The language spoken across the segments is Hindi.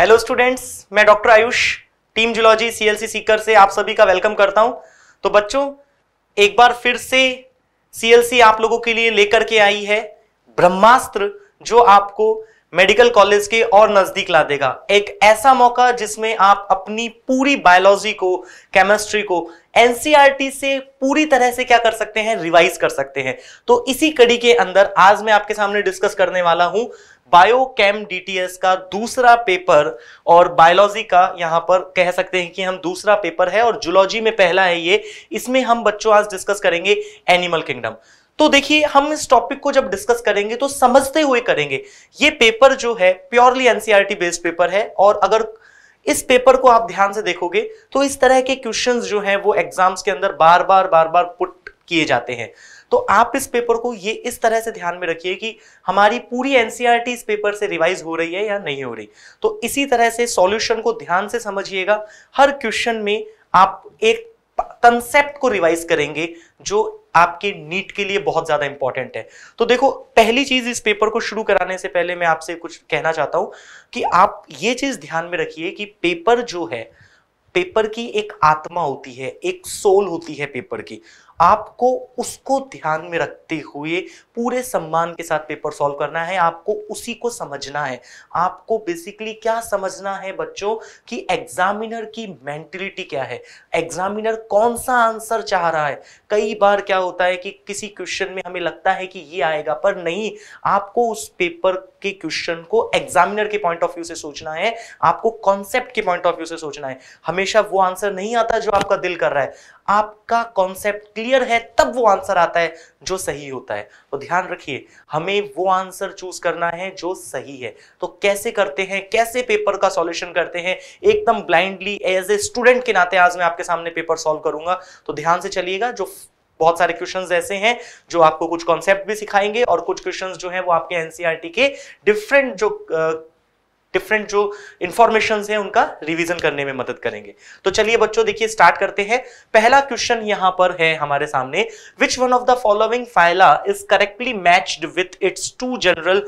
हेलो स्टूडेंट्स मैं doctor Ayush team zoology CLC Sikar से आप सभी का वेलकम करता हूं तो बच्चों एक बार फिर से सीएलसी आप लोगों के लिए लेकर के आई है ब्रह्मास्त्र जो आपको मेडिकल कॉलेज के और नजदीक ला देगा एक ऐसा मौका जिसमें आप अपनी पूरी बायोलॉजी को केमिस्ट्री को एनसीईआरटी e से पूरी तरह से क्या कर सकते हैं रिवाइज कर सकते हैं तो इसी कड़ी के अंदर आज मैं आपके सामने डिस्कस करने वाला हूं बायोकेम डीटीएस का दूसरा पेपर और बायोलॉजी का यहाँ पर कह सकते हैं कि हम दूसरा पेपर है और जुलॉजी में पहला है ये इसमें हम बच्चों आज डिस्कस करेंगे एनिमल किंगडम तो देखिए हम इस टॉपिक को जब डिस्कस करेंगे तो समझते हुए करेंगे ये पेपर जो है प्योरली एनसीआर बेस्ड पेपर है और अगर इस पेपर को आप ध्यान से देखोगे तो इस तरह के क्वेश्चंस जो हैं वो एग्जाम्स के अंदर बार बार बार बार पुट किए जाते हैं तो आप इस पेपर को ये इस तरह से ध्यान में रखिए कि हमारी पूरी एनसीईआरटी e इस पेपर से रिवाइज हो रही है या नहीं हो रही तो इसी तरह से सॉल्यूशन को ध्यान से समझिएगा हर क्वेश्चन में आप एक कंसेप्ट को रिवाइज करेंगे जो आपके नीट के लिए बहुत ज्यादा इंपॉर्टेंट है तो देखो पहली चीज इस पेपर को शुरू कराने से पहले मैं आपसे कुछ कहना चाहता हूं कि आप ये चीज ध्यान में रखिए कि पेपर जो है पेपर की एक आत्मा होती है एक सोल होती है पेपर की आपको उसको ध्यान में रखते हुए पूरे सम्मान के साथ पेपर सॉल्व करना है आपको उसी को समझना है आपको बेसिकली क्या समझना है बच्चों कि एग्जामिनर की मेंटलिटी क्या है एग्जामिनर कौन सा आंसर चाह रहा है कई बार क्या होता है कि किसी क्वेश्चन में हमें लगता है कि ये आएगा पर नहीं आपको उस पेपर के क्वेश्चन को एग्जामिनर के पॉइंट ऑफ व्यू से सोचना है आपको कॉन्सेप्ट के पॉइंट ऑफ व्यू से सोचना है हमेशा वो आंसर नहीं आता जो आपका दिल कर रहा है आपका कॉन्सेप्ट क्लियर है तब वो आंसर आता है जो सही होता है तो ध्यान रखिए हमें वो आंसर चूज करना है जो सही है तो कैसे करते हैं कैसे पेपर का सॉल्यूशन करते हैं एकदम ब्लाइंडली एज ए स्टूडेंट के नाते आज मैं आपके सामने पेपर सॉल्व करूंगा तो ध्यान से चलिएगा जो बहुत सारे क्वेश्चंस ऐसे हैं जो आपको कुछ कॉन्सेप्ट भी सिखाएंगे और कुछ क्वेश्चंस जो हैं वो आपके एनसीईआरटी e के डिफरेंट जो डिफरेंट जो इंफॉर्मेशन है उनका रिवीजन करने में मदद करेंगे तो चलिए बच्चों देखिए स्टार्ट करते हैं पहला क्वेश्चन यहां पर है हमारे सामने which one of the following phyla is correctly matched with its two general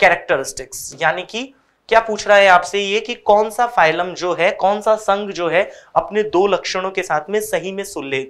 characteristics यानी कि क्या पूछ रहा है आपसे ये कि कौन सा फाइलम जो है कौन सा संघ जो है अपने दो लक्षणों के साथ में सही में सुले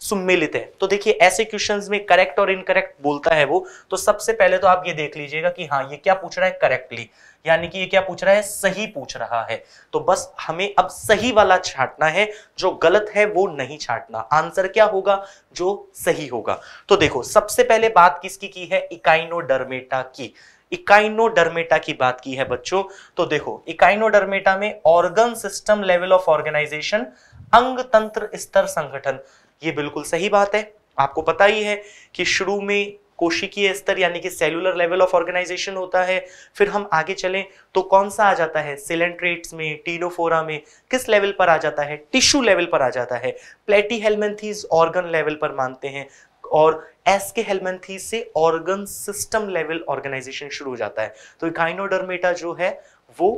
सुमिलित है तो देखिए ऐसे क्वेश्चंस में करेक्ट और इनकरेक्ट बोलता है वो तो सबसे पहले तो आप ये देख लीजिएगा कि हाँ ये क्या पूछ रहा है करेक्टली यानी कि ये क्या पूछ रहा है सही पूछ रहा है तो बस हमें अब सही वाला छाटना है जो गलत है वो नहीं छाटना आंसर क्या होगा जो सही होगा तो देखो सबसे पहले बात किसकी की है इकाइनोडर्मेटा की इकाइनोडर्मेटा की बात की है बच्चों तो देखो इकाइनोडर्मेटा में organ system level of organisation अंग तंत्र स्तर संगठन ये बिल्कुल सही बात है आपको पता ही है कि शुरू में कोशिकीय स्तर यानी कि सेलुलर लेवल ऑफ ऑर्गेनाइजेशन होता है फिर हम आगे चलें तो कौन सा आ जाता है सिलेंट्रेट्स में टीनोफोरा में किस लेवल पर आ जाता है टिश्यू लेवल पर आ जाता है प्लेटी हेलमेंथीज ऑर्गन लेवल पर मानते हैं और एस के हेलमेंथीज से ऑर्गन सिस्टम लेवल ऑर्गेनाइजेशन शुरू हो जाता है तो काइनोडर्मेटा जो है वो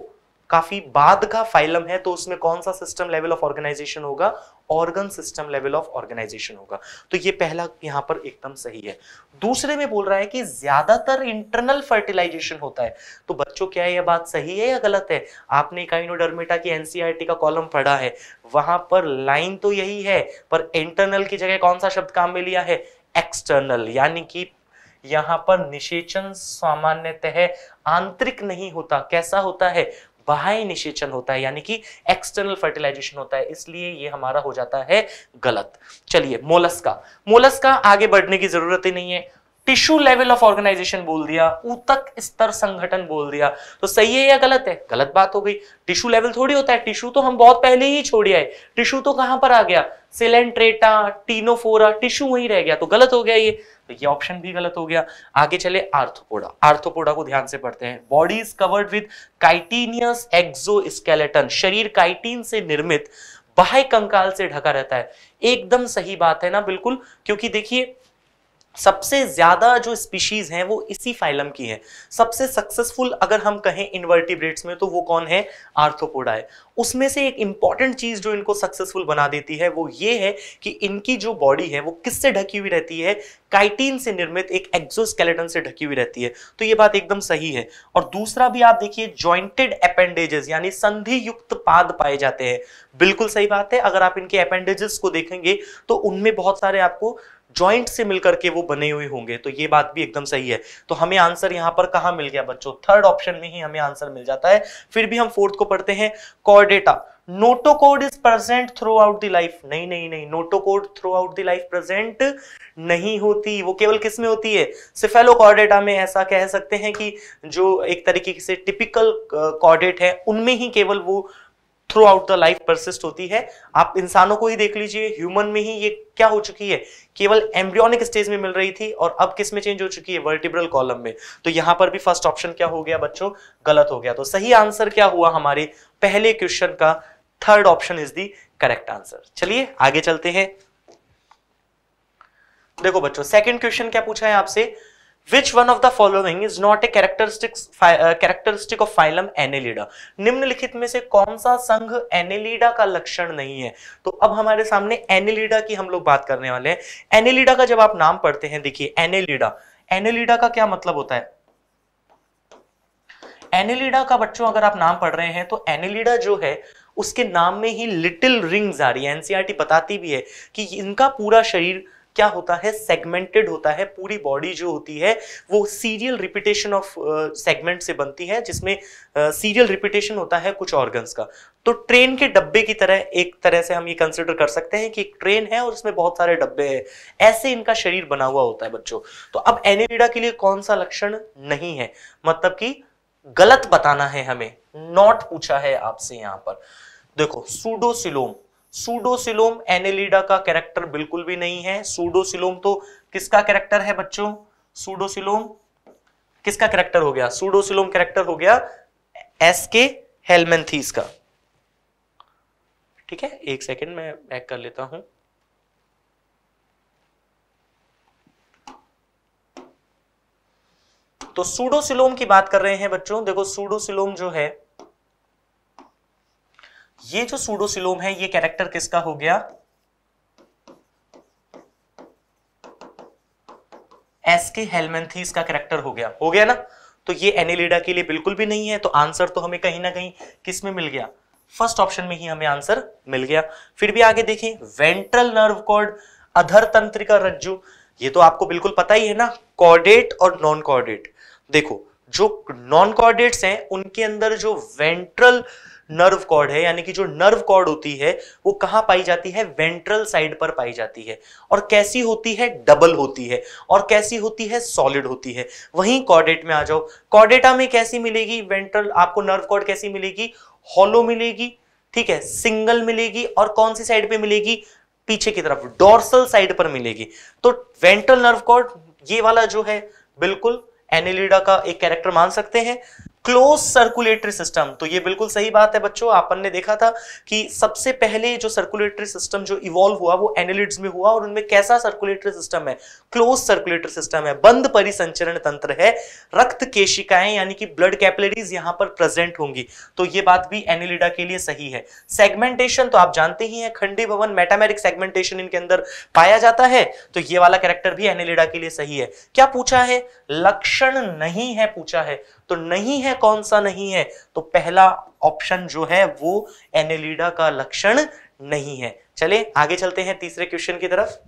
काफी बाद का फाइलम है तो उसमें कौन सा सिस्टम लेवल ऑफ ऑर्गेनाइजेशन होगा organ system level of organisation होगा तो ये पहला यहाँ पर एकदम सही है दूसरे में बोल रहा है कि ज्यादातर इंटरनल फर्टिलाइजेशन होता है तो बच्चों क्या है यह बात सही है या गलत है आपने काइनोडर्मेटा की एनसीआरटी e का कॉलम पढ़ा है वहां पर लाइन तो यही है पर इंटरनल की जगह कौन सा शब्द काम में लिया है एक्सटर्नल यानी कि यहां पर निषेचन सामान्यतः आंतरिक नहीं होता कैसा होता है बाह्य निषेचन होता है यानी कि एक्सटर्नल फर्टिलाइजेशन होता है इसलिए ये हमारा हो जाता है गलत चलिए मोलस्का मोलस्का आगे बढ़ने की जरूरत ही नहीं है टिश्यू लेवल ऑफ ऑर्गेनाइजेशन बोल दिया ऊतक स्तर संगठन बोल दिया तो सही है या गलत है गलत बात हो गई टिश्यू लेवल थोड़ी होता है टिश्यू तो हम बहुत पहले ही छोड़ आए टिश्यू तो कहां पर आ गया सिलेंट्रेटा टीनोफोरा टिश्यू वही रह गया तो गलत हो गया ये तो ये ऑप्शन भी गलत हो गया आगे चले आर्थोपोडा आर्थोपोडा को ध्यान से पढ़ते हैं body is covered with chitinous exoskeleton शरीर काइटीन से निर्मित बाह्य कंकाल से ढका रहता है एकदम सही बात है ना बिल्कुल क्योंकि देखिए सबसे ज़्यादा जो स्पीशीज़ हैं वो इसी फाइलम की है सबसे सक्सेसफुल अगर हम कहें इनवर्टिब्रेट्स में तो वो कौन है आर्थोपोडा है उसमें से एक इंपॉर्टेंट चीज़ जो इनको सक्सेसफुल बना देती है वो ये है कि इनकी जो बॉडी है वो किससे ढकी हुई रहती है काइटीन से निर्मित एक एक्सोस्केलेटन से ढकी हुई रहती है तो ये बात एकदम सही है और दूसरा भी आप देखिए ज्वाइंटेड अपेंडेजेस यानी संधि युक्त पाद पाए जाते हैं बिल्कुल सही बात है अगर आप इनके अपेंडेजेस को देखेंगे तो उनमें बहुत सारे आपको ज्वाइंट से मिलकर के वो बने हुए होंगे तो ये बात भी एकदम सही है तो हमें आंसर यहां पर कहा मिल गया बच्चों थर्ड ऑप्शन में ही हमें आंसर मिल जाता है फिर भी हम फोर्थ को पढ़ते हैं chordata notochord is present throughout the life नहीं नहीं नहीं notochord throughout the life present नहीं होती वो केवल किस में होती है सिफेलो कॉर्डेटा में ऐसा कह सकते हैं कि जो एक तरीके से टिपिकल कॉर्डेट है उनमें ही केवल वो throughout the life persist होती है आप इंसानों को ही देख लीजिए ह्यूमन में ही ये क्या हो चुकी है केवल एम्ब्रियोनिक स्टेज में मिल रही थी और अब किस में चेंज हो चुकी है वर्टिब्रल कॉलम में तो यहां पर भी फर्स्ट ऑप्शन क्या हो गया बच्चों गलत हो गया तो सही आंसर क्या हुआ हमारे पहले क्वेश्चन का third option is the correct answer चलिए आगे चलते हैं देखो बच्चों सेकंड क्वेश्चन क्या पूछा है आपसे which one of the following is not a characteristic characteristic of phylum annelida निम्नलिखित में से कौन सा संघ एनेलिडा का लक्षण नहीं है तो अब हमारे सामने एनेलिडा की हम लोग बात करने वाले हैं एनेलिडा का जब आप नाम पढ़ते हैं देखिए एनेलिडा एनेलिडा का क्या मतलब होता है एनेलिडा का बच्चों अगर आप नाम पढ़ रहे हैं तो एनेलिडा जो है उसके नाम में ही लिटिल रिंग्स आ रही है एनसीआरटी e बताती भी है कि इनका पूरा शरीर क्या होता है सेगमेंटेड होता है पूरी बॉडी जो होती है वो सीरियल रिपीटेशन ऑफ सेगमेंट से बनती है जिसमें सीरियल uh, रिपीटेशन होता है कुछ ऑर्गन्स का तो ट्रेन के डब्बे की तरह एक तरह से हम ये कंसिडर कर सकते हैं कि एक ट्रेन है और उसमें बहुत सारे डब्बे हैं ऐसे इनका शरीर बना हुआ होता है बच्चों तो अब एनेडा के लिए कौन सा लक्षण नहीं है मतलब कि गलत बताना है हमें नॉट पूछा है आपसे यहां पर देखो सूडोसिलोम सूडोसिलोम एनेलिडा का कैरेक्टर बिल्कुल भी नहीं है सूडोसिलोम तो किसका कैरेक्टर है बच्चों सूडोसिलोम किसका कैरेक्टर हो गया सूडोसिलोम कैरेक्टर हो गया एस के हेलमेंथीस का ठीक है एक सेकेंड मैं बैक कर लेता हूं तो सूडोसिलोम की बात कर रहे हैं बच्चों देखो सूडोसिलोम जो है ये जो सूडोसिलोम है ये कैरेक्टर किसका हो गया एस के हेलमेंथीस का कैरेक्टर हो गया हो गया ना तो ये एनिलिडा के लिए बिल्कुल भी नहीं है तो आंसर तो हमें कहीं ना कहीं किस में मिल गया फर्स्ट ऑप्शन में ही हमें आंसर मिल गया फिर भी आगे देखें वेंट्रल नर्व कॉर्ड अधर तंत्रिका रज्जु ये तो आपको बिल्कुल पता ही है ना कॉर्डेट और नॉन कॉर्डेट देखो जो नॉन कॉर्डेट्स हैं उनके अंदर जो वेंट्रल नर्व कॉर्ड है यानी कि जो नर्व कॉर्ड होती है वो कहां पाई जाती है वेंट्रल साइड पर पाई जाती है और कैसी होती है डबल होती है और कैसी होती है सॉलिड होती है वहीं कॉर्डेट में आ जाओ कॉर्डेटा में कैसी मिलेगी वेंट्रल आपको नर्व कॉर्ड कैसी मिलेगी हॉलो मिलेगी ठीक है सिंगल मिलेगी और कौन सी साइड पर मिलेगी पीछे की तरफ डोर्सल साइड पर मिलेगी तो वेंट्रल नर्व कॉर्ड ये वाला जो है बिल्कुल एनिलिडा का एक कैरेक्टर मान सकते हैं क्लोज सर्कुलेटरी सिस्टम तो ये बिल्कुल सही बात है बच्चों आपन ने देखा था कि सबसे पहले जो सर्कुलेटरी सिस्टम जो इवॉल्व हुआ वो एनिलिड्स में हुआ और उनमें कैसा सर्कुलेटरी सिस्टम है क्लोज सर्कुलेटरी सिस्टम है बंद परिसंचरण तंत्र है रक्त केशिकाएं यानी कि ब्लड कैपिलरीज यहां पर प्रेजेंट होंगी तो ये बात भी एनिलिडा के लिए सही है सेगमेंटेशन तो आप जानते ही है खंडी भवन मेटामेरिक सेगमेंटेशन इनके अंदर पाया जाता है तो ये वाला कैरेक्टर भी एनिलिडा के लिए सही है क्या पूछा है लक्षण नहीं है पूछा है तो नहीं है कौन सा नहीं है तो पहला ऑप्शन जो है वो एनेलिडा का लक्षण नहीं है चले आगे चलते हैं तीसरे क्वेश्चन की तरफ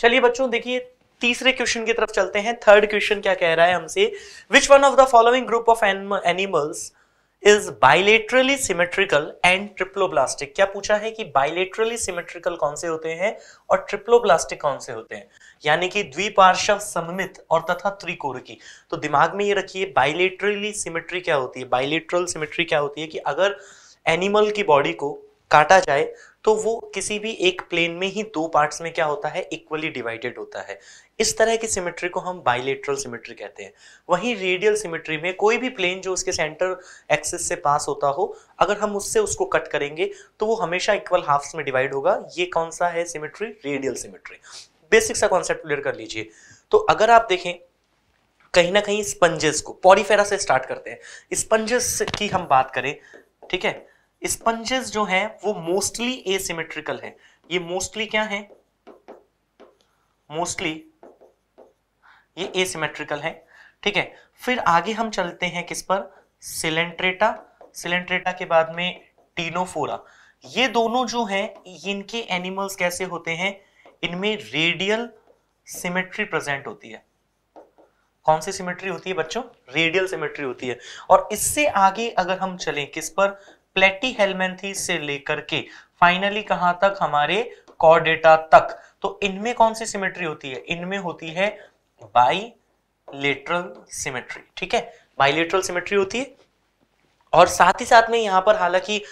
चलिए बच्चों देखिए तीसरे क्वेश्चन की तरफ चलते हैं थर्ड क्वेश्चन क्या कह रहा है हमसे which one of the following group of animals is bilaterally symmetrical and triploblastic क्या पूछा है कि बाइलेटरली सिमेट्रिकल कौन से होते हैं और ट्रिप्लोब्लास्टिक कौन से होते हैं यानी कि द्विपार्श्व सममित और तथा त्रिकोण की तो दिमाग में ये रखिए बाइलेटरली सिमेट्री क्या होती है बाइलेटरल सिमेट्री क्या होती है कि अगर एनिमल की बॉडी को काटा जाए तो वो किसी भी एक प्लेन में ही दो पार्ट्स में क्या होता है इक्वली डिवाइडेड होता है इस तरह की सिमेट्री को हम बाइलेटरल सिमेट्री कहते हैं वहीं रेडियल सिमेट्री में कोई भी प्लेन जो उसके सेंटर एक्सिस से पास होता हो अगर हम उससे उसको कट करेंगे तो वो हमेशा इक्वल हाफ्स में डिवाइड होगा ये कौन सा है सिमेट्री रेडियल सिमेट्री बेसिक सा कॉन्सेप्ट क्लियर कर लीजिए तो अगर आप देखें कहीं ना कहीं स्पंजेस को पॉरीफेरा से स्टार्ट करते हैं स्पंजेस की हम बात करें ठीक है स्पंजेस जो है वो मोस्टली एसिमेट्रिकल है ये मोस्टली क्या है मोस्टली ये एसिमेट्रिकल है ठीक है फिर आगे हम चलते हैं किस पर सिलेंट्रेटा सिलेंट्रेटा के बाद में टीनोफोरा ये दोनों जो हैं इनके एनिमल्स कैसे होते हैं इनमें रेडियल सिमेट्री प्रेजेंट होती है कौन सी सिमेट्री होती है बच्चों रेडियल सिमेट्री होती है और इससे आगे अगर हम चलें किस पर प्लेटी हेलमेंथी से लेकर के फाइनली कहां तक हमारे कॉर्डेटा तक तो इनमें कौन सी सिमेट्री होती है इनमें होती है बाई लेटरल सिमेट्री ठीक है बाइलेटरल सिमेट्री होती है और साथ ही साथ में यहां पर हालांकि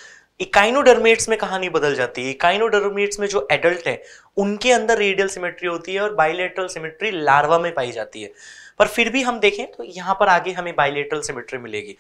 इकाइनोडर्मेट्स में कहानी बदल जाती है इकाइनोडर्मेट्स में जो एडल्ट है उनके अंदर रेडियल सिमेट्री होती है और बाइलेटरल सिमेट्री लार्वा में पाई जाती है पर फिर भी हम देखें तो यहां पर आगे हमें बाइलेटरल सिमेट्री मिलेगी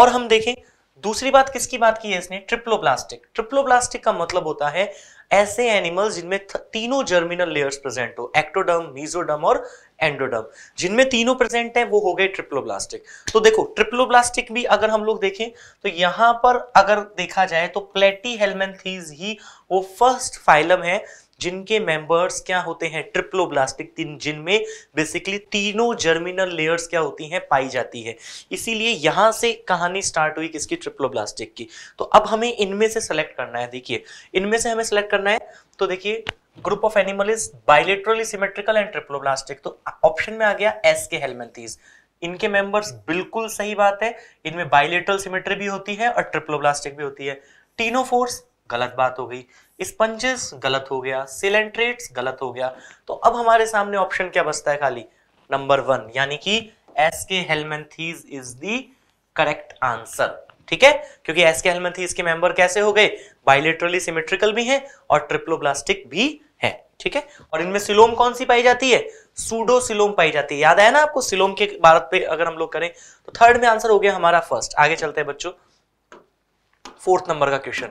और हम देखें दूसरी बात किसकी बात की है इसने ट्रिप्लोप्लास्टिक ट्रिप्लोप्लास्टिक का मतलब होता है ऐसे एनिमल्स जिनमें तीनों जर्मिनल लेयर्स प्रेजेंट हो एक्टोडर्म मीजोडर्म और एंडोडर्म जिनमें तीनों प्रेजेंट है वो हो गए ट्रिप्लोब्लास्टिक तो देखो ट्रिप्लोब्लास्टिक भी अगर हम लोग देखें तो यहां पर अगर देखा जाए तो प्लेटी हेलमेंथीज ही वो फर्स्ट फाइलम है जिनके मेंबर्स क्या होते हैं ट्रिप्लोब्लास्टिक तीन जिनमें बेसिकली तीनों जर्मिनल लेयर्स क्या होती हैं पाई जाती है इसीलिए यहां से कहानी स्टार्ट हुई किसकी ट्रिप्लोब्लास्टिक की तो अब हमें इनमें से सेलेक्ट करना है देखिए इनमें से हमें सेलेक्ट करना है तो देखिए group of animal is bilaterally symmetrical and triploblastic तो ऑप्शन में आ गया एस के हेलमेंथीज इनके मेंबर्स बिल्कुल सही बात है इनमें बाइलेट्रल सिमेट्री भी होती है और ट्रिप्लोब्लास्टिक भी होती है टीनोफोर्स गलत बात हो गई स्पंजेस गलत हो गया सिलेंट्रेट्स गलत हो गया तो अब हमारे सामने ऑप्शन क्या बचता है खाली नंबर वन यानी कि Aschelminthes is the correct answer ठीक है क्योंकि एस के हेलमेंथीज के मेंबर कैसे हो गए बाइलेट्रली सिमेट्रिकल भी हैं और ट्रिप्लोब्लास्टिक भी ठीक है और इनमें सिलोम कौन सी पाई जाती है सूडो सिलोम पाई जाती है याद आया ना आपको सिलोम के भारत पे अगर हम लोग करें तो थर्ड में आंसर हो गया हमारा फर्स्ट आगे चलते हैं बच्चों फोर्थ नंबर का क्वेश्चन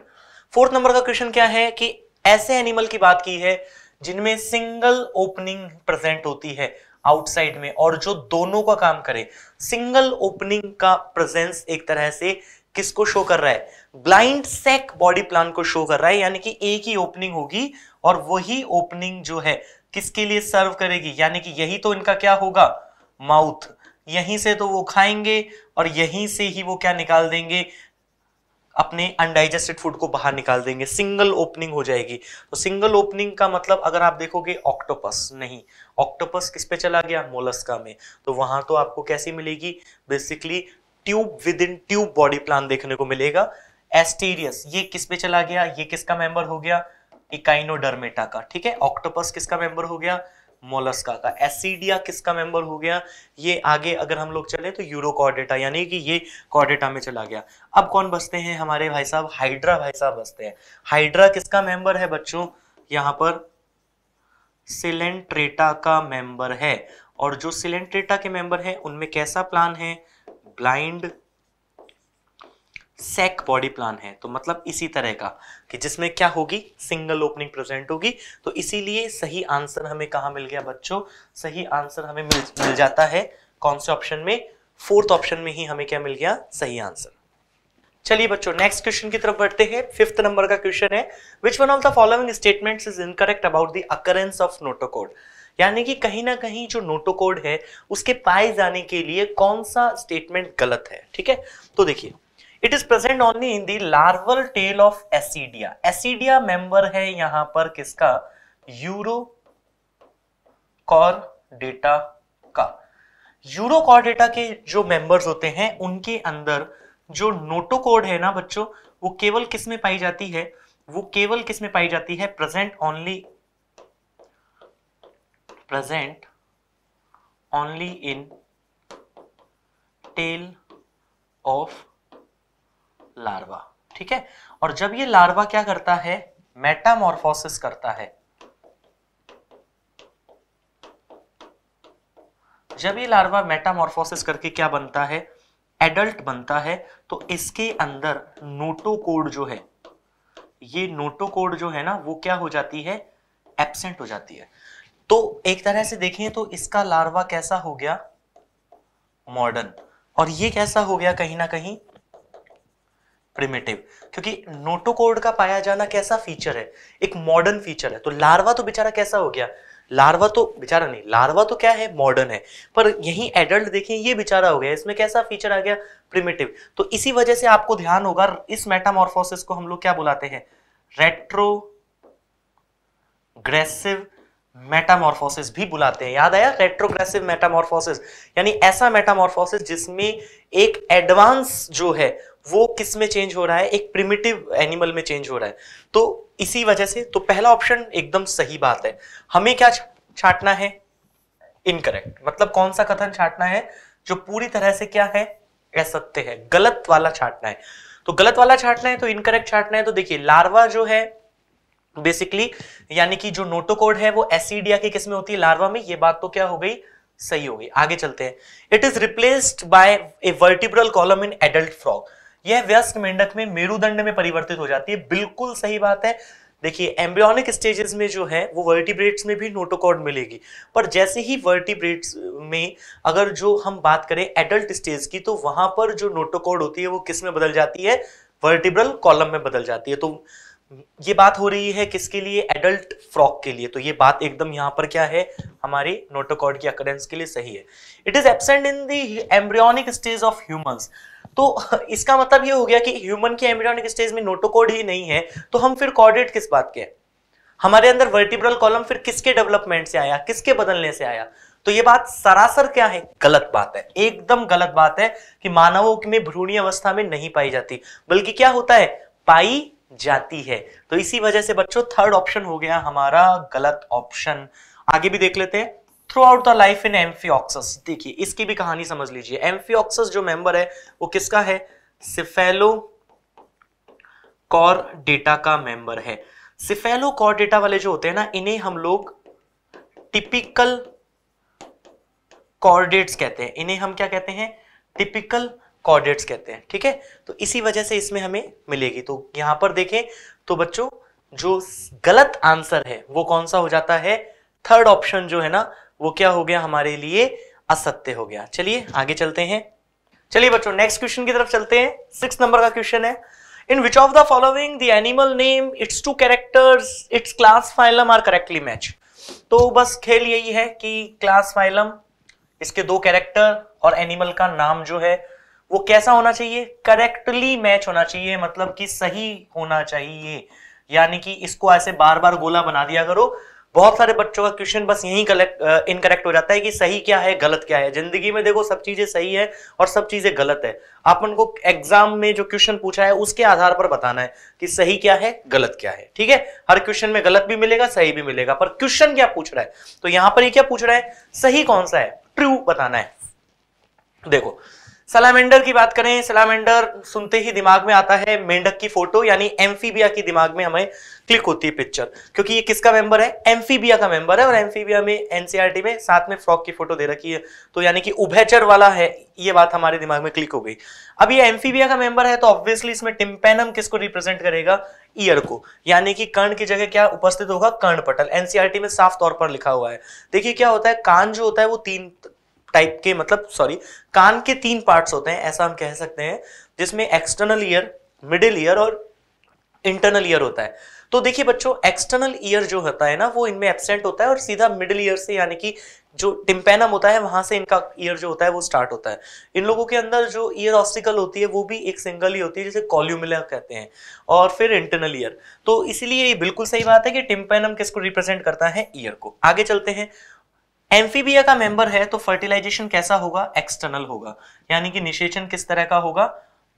फोर्थ नंबर का क्वेश्चन क्या है कि ऐसे एनिमल की बात की है जिनमें सिंगल ओपनिंग प्रेजेंट होती है आउटसाइड में और जो दोनों का काम करे सिंगल ओपनिंग का प्रेजेंस एक तरह से किसको शो कर रहा है ब्लाइंड सेक बॉडी प्लान को शो कर रहा है यानी कि एक ही ओपनिंग होगी और वही ओपनिंग जो है किसके लिए सर्व करेगी यानी कि यही तो इनका क्या होगा माउथ यहीं से तो वो खाएंगे और यहीं से ही वो क्या निकाल देंगे अपने अनडाइजेस्टेड फूड को बाहर निकाल देंगे सिंगल ओपनिंग हो जाएगी तो सिंगल ओपनिंग का मतलब अगर आप देखोगे ऑक्टोपस नहीं ऑक्टोपस किस पे चला गया मोलस्का में तो वहां तो आपको कैसी मिलेगी basically tube within tube body plan देखने को मिलेगा एस्टीरियस ये किस पे चला गया ये किसका मेंबर हो गया इकाइनोडर्मेटा का ठीक है ऑक्टोपस किसका मेंबर हो गया मोलस्का का एसिडिया किसका मेंबर हो गया ये आगे अगर हम लोग चले तो यूरोकॉर्डेटा यानी कि ये कॉर्डेटा में चला गया अब कौन बसते हैं हमारे भाई साहब हाइड्रा भाई साहब बसते हैं हाइड्रा किसका मेंबर है बच्चों यहां पर सिलेंट्रेटा का मेंबर है और जो सिलेंट्रेटा के मेंबर है उनमें कैसा प्लान है ब्लाइंड सेक बॉडी प्लान है तो मतलब इसी तरह का कि जिसमें क्या होगी सिंगल ओपनिंग प्रेजेंट होगी तो इसीलिए सही आंसर हमें कहा मिल गया बच्चों सही आंसर हमें मिल, मिल जाता है कौन से ऑप्शन में फोर्थ ऑप्शन में ही हमें क्या मिल गया सही आंसर चलिए बच्चों नेक्स्ट क्वेश्चन की तरफ बढ़ते हैं फिफ्थ नंबर का क्वेश्चन है which one of the following statements is incorrect about the occurrence of notochord यानी कि कहीं ना कहीं जो नोटो कोड है उसके पाए जाने के लिए कौन सा स्टेटमेंट गलत है ठीक है तो देखिए it is present only in the larval tail of Ascidia Ascidia member है यहां पर किसका कॉर डेटा का कॉर डेटा के जो मेंबर्स होते हैं उनके अंदर जो नोटो कोड है ना बच्चों वो केवल किसमें पाई जाती है वो केवल किसमें पाई जाती है present only present only in tail of larva ठीक है और जब ये लार्वा क्या करता है मेटामोरफोसिस करता है जब ये लार्वा मेटामोरफोसिस करके क्या बनता है एडल्ट बनता है तो इसके अंदर नोटोकोड जो है ये नोटोकोड जो है ना वो क्या हो जाती है एब्सेंट हो जाती है तो एक तरह से देखें तो इसका लार्वा कैसा हो गया मॉडर्न और ये कैसा हो गया कहीं ना कहीं प्रिमेटिव क्योंकि नोटोकोड का पाया जाना कैसा फीचर है एक मॉडर्न फीचर है तो लार्वा तो बेचारा कैसा हो गया लार्वा तो बेचारा नहीं लार्वा तो क्या है मॉडर्न है पर यही एडल्ट देखें ये बेचारा हो गया इसमें कैसा फीचर आ गया प्रिमेटिव तो इसी वजह से आपको ध्यान होगा इस मेटामोर्फोसिस को हम लोग क्या बुलाते हैं रेट्रोग्रेसिव मेटामॉर्फोसिस भी बुलाते हैं याद आया रेट्रोग्रेसिव मेटामॉर्फोसिस यानी ऐसा मेटामॉर्फोसिस जिसमें एक एडवांस जो है वो किस में चेंज हो रहा है एक प्रिमिटिव एनिमल में चेंज हो रहा है तो इसी वजह से तो पहला ऑप्शन एकदम सही बात है हमें क्या छाटना है इनकरेक्ट मतलब कौन सा कथन छाटना है जो पूरी तरह से क्या है असत्य है गलत वाला छाटना है तो गलत वाला छाटना है तो इनकरेक्ट छाटना है तो देखिए लार्वा जो है बेसिकली यानी कि जो नोटोकोड है वो एसिडिया की में होती है लार्वा में ये बात तो क्या हो गई सही हो गई आगे चलते हैं it is replaced by a vertebral column in adult frog यह व्यस्त मेंढक में मेरुदंड में परिवर्तित हो जाती है बिल्कुल सही बात है देखिए एम्ब्रियोनिक स्टेजेस में जो है वो वर्टिब्रेट्स में भी नोटोकॉर्ड मिलेगी पर जैसे ही वर्टिब्रेट्स में अगर जो हम बात करें एडल्ट स्टेज की तो वहां पर जो नोटोकॉर्ड होती है वो किस में बदल जाती है वर्टिब्रल कॉलम में बदल जाती है तो ये बात हो रही है किसके लिए एडल्ट फ्रॉक के लिए तो ये बात एकदम यहां पर क्या है हमारी नोटोकॉर्ड की अकरेंस के लिए सही है it is absent in the embryonic stage of humans तो इसका मतलब ये हो गया कि ह्यूमन के एम्ब्रियोनिक स्टेज में नोटोकॉर्ड ही नहीं है तो हम फिर कॉर्डेट किस बात के हैं हमारे अंदर वर्टिब्रल कॉलम फिर किसके डेवलपमेंट से आया किसके बदलने से आया तो ये बात सरासर क्या है गलत बात है एकदम गलत बात है कि मानवों में भ्रूणी अवस्था में नहीं पाई जाती बल्कि क्या होता है पाई जाती है तो इसी वजह से बच्चों थर्ड ऑप्शन हो गया हमारा गलत ऑप्शन आगे भी देख लेते हैं throughout the life in amphioxus देखिए इसकी भी कहानी समझ लीजिए एम्फियोक्सस जो मेंबर है वो किसका है सिफेलो कॉर डेटा का मेंबर है सिफेलो कॉर डेटा वाले जो होते हैं ना इन्हें हम लोग टिपिकल कॉर्डेट्स कहते हैं इन्हें हम क्या कहते हैं टिपिकल कॉर्डेट्स कहते हैं ठीक है तो इसी वजह से इसमें हमें मिलेगी तो यहां पर देखें तो बच्चों जो गलत आंसर है वो कौन सा हो जाता है थर्ड ऑप्शन जो है ना वो क्या हो गया हमारे लिए असत्य हो गया चलिए आगे चलते हैं चलिए बच्चों नेक्स्ट क्वेश्चन की तरफ चलते हैं सिक्स नंबर का क्वेश्चन है in which of the following the animal name its two characters its class phylum are correctly match तो बस खेल यही है कि क्लास फाइलम इसके दो कैरेक्टर और एनिमल का नाम जो है वो कैसा होना चाहिए करेक्टली मैच होना चाहिए मतलब कि सही होना चाहिए यानी कि इसको ऐसे बार बार गोला बना दिया करो बहुत सारे बच्चों का क्वेश्चन बस यही कलेक्ट इनकरेक्ट हो जाता है कि सही क्या है गलत क्या है जिंदगी में देखो सब चीजें सही है और सब चीजें गलत है अपन को एग्जाम में जो क्वेश्चन पूछा है उसके आधार पर बताना है कि सही क्या है गलत क्या है ठीक है हर क्वेश्चन में गलत भी मिलेगा सही भी मिलेगा पर क्वेश्चन क्या पूछ रहा है तो यहां पर ये क्या पूछ रहा है सही कौन सा है ट्रू बताना है देखो सलामेंडर की बात करें सलामेंडर सुनते ही दिमाग में आता है मेंढक की फोटो यानी एम्फीबिया की दिमाग में हमें क्लिक होती है पिक्चर क्योंकि ये किसका मेंबर है एम्फीबिया का मेंबर है और एम्फीबिया में एनसीईआरटी में साथ में फ्रॉक की फोटो दे रखी है तो यानी कि उभयचर वाला है ये बात हमारे दिमाग में क्लिक हो गई अब ये एम्फीबिया का मेंबर है तो ऑब्वियसली इसमें टिम्पेनम किसको रिप्रेजेंट करेगा ईयर को यानी कि कर्ण की जगह क्या उपस्थित होगा कर्ण पटल एनसीईआरटी में साफ तौर पर लिखा हुआ है देखिए क्या होता है कान जो होता है वो तीन टाइप के मतलब सॉरी कान के तीन पार्ट्स होते हैं ऐसा हम कह सकते हैं जिसमें एक्सटर्नल ईयर मिडिल ईयर और इंटरनल ईयर होता है तो देखिए बच्चों एक्सटर्नल ईयर जो होता है ना वो इनमें एबसेंट होता है और सीधा मिडिल ईयर से यानी कि जो टिम्पेनम होता है वहां से इनका ईयर जो होता है वो स्टार्ट होता है इन लोगों के अंदर जो ईयर ऑस्टिकल होती है वो भी एक सिंगल ही होती है जिसे कॉल्यूमिला कहते हैं और फिर इंटरनल ईयर तो इसीलिए ये बिल्कुल सही बात है कि टिम्पेनम किसको रिप्रेजेंट करता है ईयर को आगे चलते हैं एम्फीबिया का मेंबर है तो फर्टिलाइजेशन कैसा होगा एक्सटर्नल होगा यानी कि निषेचन किस तरह का होगा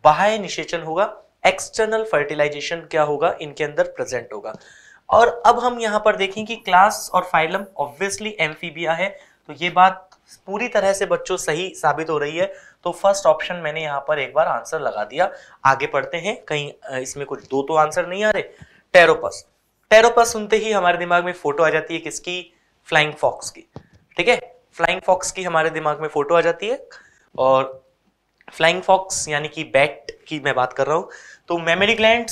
बाह्य निषेचन होगा एक्सटर्नल फर्टिलाइजेशन क्या होगा इनके अंदर प्रेजेंट होगा और अब हम यहां पर देखें कि क्लास और फाइलम ऑब्वियसली एम्फीबिया है तो ये बात पूरी तरह से बच्चों सही साबित हो रही है तो फर्स्ट ऑप्शन मैंने यहां पर एक बार आंसर लगा दिया आगे पढ़ते हैं कहीं इसमें कुछ दो तो आंसर नहीं आ रहे टेरोपस टेरोपस सुनते ही हमारे दिमाग में फोटो आ जाती है किसकी फ्लाइंग फॉक्स की ठीक है फ्लाइंग फॉक्स की हमारे दिमाग में फोटो आ जाती है और फ्लाइंग फॉक्स यानी कि बैट की मैं बात कर रहा हूं तो मेमोरी ग्लैंड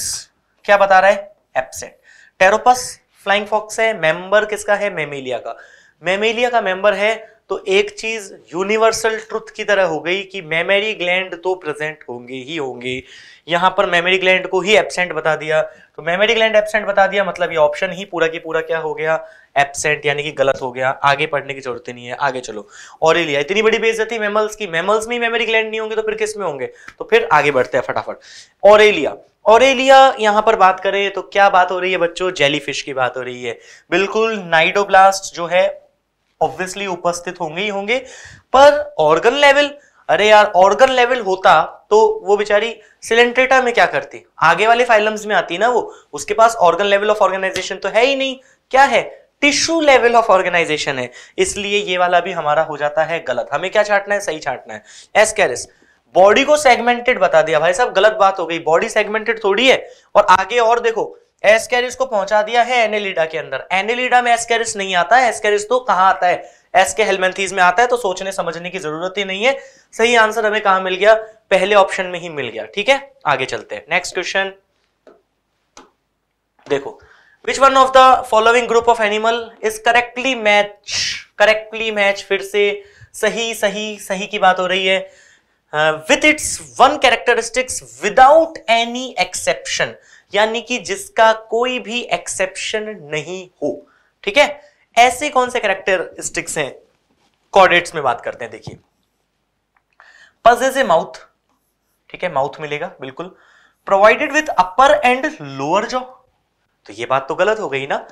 क्या बता रहा है एबसेंट टेरोपस फ्लाइंग फॉक्स है मेंबर किसका है मेमेलिया का मेमेलिया का मेंबर है तो एक चीज यूनिवर्सल ट्रुथ की तरह हो गई कि मेमोरी ग्लैंड तो प्रेजेंट होंगे ही होंगे यहां पर मेमोरी ग्लैंड को ही एबसेंट बता दिया तो मेमोरी ग्लैंड एबसेंट बता दिया मतलब ये ऑप्शन ही पूरा की पूरा क्या हो गया एबसेंट यानी कि गलत हो गया आगे पढ़ने की जरूरत नहीं है आगे चलो और लिया इतनी बड़ी बेस थी मेमल्स की मेमल्स में मेमोरी ग्लैंड नहीं होंगे तो फिर किस में होंगे तो फिर आगे बढ़ते हैं फटाफट और लिया ऑरेलिया यहाँ पर बात करें तो क्या बात हो रही है बच्चों जेलीफिश की बात हो रही है बिल्कुल नाइडोब्लास्ट जो है ऑब्वियसली उपस्थित होंगे ही होंगे पर ऑर्गन लेवल अरे यार ऑर्गन लेवल होता तो वो बेचारी सिलेंट्रेटा में क्या करती आगे वाले फाइलम्स में आती ना वो उसके पास ऑर्गन लेवल ऑफ ऑर्गेनाइजेशन तो है ही नहीं क्या है टिश्यू लेवल ऑफ ऑर्गेनाइजेशन है इसलिए ये वाला भी हमारा हो जाता है गलत हमें क्या छाटना है सही छाटना है एस कैरिस बॉडी को सेगमेंटेड बता दिया भाई साहब गलत बात हो गई बॉडी सेगमेंटेड थोड़ी है और आगे और देखो एसकेरिस को पहुंचा दिया है एनेलिडा के अंदर एनेलिडा में एसकेरिस नहीं आता है एसकेरिस तो कहां आता है एस के हेलमेंथीज में आता है तो सोचने समझने की जरूरत ही नहीं है सही आंसर हमें कहा मिल गया पहले ऑप्शन में ही मिल गया ठीक है आगे चलते हैं नेक्स्ट क्वेश्चन देखो which one of the following group of animal is correctly match correctly match फिर से सही सही सही की बात हो रही है with its one characteristics without any exception यानी कि जिसका कोई भी एक्सेप्शन नहीं हो ठीक है ऐसे कौन से कैरेक्टरिस्टिक्स हैं कॉर्डेट्स में बात करते हैं देखिए पजेज ए माउथ ठीक है माउथ मिलेगा बिल्कुल provided with upper and lower jaw तो ये बात तो गलत हो गई ना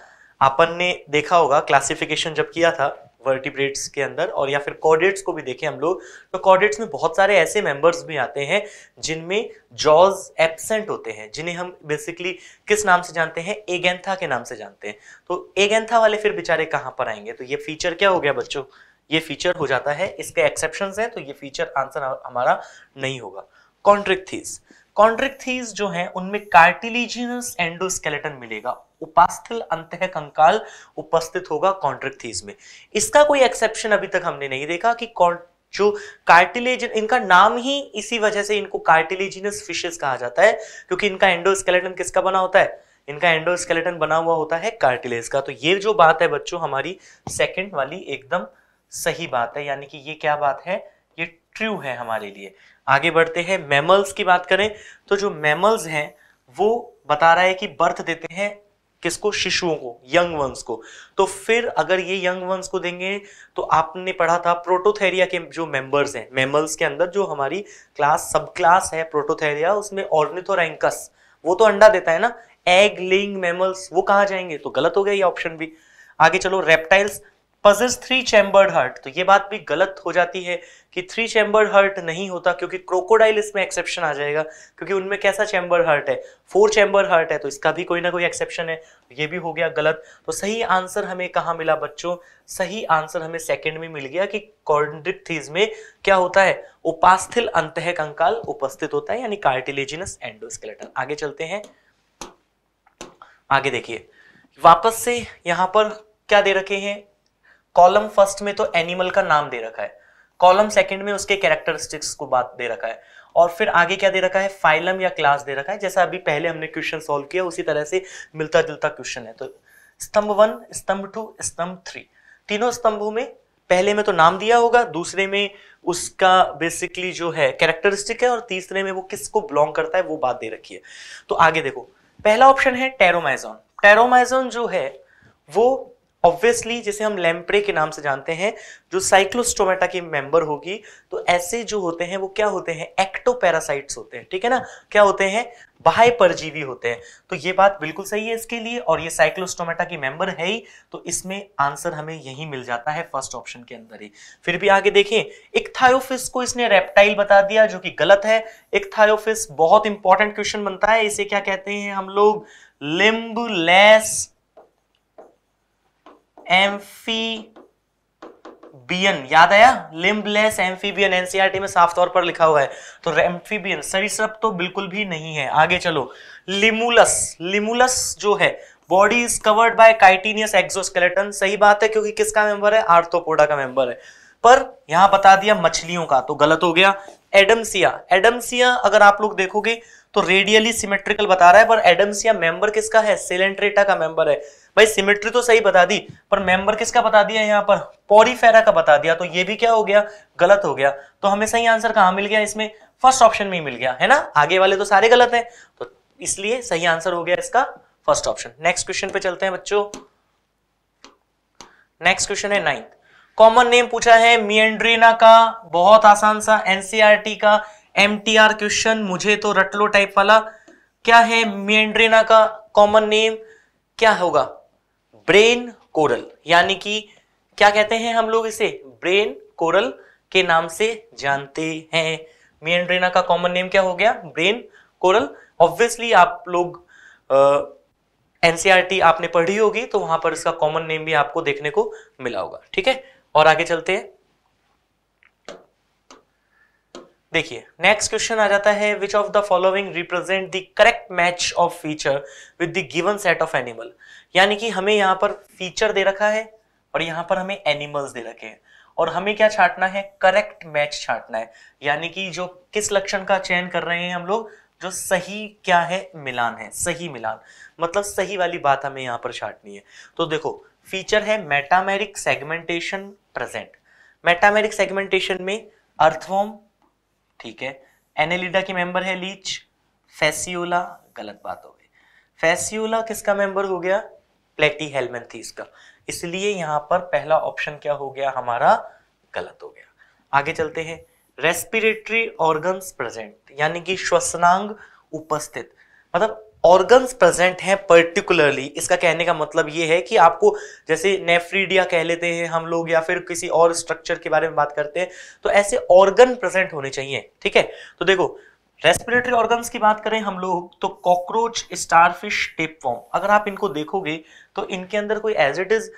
अपन ने देखा होगा क्लासिफिकेशन जब किया था वर्टिब्रेट्स के अंदर और या फिर कॉर्डेट्स को भी देखें हम लोग तो कॉर्डेट्स में बहुत सारे ऐसे मेंबर्स भी आते हैं जिनमें जॉज एबसेंट होते हैं जिन्हें हम बेसिकली किस नाम से जानते हैं एगेंथा के नाम से जानते हैं तो एगेंथा वाले फिर बेचारे कहाँ पर आएंगे तो ये फीचर क्या हो गया बच्चों ये फीचर हो जाता है इसके एक्सेप्शन हैं तो ये फीचर आंसर हमारा नहीं होगा कॉन्ट्रिक्थीज कॉन्ड्रिक्थीज जो है उनमें कार्टिलीजिनस एंडोस्केलेटन मिलेगा उपास्थल अंतः कंकाल उपस्थित होगा कॉन्ड्रिक्थीज में इसका कोई एक्सेप्शन अभी तक हमने नहीं देखा कि जो कार्टिलेज इनका नाम ही इसी वजह से इनको कार्टिलेजिनस फिशेस कहा जाता है क्योंकि इनका एंडोस्केलेटन किसका बना होता है इनका एंडोस्केलेटन बना हुआ होता है कार्टिलेज का तो ये जो बात है बच्चों हमारी सेकंड वाली एकदम सही बात है यानी कि ये क्या बात है ये ट्रू है हमारे लिए आगे बढ़ते हैं मैमल्स की बात करें तो जो मैमल्स हैं वो बता रहा है कि बर्थ देते हैं किसको शिशुओं को यंग वंस को तो फिर अगर ये यंग वंस को देंगे तो आपने पढ़ा था प्रोटोथेरिया के जो मेंबर्स हैं मेमल्स के अंदर जो हमारी क्लास सब क्लास है प्रोटोथेरिया उसमें ऑर्निथोरेंकस वो तो अंडा देता है ना एग लिंग मेमल्स वो कहाँ जाएंगे तो गलत हो गया ये ऑप्शन भी आगे चलो reptiles possess three chambered heart तो ये बात भी गलत हो जाती है कि थ्री चैम्बर्ड हर्ट नहीं होता क्योंकि क्रोकोडाइल इसमें एक्सेप्शन आ जाएगा क्योंकि उनमें कैसा चैम्बर हर्ट है फोर चैम्बर हर्ट है तो इसका भी कोई ना कोई एक्सेप्शन है ये भी हो गया गलत तो सही आंसर हमें कहाँ मिला बच्चों सही आंसर हमें सेकेंड में मिल गया कि कॉर्डिथीज में क्या होता है उपास्थिल अंत कंकाल उपस्थित होता है यानी कार्टिलेजिनस एंडोस्केलेटन आगे चलते हैं आगे देखिए वापस से यहां पर क्या दे रखे हैं कॉलम फर्स्ट में तो एनिमल का नाम दे रखा है कॉलम सेकंड में उसके कैरेक्टरिस्टिक्स को बात दे रखा है और फिर आगे क्या दे रखा है फाइलम या क्लास दे रखा है जैसा अभी पहले हमने क्वेश्चन सॉल्व किया उसी तरह से मिलता जुलता क्वेश्चन है तो स्तंभ वन स्तंभ टू स्तंभ थ्री तीनों स्तंभों में पहले में तो नाम दिया होगा दूसरे में उसका बेसिकली जो है कैरेक्टरिस्टिक है और तीसरे में वो किसको बिलोंग करता है वो बात दे रखी है तो आगे देखो पहला ऑप्शन है टेरोमाइजोन टेरोमाइजोन जो है वो ऑब्वियसली जिसे हम लैम्प्रे के नाम से जानते हैं जो साइक्लोस्टोमेटा की मेंबर होगी तो ऐसे जो होते हैं वो क्या होते हैं एक्टोपैरासाइट्स होते हैं ठीक है ना क्या होते हैं बाह्य परजीवी होते हैं तो ये बात बिल्कुल सही है इसके लिए और ये साइक्लोस्टोमेटा की मेंबर है ही तो इसमें आंसर हमें यही मिल जाता है फर्स्ट ऑप्शन के अंदर ही फिर भी आगे देखें थायोफिस को इसने रेप्टाइल बता दिया जो कि गलत है एक थायोफिस बहुत इंपॉर्टेंट क्वेश्चन बनता है इसे क्या कहते हैं हम लोग लिम्ब लेस एम्फीबियन याद आया लिम्बलेस एम्फीबियन एनसीआरटी e में साफ तौर पर लिखा हुआ है तो एम्फीबियन सरिसप तो बिल्कुल भी नहीं है आगे चलो लिमुलस लिमुलस जो है body is covered by chitinous exoskeleton सही बात है क्योंकि किसका मेंबर है आर्थोपोडा का मेंबर है पर यहां बता दिया मछलियों का तो गलत हो गया एडमसिया एडमसिया अगर आप लोग देखोगे तो रेडियली सिमेट्रिकल बता रहा है पर एडम्स या मेंबर किसका है सिलेंट्रेटा का मेंबर है भाई सिमेट्री तो सही बता दी पर मेंबर किसका बता दिया यहाँ पर पोरीफेरा का बता दिया तो ये भी क्या हो गया गलत हो गया तो हमें सही आंसर कहाँ मिल गया इसमें फर्स्ट ऑप्शन में ही मिल गया है ना आगे वाले तो सारे गलत है तो इसलिए सही आंसर हो गया इसका फर्स्ट ऑप्शन नेक्स्ट क्वेश्चन पे चलते हैं बच्चों नेक्स्ट क्वेश्चन है नाइन्थ कॉमन नेम पूछा है मियंड्रीना का बहुत आसान सा एनसीआरटी e का एम क्वेश्चन मुझे तो रटलो टाइप वाला क्या है मेंड्रेना का कॉमन नेम क्या होगा ब्रेन कोरल यानी कि क्या कहते हैं हम लोग इसे ब्रेन कोरल के नाम से जानते हैं मेंड्रेना का कॉमन नेम क्या हो गया ब्रेन कोरल ऑब्वियसली आप लोग एनसीईआरटी e आपने पढ़ी होगी तो वहां पर इसका कॉमन नेम भी आपको देखने को मिला होगा ठीक है और आगे चलते हैं देखिए नेक्स्ट क्वेश्चन आ जाता है which of the following represent the correct match of feature with the given set of animal यानी कि हमें यहाँ पर फीचर दे रखा है और यहाँ पर हमें एनिमल्स दे रखे हैं और हमें क्या छाटना है करेक्ट मैच छाटना है यानी कि जो किस लक्षण का चयन कर रहे हैं हम लोग जो सही क्या है मिलान है सही मिलान मतलब सही वाली बात हमें यहाँ पर छाटनी है तो देखो फीचर है metameric segmentation present metameric segmentation में अर्थवॉम ठीक है एनेलिडा की मेंबर है लीच फैसियोला गलत बात हो गई फैसियोला किसका मेंबर हो गया प्लेटी हेलमेंथीस का इसलिए यहां पर पहला ऑप्शन क्या हो गया हमारा गलत हो गया आगे चलते हैं रेस्पिरेटरी ऑर्गन्स प्रेजेंट यानी कि श्वसनांग उपस्थित मतलब ऑर्गन्स प्रेजेंट हैं पर्टिकुलरली इसका कहने का मतलब ये है कि आपको जैसे नेफ्रीडिया कह लेते हैं हम लोग या फिर किसी और स्ट्रक्चर के बारे में बात करते हैं तो ऐसे ऑर्गन प्रेजेंट होने चाहिए ठीक है तो देखो रेस्पिरेटरी ऑर्गन्स की बात करें हम लोग तो कॉकरोच स्टारफिश टेप फॉर्म अगर आप इनको देखोगे तो इनके अंदर कोई एज इट इज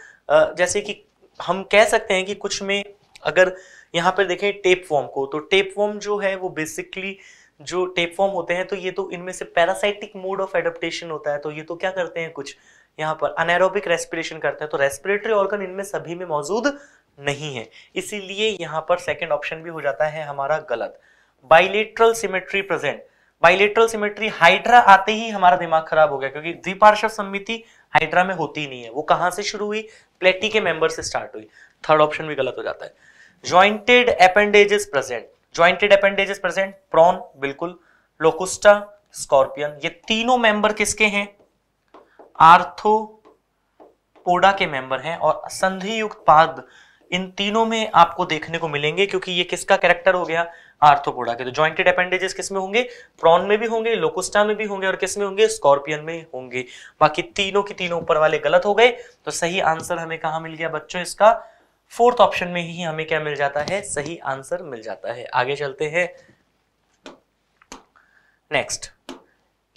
जैसे कि हम कह सकते हैं कि कुछ में अगर यहाँ पर देखें टेप फॉर्म को तो टेप फॉर्म जो है वो बेसिकली uh, जो टेप फॉर्म होते हैं तो ये तो इनमें से पैरासाइटिक मोड ऑफ एडप्टेशन होता है तो ये तो क्या करते हैं कुछ यहाँ पर अनैरोबिक रेस्पिरेशन करते हैं तो रेस्पिरेटरी ऑर्गन इनमें सभी में मौजूद नहीं है इसीलिए यहाँ पर सेकेंड ऑप्शन भी हो जाता है हमारा गलत bilateral symmetry present bilateral symmetry Hydra आते ही हमारा दिमाग खराब हो गया क्योंकि द्विपार्श्व समिति हाइड्रा में होती नहीं है वो कहाँ से शुरू हुई प्लेटी के मेंबर से स्टार्ट हुई थर्ड ऑप्शन भी गलत हो जाता है jointed appendages present jointed appendages present prawn बिल्कुल लोकुस्टा स्कॉर्पियन ये तीनों मेंबर किसके हैं आर्थोपोडा के मेंबर हैं और संधि युक्त पाद इन तीनों में आपको देखने को मिलेंगे क्योंकि ये किसका कैरेक्टर हो गया आर्थोपोडा के तो ज्वाइंटेड अपेंडेजेस किस में होंगे प्रॉन में भी होंगे लोकुस्टा में भी होंगे और किस में होंगे स्कॉर्पियन में होंगे बाकी तीनों के तीनों ऊपर वाले गलत हो गए तो सही आंसर हमें कहा मिल गया बच्चों इसका फोर्थ ऑप्शन में ही हमें क्या मिल जाता है सही आंसर मिल जाता है आगे चलते हैं नेक्स्ट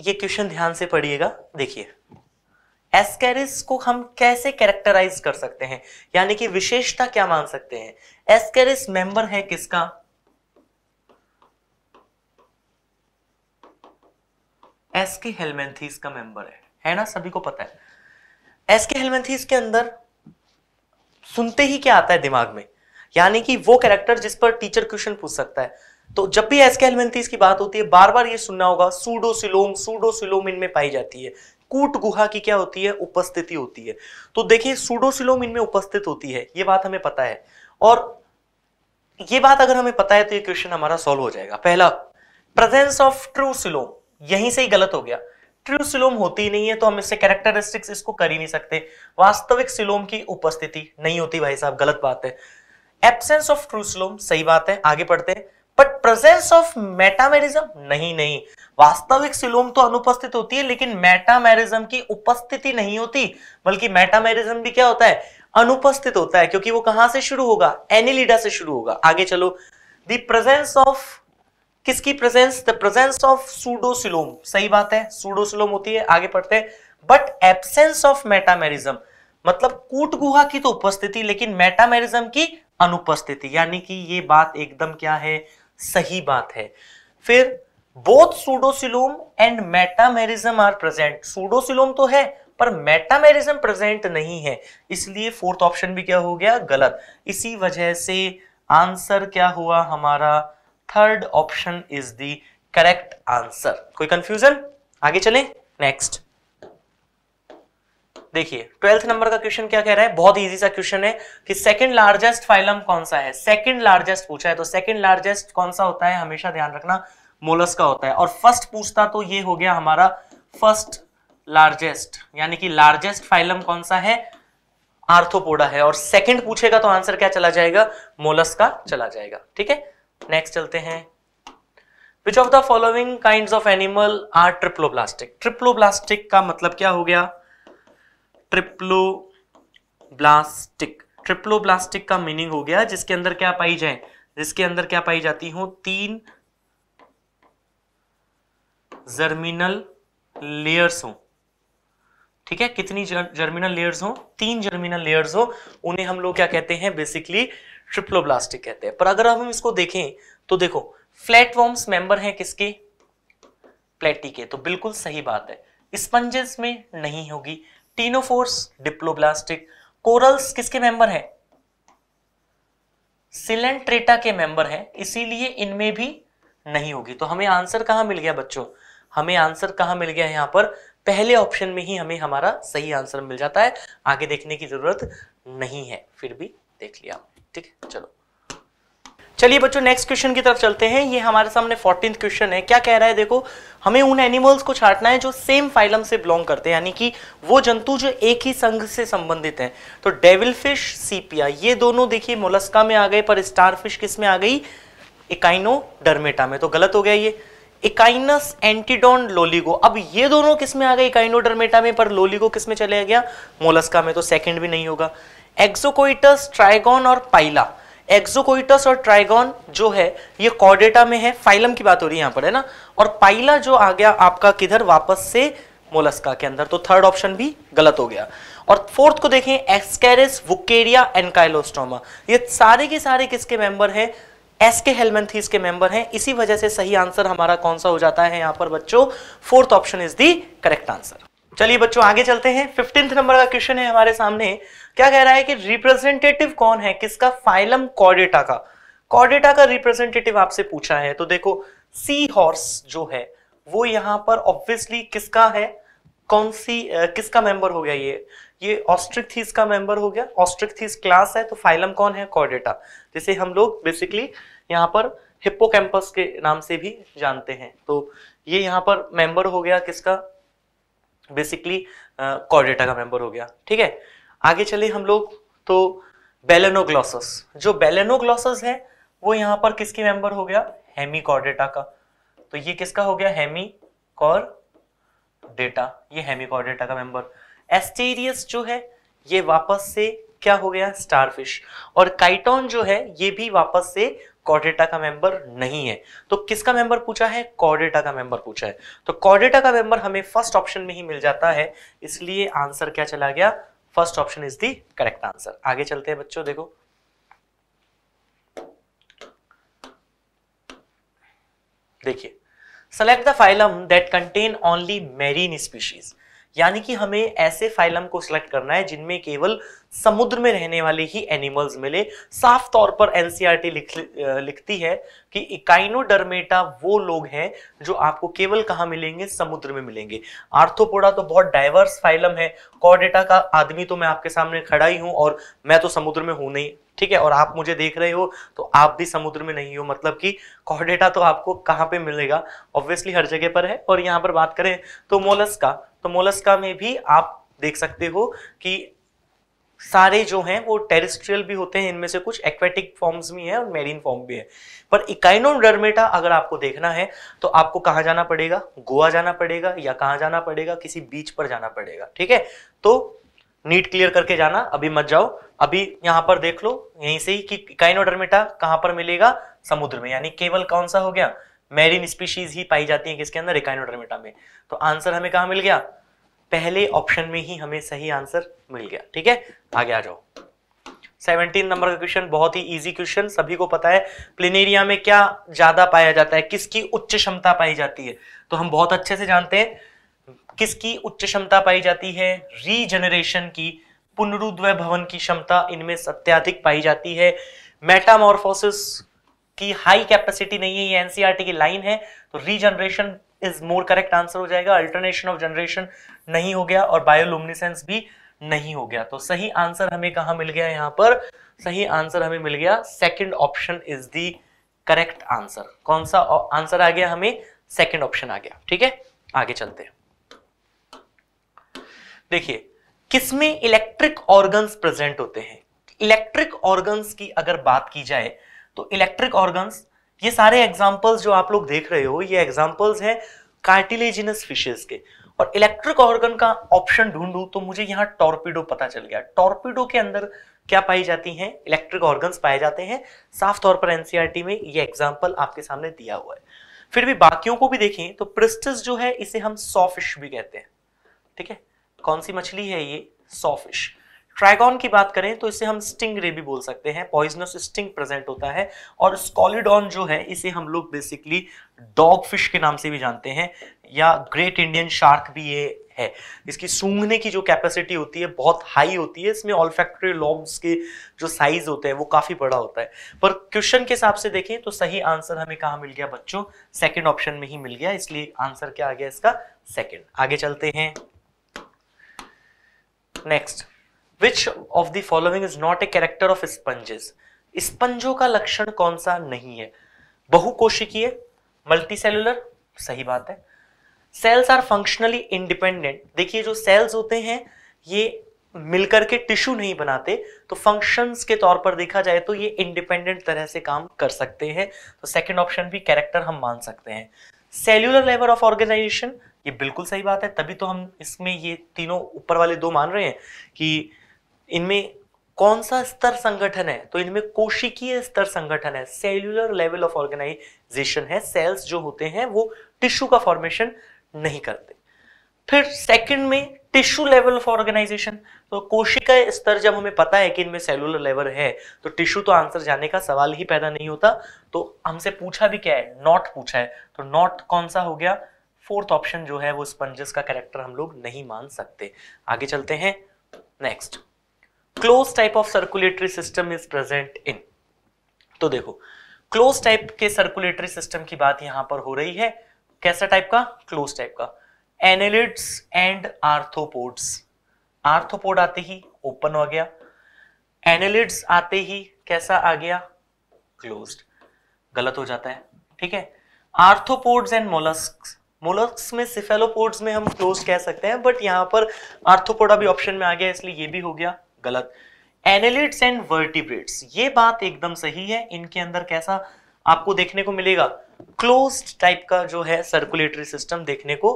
ये क्वेश्चन ध्यान से पढ़िएगा देखिए एस्केरिस को हम कैसे कैरेक्टराइज कर सकते हैं यानी कि विशेषता क्या मान सकते हैं एस्केरिस मेंबर है किसका एसके हेलमेंथीस का मेंबर है है ना सभी को पता है एसके हेलमेंथीस के अंदर सुनते ही क्या आता है दिमाग में यानी कि वो कैरेक्टर जिस पर टीचर क्वेश्चन पूछ सकता है तो जब भी एसके हेलमेंथीज की बात होती है बार बार ये सुनना होगा सूडो सिलोम सूडो सिलोम इनमें पाई जाती है कूट गुहा की क्या होती है उपस्थिति होती है तो देखिए सूडो सिलोम इनमें उपस्थित होती है ये बात हमें पता है और ये बात अगर हमें पता है तो ये क्वेश्चन हमारा सॉल्व हो जाएगा पहला प्रेजेंस ऑफ ट्रू सिलोम यहीं से ही गलत हो गया ट्रूसिलोम होती ही नहीं है तो हम इससे कैरेक्टरिस्टिक्स इसको कर ही नहीं सकते वास्तविक सिलोम की उपस्थिति नहीं होती भाई साहब गलत बात है एबसेंस ऑफ ट्रूसिलोम सही बात है आगे पढ़ते हैं बट प्रेजेंस ऑफ मेटामेरिज्म नहीं नहीं वास्तविक सिलोम तो अनुपस्थित होती है लेकिन मेटामेरिज्म की उपस्थिति नहीं होती बल्कि मेटामेरिज्म भी क्या होता है अनुपस्थित होता है क्योंकि वो कहां से शुरू होगा एनिलिडा से शुरू होगा आगे चलो द प्रेजेंस ऑफ किसकी presence the presence of pseudocoelom सही बात है सूडोसिलोम होती है आगे पढ़ते हैं बट एब्सेंस ऑफ मेटामेरिज्म मतलब कूट गुहा की तो उपस्थिति लेकिन मेटामेरिज्म की अनुपस्थिति यानी कि ये बात एकदम क्या है सही बात है फिर both pseudocoelom and metamerism are present pseudocoelom तो है पर मेटामेरिज्म प्रेजेंट नहीं है इसलिए फोर्थ ऑप्शन भी क्या हो गया गलत इसी वजह से आंसर क्या हुआ हमारा third option is the correct answer कोई कंफ्यूजन आगे चले नेक्स्ट देखिए ट्वेल्थ नंबर का क्वेश्चन क्या कह रहा है बहुत इजी सा क्वेश्चन है कि सेकंड लार्जेस्ट फाइलम कौन सा है सेकंड लार्जेस्ट पूछा है तो सेकंड लार्जेस्ट कौन सा होता है हमेशा ध्यान रखना मोलस का होता है और फर्स्ट पूछता तो ये हो गया हमारा फर्स्ट लार्जेस्ट यानी कि लार्जेस्ट फाइलम कौन सा है आर्थोपोडा है और सेकंड पूछेगा तो आंसर क्या चला जाएगा मोलस का चला जाएगा ठीक है नेक्स्ट चलते हैं which of the following kind of animal are triploblastic triploblastic का मतलब क्या हो गया ट्रिप्लो ट्रिप्लोब्लास्टिक ट्रिप्लोब्लास्टिक का मीनिंग हो गया जिसके अंदर क्या पाई जाए जिसके अंदर क्या पाई जाती हो तीन जर्मिनल लेयर्स हो ठीक है कितनी जर्मिनल लेयर्स हो तीन जर्मिनल लेयर्स हो उन्हें हम लोग क्या कहते हैं बेसिकली ट्रिप्लोब्लास्टिक कहते हैं पर अगर हम इसको देखें तो देखो वॉर्म्स मेंबर हैं किसके प्लेटी के तो बिल्कुल सही बात है स्पंजेस में नहीं होगी टीनोफोर्स डिप्लोब्लास्टिक कोरल्स किसके मेंबर हैं सिलेंट्रेटा के मेंबर हैं इसीलिए इनमें भी नहीं होगी तो हमें आंसर कहां मिल गया बच्चों हमें आंसर कहां मिल गया यहां पर पहले ऑप्शन में ही हमें हमारा सही आंसर मिल जाता है आगे देखने की जरूरत नहीं है फिर भी देख लिया ठीक है चलो चलिए बच्चों नेक्स्ट क्वेश्चन की तरफ चलते हैं ये हमारे सामने फोर्टीन क्वेश्चन है क्या कह रहा है देखो हमें उन एनिमल्स को छाटना है जो सेम फाइलम से बिलोंग करते हैं यानी कि वो जंतु जो एक ही संघ से संबंधित हैं तो डेविल फिश सीपिया ये दोनों देखिए मोलस्का में आ गए पर स्टार फिश किस में आ गई इकाइनो डरमेटा में तो गलत हो गया ये इकाइनस एंटीडोन लोलीगो अब ये दोनों किस में आ गए इकाइनो डरमेटा में पर लोलीगो किस में चले गया मोलस्का में तो सेकेंड भी नहीं होगा एक्सोकोइटस ट्राइगॉन और पाइला एक्सोकोइटस और ट्राइगॉन जो है ये कॉर्डेटा में है फाइलम की बात हो रही है यहां पर है ना और पाइला जो आ गया आपका किधर वापस से मोलस्का के अंदर तो थर्ड ऑप्शन भी गलत हो गया और फोर्थ को देखें एक्सकेरिस वुकेरिया एनकाइलोस्टोमा ये सारे के सारे किसके मेंबर हैं एस के हेलमेंथीस के मेंबर हैं इसी वजह से सही आंसर हमारा कौन सा हो जाता है यहां पर बच्चों fourth option is the correct answer चलिए बच्चों आगे चलते हैं फिफ्टींथ नंबर का क्वेश्चन है हमारे सामने क्या कह रहा है कि रिप्रेजेंटेटिव कौन है किसका फाइलम कॉडेटा का कॉडेटा का रिप्रेजेंटेटिव आपसे पूछा है तो देखो सी हॉर्स जो है वो यहां पर ऑब्वियसली किसका है कौन सी आ, किसका मेंबर हो गया ये ये ऑस्ट्रिकथीस का मेंबर हो गया ऑस्ट्रिकथीस क्लास है तो फाइलम कौन है कॉर्डेटा जिसे हम लोग बेसिकली यहाँ पर हिप्पोकैम्पस के नाम से भी जानते हैं तो ये यहाँ पर मेंबर हो गया किसका बेसिकली कॉर्डेटा का मेंबर हो गया ठीक है आगे चले हम लोग तो बेलेनोग्लॉसस जो बेलेनोग्लॉसस है वो यहां पर किसके मेंबर हो गया हेमी कॉर्डेटा का तो ये किसका हो गया हेमी कॉर डेटा ये हेमी कॉर्डेटा का मेंबर एस्टेरियस जो है ये वापस से क्या हो गया स्टारफिश और काइटॉन जो है ये भी वापस से कॉर्डेटा का मेंबर नहीं है तो किसका मेंबर पूछा है कॉर्डेटा का मेंबर पूछा है तो कॉर्डेटा का मेंबर हमें फर्स्ट ऑप्शन में ही मिल जाता है इसलिए आंसर क्या चला गया first option is the correct answer आगे चलते हैं बच्चों देखो देखिए select the phylum that contain only marine species यानी कि हमें ऐसे फाइलम को सिलेक्ट करना है जिनमें केवल समुद्र में रहने वाले ही एनिमल्स मिले साफ तौर पर एनसीईआरटी e लिख लिखती है कि इकाइनोडर्मेटा वो लोग हैं जो आपको केवल कहाँ मिलेंगे समुद्र में मिलेंगे आर्थोपोडा तो बहुत डाइवर्स फाइलम है कॉडेटा का आदमी तो मैं आपके सामने खड़ा ही हूँ और मैं तो समुद्र में हूँ नहीं ठीक है और आप मुझे देख रहे हो तो आप भी समुद्र में नहीं हो मतलब कि कॉर्डेटा तो आपको कहाँ पे मिलेगा ऑब्वियसली हर जगह पर है और यहाँ पर बात करें तो मोलस्का तो मोलस्का में भी आप देख सकते हो कि सारे जो हैं वो टेरिस्ट्रियल भी होते हैं इनमें से कुछ एक्वेटिक फॉर्म्स भी हैं और मेरीन फॉर्म भी है पर इकाइनोडर्मेटा अगर आपको देखना है तो आपको कहाँ जाना पड़ेगा गोवा जाना पड़ेगा या कहाँ जाना पड़ेगा किसी बीच पर जाना पड़ेगा ठीक है तो नीट क्लियर करके जाना अभी मत जाओ अभी यहां पर देख लो यहीं से ही कि काइनोडर्मेटा कहां पर मिलेगा समुद्र में यानी केवल कौन सा हो गया मैरीन स्पीशीज ही पाई जाती है किसके अंदर इकाइनोडर्मेटा में तो आंसर हमें कहा मिल गया पहले ऑप्शन में ही हमें सही आंसर मिल गया ठीक है आगे आ जाओ सेवनटीन नंबर का क्वेश्चन बहुत ही इजी क्वेश्चन सभी को पता है प्लेनेरिया में क्या ज्यादा पाया जाता है किसकी उच्च क्षमता पाई जाती है तो हम बहुत अच्छे से जानते हैं किसकी उच्च क्षमता पाई जाती है रीजनरेशन की पुनरुद्वय भवन की क्षमता इनमें अत्याधिक पाई जाती है मेटामोरफोसिस की हाई कैपेसिटी नहीं है ये एनसीईआरटी e की लाइन है तो regeneration is more correct answer हो जाएगा अल्टरनेशन ऑफ जनरेशन नहीं हो गया और बायोलुमिनिसेंस भी नहीं हो गया तो सही आंसर हमें कहा मिल गया यहाँ पर सही आंसर हमें मिल गया second option is the correct answer कौन सा आंसर आ गया हमें सेकंड ऑप्शन आ गया ठीक है आगे चलते हैं देखिए किसमें इलेक्ट्रिक ऑर्गन्स प्रेजेंट होते हैं इलेक्ट्रिक ऑर्गन्स की अगर बात की जाए तो इलेक्ट्रिक ऑर्गन्स ये सारे एग्जांपल्स जो आप लोग देख रहे हो ये एग्जाम्पल्स हैं कार्टिलेजिनस फिशेस के और इलेक्ट्रिक ऑर्गन का ऑप्शन ढूंढू तो मुझे यहाँ टॉर्पीडो पता चल गया टॉर्पीडो के अंदर क्या पाई जाती हैं इलेक्ट्रिक ऑर्गन्स पाए जाते हैं साफ तौर पर एनसीईआरटी e में ये एग्जाम्पल आपके सामने दिया हुआ है फिर भी बाकियों को भी देखें तो प्रिस्टस जो है इसे हम सॉफिश भी कहते हैं ठीक है कौन सी मछली है ये सॉफिश ट्राइगॉन की बात करें तो इसे हम स्टिंग रे भी बोल सकते हैं पॉइजनस स्टिंग प्रेजेंट होता है और स्कॉलिडॉन जो है इसे हम लोग बेसिकली डॉग फिश के नाम से भी जानते हैं या ग्रेट इंडियन शार्क भी ये है इसकी सूंघने की जो कैपेसिटी होती है बहुत हाई होती है इसमें ऑलफैक्ट्री लॉब्स के जो साइज होते हैं वो काफ़ी बड़ा होता है पर क्वेश्चन के हिसाब से देखें तो सही आंसर हमें कहाँ मिल गया बच्चों सेकेंड ऑप्शन में ही मिल गया इसलिए आंसर क्या आ गया इसका सेकेंड आगे चलते हैं next which of the following is not a character of sponges स्पंजों का लक्षण कौन सा नहीं है बहुकोशिकीय मल्टी सेलुलर सही बात है सेल्स आर फंक्शनली इंडिपेंडेंट देखिए जो सेल्स होते हैं ये मिलकर के टिश्यू नहीं बनाते तो फंक्शंस के तौर पर देखा जाए तो ये इंडिपेंडेंट तरह से काम कर सकते हैं तो सेकंड ऑप्शन भी कैरेक्टर हम मान सकते हैं सेल्यूलर लेवल ऑफ ऑर्गेनाइजेशन ये बिल्कुल सही बात है तभी तो हम इसमें ये तीनों ऊपर वाले दो मान रहे हैं कि इनमें कौन सा स्तर संगठन है तो इनमें कोशिकीय स्तर संगठन है सेल्युलर लेवल ऑफ ऑर्गेनाइजेशन है सेल्स जो होते हैं वो टिश्यू का फॉर्मेशन नहीं करते फिर सेकंड में टिश्यू लेवल ऑफ ऑर्गेनाइजेशन तो कोशिका स्तर जब हमें पता है कि इनमें सेलुलर लेवल है तो टिश्यू तो आंसर जाने का सवाल ही पैदा नहीं होता तो हमसे पूछा भी क्या है नॉट पूछा है तो नॉट कौन सा हो गया फोर्थ ऑप्शन जो है वो स्पंजेस का कैरेक्टर हम लोग नहीं मान सकते आगे चलते हैं next close type of circulatory system is present in तो देखो क्लोज टाइप के सर्कुलेटरी सिस्टम की बात यहां पर हो रही है कैसा टाइप का क्लोज टाइप का एनेलिड्स एंड आर्थोपोड्स आर्थोपोड आते ही ओपन हो गया एनेलिड्स आते ही कैसा आ गया क्लोज्ड गलत हो जाता है ठीक है आर्थोपोड्स एंड मोलस्क्स मोलक्स में सिफेलोपोड्स में हम क्लोज कह सकते हैं बट यहाँ पर आर्थोपोडा भी ऑप्शन में आ गया इसलिए ये भी हो गया गलत एनेलिड्स एंड वर्टिब्रेट्स ये बात एकदम सही है इनके अंदर कैसा आपको देखने को मिलेगा क्लोज टाइप का जो है सर्कुलेटरी सिस्टम देखने को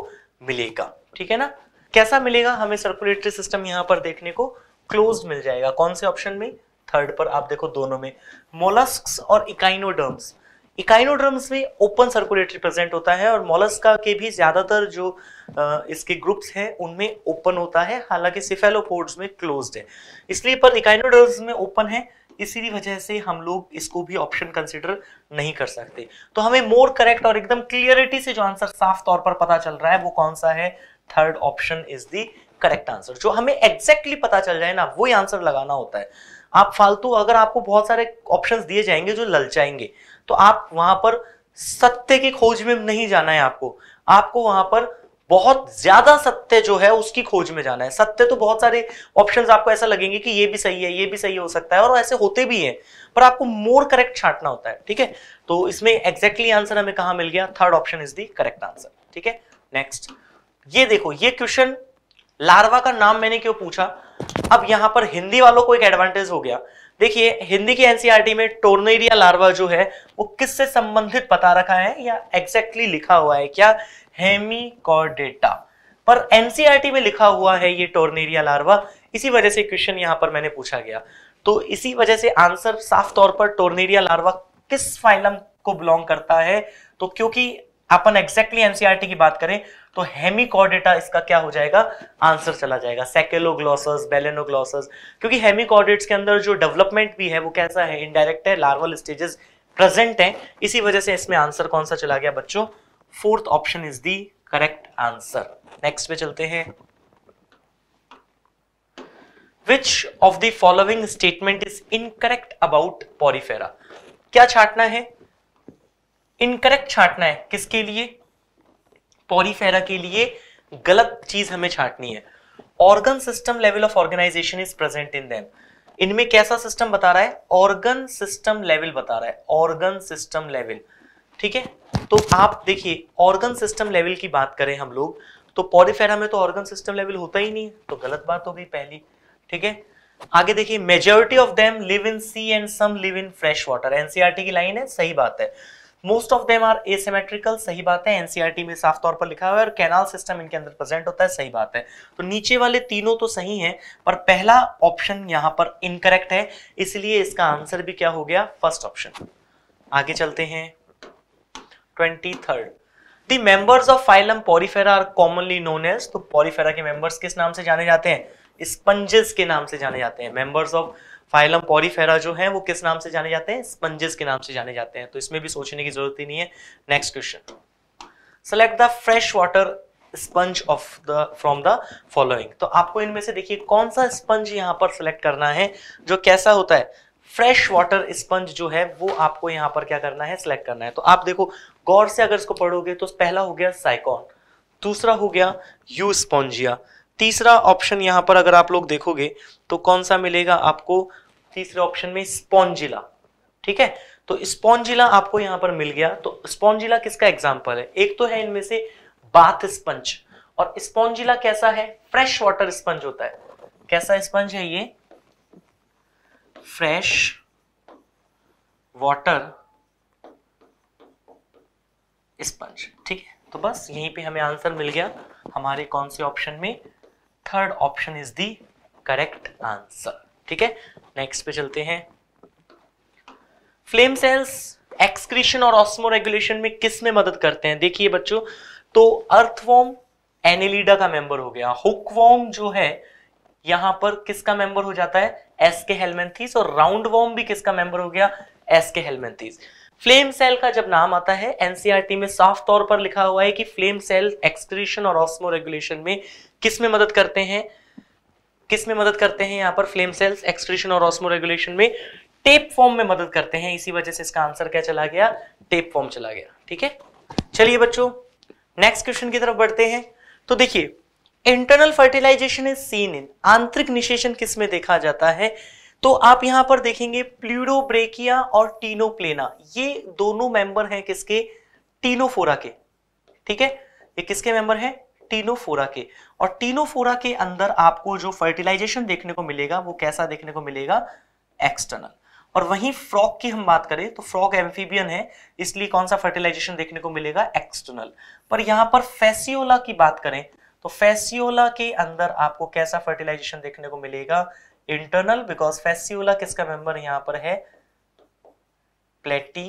मिलेगा ठीक है ना कैसा मिलेगा हमें सर्कुलेटरी सिस्टम यहाँ पर देखने को क्लोज मिल जाएगा कौन से ऑप्शन में थर्ड पर आप देखो दोनों में मोलस्क और इकाइनोडर्म्स इकाइनोड्रम्स में ओपन सर्कुलेटरी प्रेजेंट होता है और मोलस्का के भी ज़्यादातर जो इसके ग्रुप्स हैं उनमें ओपन होता है हालांकि सिफेलोपोड्स में क्लोज्ड है इसलिए पर इकाइनोड्रम्स में ओपन है इसी वजह से हम लोग इसको भी ऑप्शन कंसिडर नहीं कर सकते तो हमें मोर करेक्ट और एकदम क्लियरिटी से जो आंसर साफ तौर पर पता चल रहा है वो कौन सा है third option is the correct answer जो हमें एग्जैक्टली पता चल जाए ना वही आंसर लगाना होता है आप फालतू अगर आपको बहुत सारे ऑप्शन दिए जाएंगे जो ललचाएंगे तो आप वहां पर सत्य की खोज में नहीं जाना है आपको आपको वहां पर बहुत ज्यादा सत्य जो है उसकी खोज में जाना है सत्य तो बहुत सारे ऑप्शंस आपको ऐसा लगेंगे कि ये भी सही है ये भी सही हो सकता है और ऐसे होते भी हैं पर आपको मोर करेक्ट छाटना होता है ठीक है तो इसमें एग्जैक्टली आंसर हमें कहा मिल गया third option is the correct answer ठीक है नेक्स्ट ये देखो ये क्वेश्चन लार्वा का नाम मैंने क्यों पूछा अब यहां पर हिंदी वालों को एक एडवांटेज हो गया देखिए हिंदी की एनसीईआरटी e में टोर्नेरिया लार्वा जो है वो किससे संबंधित पता रखा है या एग्जैक्टली लिखा हुआ है क्या हेमिकॉर्डेटा पर एनसीईआरटी e में लिखा हुआ है ये टोर्नेरिया लार्वा इसी वजह से क्वेश्चन यहां पर मैंने पूछा गया तो इसी वजह से आंसर साफ तौर पर टोर्नेरिया लार्वा किस फाइलम को बिलोंग करता है तो क्योंकि अपन एग्जैक्टली एनसीआरटी e की बात करें तो हेमिकॉर्डेटा इसका क्या हो जाएगा आंसर चला जाएगा सेकेलोग्लॉसस बेलेनोग्लॉसस क्योंकि हेमिकॉर्डेट्स के अंदर जो डेवलपमेंट भी है वो कैसा है इनडायरेक्ट है लार्वल स्टेजेस प्रेजेंट है इसी वजह से इसमें आंसर कौन सा चला गया बच्चों fourth option is the correct answer next पे चलते हैं which of the following statement is incorrect about Porifera क्या छाटना है इनकरेक्ट छाटना है किसके लिए पॉलीफेरा के लिए गलत चीज हमें छाटनी है organ system level of organisation is present in them इनमें कैसा सिस्टम बता रहा है ऑर्गन सिस्टम लेवल बता रहा है ऑर्गन सिस्टम लेवल ठीक है तो आप देखिए ऑर्गन सिस्टम लेवल की बात करें हम लोग तो पॉलीफेरा में तो ऑर्गन सिस्टम लेवल होता ही नहीं है तो गलत बात हो गई पहली ठीक है आगे देखिए majority of them live in sea and some live in fresh water NCERT की लाइन है सही बात है most of them are asymmetrical सही बात है एनसीआरटी e में साफ तौर पर लिखा हुआ है और कैनाल सिस्टम इनके अंदर प्रेजेंट होता है सही बात है तो नीचे वाले तीनों तो सही हैं पर पहला ऑप्शन यहां पर इनकरेक्ट है इसलिए इसका आंसर भी क्या हो गया फर्स्ट ऑप्शन आगे चलते हैं twenty third the members of phylum Porifera are commonly known as तो पॉरीफेरा के मेंबर्स किस नाम से जाने जाते हैं स्पंजेस के नाम से जाने जाते हैं मेंबर्स ऑफ फाइलम पॉरीफेरा जो है वो किस नाम से जाने जाते हैं स्पंजेस के नाम से जाने जाते हैं तो इसमें भी सोचने की जरूरत ही नहीं है next question select the fresh water sponge of the from the following तो आपको इनमें से देखिए कौन सा स्पंज यहाँ पर सिलेक्ट करना है जो कैसा होता है फ्रेश वाटर स्पंज जो है वो आपको यहाँ पर क्या करना है सिलेक्ट करना है तो आप देखो गौर से अगर इसको पढ़ोगे तो पहला हो गया साइकॉन दूसरा हो गया यू स्पॉन्जिया तीसरा ऑप्शन यहाँ पर अगर आप लोग देखोगे तो कौन सा मिलेगा आपको तीसरे ऑप्शन में स्पॉन्जिला ठीक है तो स्पॉन्जिला आपको यहां पर मिल गया तो स्पॉन्जिला किसका एग्जाम्पल है एक तो है इनमें से बाथ स्पंज और स्पॉन्जिला कैसा है फ्रेश वाटर स्पंज होता है कैसा स्पंज है ये फ्रेश वाटर स्पंज ठीक है तो बस यहीं पे हमें आंसर मिल गया हमारे कौन से ऑप्शन में third option is the correct answer ठीक है नेक्स्ट पे चलते हैं फ्लेम सेल्स एक्सक्रीशन और ऑस्मो रेगुलेशन में किस में मदद करते हैं देखिए बच्चों तो अर्थवॉर्म एनिलीडा का मेंबर हो गया हुकवॉर्म जो है यहां पर किसका मेंबर हो जाता है एस के हेलमेंथीस और राउंड वॉर्म भी किसका मेंबर हो गया एस के हेलमेंथीस फ्लेम सेल का जब नाम आता है एनसीआरटी e में साफ तौर पर लिखा हुआ है कि फ्लेम सेल एक्सक्रीशन और ऑस्मो रेगुलेशन में किस में मदद करते हैं किस में मदद करते हैं यहाँ पर फ्लेम सेल्स एक्सक्रीशन और ऑस्मोरेगुलेशन में टेप फॉर्म में मदद करते हैं इसी वजह से इसका आंसर क्या चला गया टेप फॉर्म चला गया ठीक है चलिए बच्चों नेक्स्ट क्वेश्चन की तरफ बढ़ते हैं तो देखिए internal fertilisation is seen in आंतरिक निशेषण किस में देखा जाता है तो आप यहां पर देखेंगे प्लूरोब्रेकिया और टीनोप्लेना ये दोनों मेंबर हैं किसके टीनोफोरा के ठीक है ये किसके मेंबर हैं टीनोफोरा के और टीनोफोरा के अंदर आपको जो फर्टिलाइजेशन देखने को मिलेगा वो कैसा देखने को मिलेगा एक्सटर्नल और वहीं फ्रॉग की हम बात करें तो फ्रॉग एम्फीबियन है इसलिए कौन सा फर्टिलाइजेशन देखने को मिलेगा एक्सटर्नल पर यहां पर फैसियोला की बात करें तो फैसियोला के अंदर आपको कैसा फर्टिलाइजेशन देखने को मिलेगा इंटरनल बिकॉज फैसियोला किसका मेंबर यहां पर है प्लेटी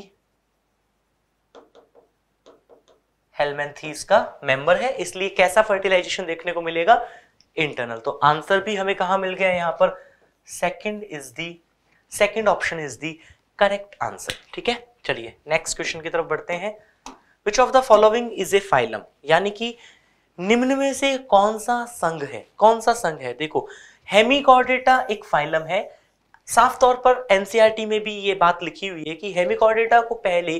हेलमेंथीस का मेंबर है इसलिए कैसा फर्टिलाइजेशन देखने को मिलेगा इंटरनल तो आंसर भी हमें कहा मिल गया यहां पर second is the second option is the correct answer ठीक है चलिए नेक्स्ट क्वेश्चन की तरफ बढ़ते हैं which of the following is a phylum यानी कि निम्न में से कौन सा संघ है कौन सा संघ है देखो हेमिकॉर्डेटा एक फाइलम है साफ तौर पर एनसीआरटी e में भी ये बात लिखी हुई है कि हेमिकॉर्डेटा को पहले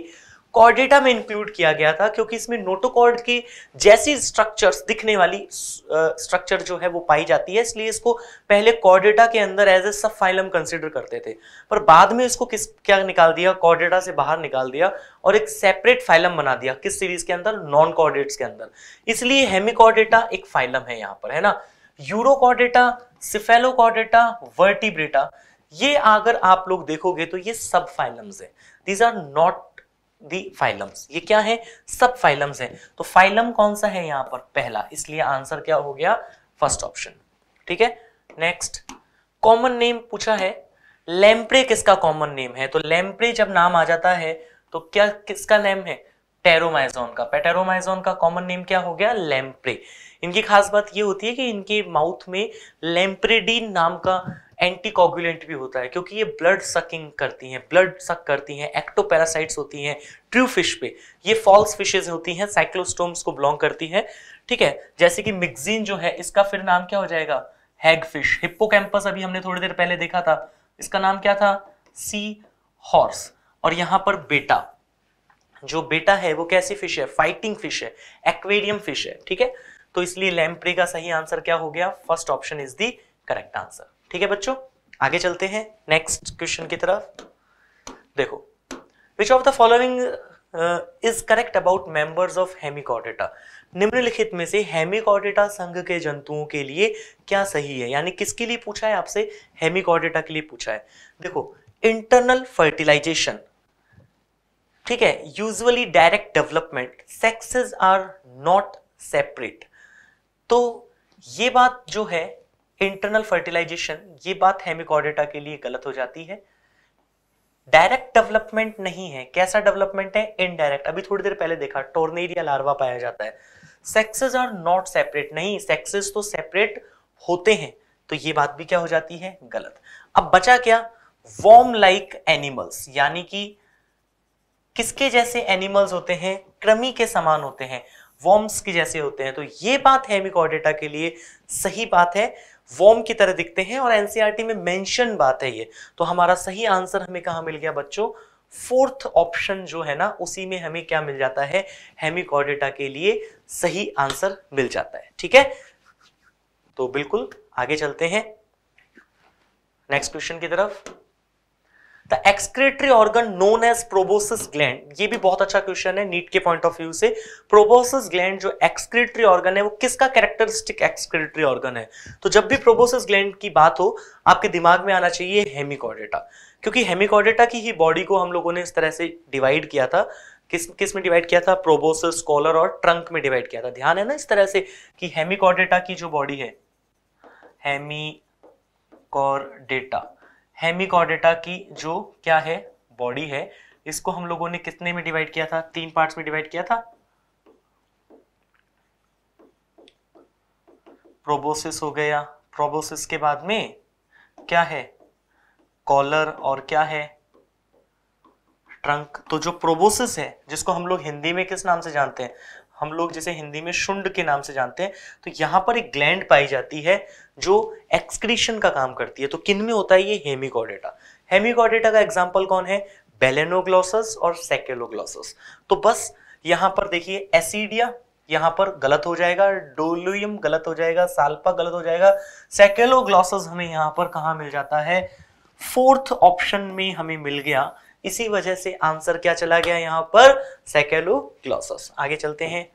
कॉर्डेटा में इंक्लूड किया गया था क्योंकि इसमें नोटोकॉर्ड की जैसी स्ट्रक्चर्स दिखने वाली स्ट्रक्चर जो है वो पाई जाती है इसलिए इसको पहले कॉर्डेटा के अंदर एज ए सब फाइलम कंसिडर करते थे पर बाद में इसको किस क्या निकाल दिया कॉर्डेटा से बाहर निकाल दिया और एक सेपरेट फाइलम बना दिया किस सीरीज के अंदर नॉन कॉर्डेट्स के अंदर इसलिए हेमिकॉर्डेटा एक फाइलम है यहाँ पर है ना यूरोकॉर्डेटा सिफेलोकॉर्डेटा वर्टिब्रेटा ये अगर आप लोग देखोगे तो ये सब फाइलम्स है these are not the phylums ये क्या है सब फाइलम्स है तो फाइलम कौन सा है यहां पर पहला इसलिए आंसर क्या हो गया फर्स्ट ऑप्शन ठीक है नेक्स्ट कॉमन नेम पूछा है लैम्प्रे किसका कॉमन नेम है तो लैम्प्रे जब नाम आ जाता है तो क्या किसका नेम है टेरोमाइजोन का पेटेरोमाइजोन का कॉमन नेम क्या हो गया लैम्प्रे इनकी खास बात ये होती है कि इनके माउथ में लैम्प्रेडीन नाम का एंटीकोगुलेंट भी होता है क्योंकि ये ब्लड सकिंग करती हैं ब्लड सक करती हैं एक्टोपैरासाइट्स होती हैं ट्रू फिश पे ये फॉल्स फिशेज होती हैं साइक्लोस्टोम्स को बिलोंग करती हैं ठीक है जैसे कि मिक्सिन जो है इसका फिर नाम क्या हो जाएगा हैग फिश हिप्पोकैम्पस अभी हमने थोड़ी देर पहले देखा था इसका नाम क्या था सी हॉर्स और यहाँ पर बेटा जो बेटा है वो कैसी फिश है फाइटिंग फिश है एक्वेरियम फिश है ठीक है तो इसलिए लैम्प्रे का सही आंसर क्या हो गया first option is the correct answer ठीक है बच्चों आगे चलते हैं नेक्स्ट क्वेश्चन की तरफ देखो which of the following is correct about members of Hemichordata निम्नलिखित में से हेमिकॉर्डेटा संघ के जंतुओं के लिए क्या सही है यानी किसके लिए पूछा है आपसे हेमिकॉर्डेटा के लिए पूछा है देखो इंटरनल फर्टिलाइजेशन ठीक है usually direct development sexes are not separate तो ये बात जो है इंटरनल फर्टिलाइजेशन ये बात हेमिकॉर्डेटा के लिए गलत हो जाती है डायरेक्ट डेवलपमेंट नहीं है कैसा डेवलपमेंट है इनडायरेक्ट अभी थोड़ी देर पहले देखा टोर्नेरिया लार्वा पाया जाता है सेक्सेस आर नॉट सेपरेट नहीं सेक्सेस तो सेपरेट होते हैं तो ये बात भी क्या हो जाती है गलत अब बचा क्या वॉर्म लाइक एनिमल्स यानी कि किसके जैसे एनिमल्स होते हैं क्रमी के समान होते हैं वॉर्म्स के जैसे होते हैं तो ये बात है हेमिकॉर्डेटा के लिए सही बात है वॉर्म की तरह दिखते हैं और एनसीईआरटी में मेंशन बात है ये तो हमारा सही आंसर हमें कहा मिल गया बच्चों फोर्थ ऑप्शन जो है ना उसी में हमें क्या मिल जाता है हेमिकॉर्डेटा के लिए सही आंसर मिल जाता है ठीक है तो बिल्कुल आगे चलते हैं नेक्स्ट क्वेश्चन की तरफ the excretory organ known as proboscis gland ये भी बहुत अच्छा क्वेश्चन है नीट के पॉइंट ऑफ व्यू से प्रोबोसिस ग्लैंड जो एक्सक्रेटरी ऑर्गन है वो किसका कैरेक्टरिस्टिक एक्सक्रेटरी ऑर्गन है तो जब भी प्रोबोसिस ग्लैंड की बात हो आपके दिमाग में आना चाहिए हेमिकॉडेटा क्योंकि हेमिकॉडेटा की ही बॉडी को हम लोगों ने इस तरह से डिवाइड किया था किस किस में डिवाइड किया था प्रोबोसिस कॉलर और ट्रंक में डिवाइड किया था ध्यान है ना इस तरह से कि हेमिकॉडेटा की जो बॉडी है हेमी कॉर डेटा हेमिकॉर्डेटा की जो क्या है बॉडी है इसको हम लोगों ने कितने में डिवाइड किया था तीन पार्ट्स में डिवाइड किया था प्रोबोसिस हो गया प्रोबोसिस के बाद में क्या है कॉलर और क्या है ट्रंक तो जो प्रोबोसिस है जिसको हम लोग हिंदी में किस नाम से जानते हैं हम लोग जिसे हिंदी में शुंड के नाम से जानते हैं तो यहां पर एक ग्लैंड पाई जाती है जो एक्सक्रीशन का काम करती है तो किन में होता है ये हेमिकॉडेटा हेमिकॉडेटा का एग्जाम्पल कौन है बेलेनोग्लॉसस और सेकेलोग्लॉसस तो बस यहां पर देखिए एसिडिया यहां पर गलत हो जाएगा डोलियम गलत हो जाएगा साल्पा गलत हो जाएगा सेकेलोग्लॉसस हमें यहां पर कहा मिल जाता है फोर्थ ऑप्शन में हमें मिल गया इसी वजह से आंसर क्या चला गया यहां पर सेकेलोग्लॉसस आगे चलते हैं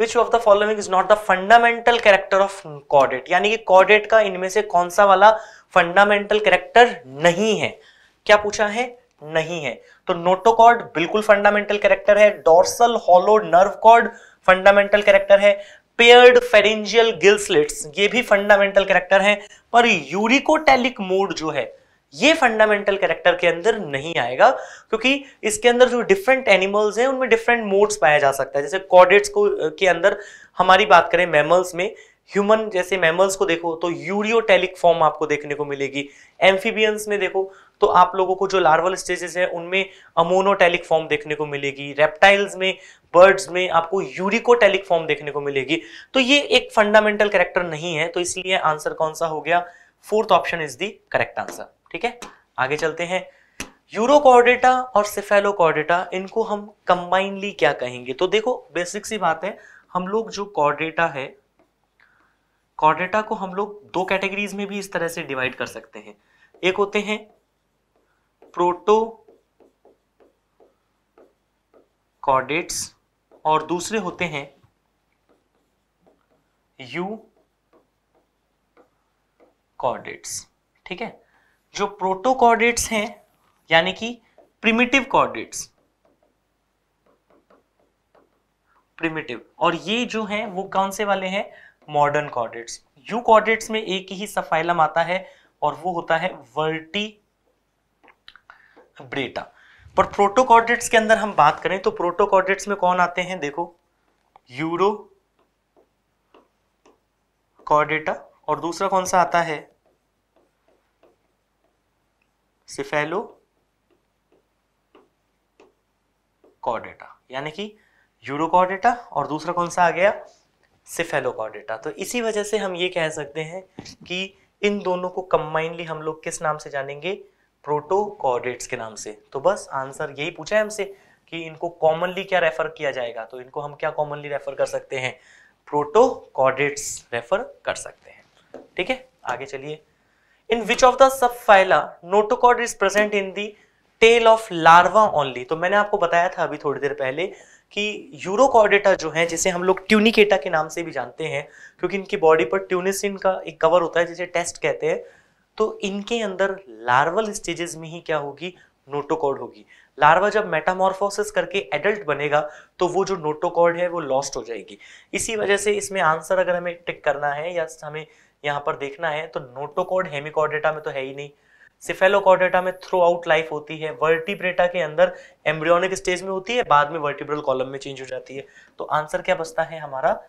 which of the following is not the fundamental character of chordate यानी कि कॉर्डेट का इनमें से कौन सा वाला फंडामेंटल कैरेक्टर नहीं है क्या पूछा है नहीं है तो नोटोकॉर्ड बिल्कुल फंडामेंटल कैरेक्टर है dorsal hollow nerve cord fundamental character है पेयर्ड फेरेंजियल गिल्सलेट्स ये भी फंडामेंटल कैरेक्टर है पर यूरिकोटेलिक मोड जो है ये फंडामेंटल कैरेक्टर के अंदर नहीं आएगा क्योंकि इसके अंदर जो डिफरेंट एनिमल्स हैं उनमें डिफरेंट मोड्स पाया जा सकता है जैसे कॉडेट्स को के अंदर हमारी बात करें मैमल्स में ह्यूमन जैसे मैमल्स को देखो तो यूरियोटेलिक फॉर्म आपको देखने को मिलेगी एम्फीबियंस में देखो तो आप लोगों को जो लार्वल स्टेजेस है उनमें अमोनोटेलिक फॉर्म देखने को मिलेगी रेप्टाइल्स में बर्ड्स में आपको यूरिकोटेलिक फॉर्म देखने को मिलेगी तो ये एक फंडामेंटल कैरेक्टर नहीं है तो इसलिए आंसर कौन सा हो गया fourth option is the correct answer ठीक है आगे चलते हैं यूरोकॉर्डेटा और सिफेलोकॉर्डेटा इनको हम कंबाइनली क्या कहेंगे तो देखो बेसिक सी बात है हम लोग जो कॉर्डेटा है कॉर्डेटा को हम लोग दो कैटेगरीज में भी इस तरह से डिवाइड कर सकते हैं एक होते हैं प्रोटो कॉर्डेट्स और दूसरे होते हैं यू कॉर्डेट्स ठीक है जो प्रोटो कॉर्डेट्स हैं यानी कि प्रिमिटिव कॉर्डेट्स प्रिमिटिव और ये जो हैं वो कौन से वाले हैं मॉडर्न कॉर्डेट्स यू कॉर्डेट्स में एक ही सफाइलम आता है और वो होता है वर्टी ब्रेटा पर प्रोटोकॉर्डेट्स के अंदर हम बात करें तो प्रोटोकॉर्डेट्स में कौन आते हैं देखो यूरो कॉर्डेटा और दूसरा कौन सा आता है सिफेलो कॉर्डेटा यानी कि यूरोकॉर्डेटा और दूसरा कौन सा आ गया कॉर्डेटा तो इसी वजह से हम ये कह सकते हैं कि इन दोनों को कंबाइनली हम लोग किस नाम से जानेंगे प्रोटोकॉर्डेट्स के नाम से तो बस आंसर यही पूछा है हमसे कि इनको कॉमनली क्या रेफर किया जाएगा तो इनको हम क्या कॉमनली रेफर कर सकते हैं प्रोटोकॉर्डेट्स रेफर कर सकते हैं ठीक है आगे चलिए in which of the subphyla notochord is present in the tail of larva only तो मैंने आपको बताया था अभी थोड़ी देर पहले कि यूरोकॉडेटा जो है जिसे हम लोग ट्यूनिकेटा के नाम से भी जानते हैं क्योंकि इनकी बॉडी पर ट्यूनिसिन का एक कवर होता है जिसे टेस्ट कहते हैं तो इनके अंदर लार्वल स्टेजेस में ही क्या होगी नोटोकॉड होगी लार्वा जब मेटामॉर्फोसिस करके एडल्ट बनेगा तो वो जो नोटोकॉड है वो लॉस्ट हो जाएगी इसी वजह से इसमें आंसर अगर हमें टिक करना है या हमें यहाँ पर देखना है तो नोटोकॉड हेमिकॉर्डेटा में तो है ही नहीं सिफेलोकॉर्डेटा में थ्रू आउट लाइफ होती है वर्टिब्रेटा के अंदर एम्ब्रियोनिक स्टेज में होती है बाद में वर्टिब्रल कॉलम में चेंज हो जाती है तो आंसर क्या बचता है हमारा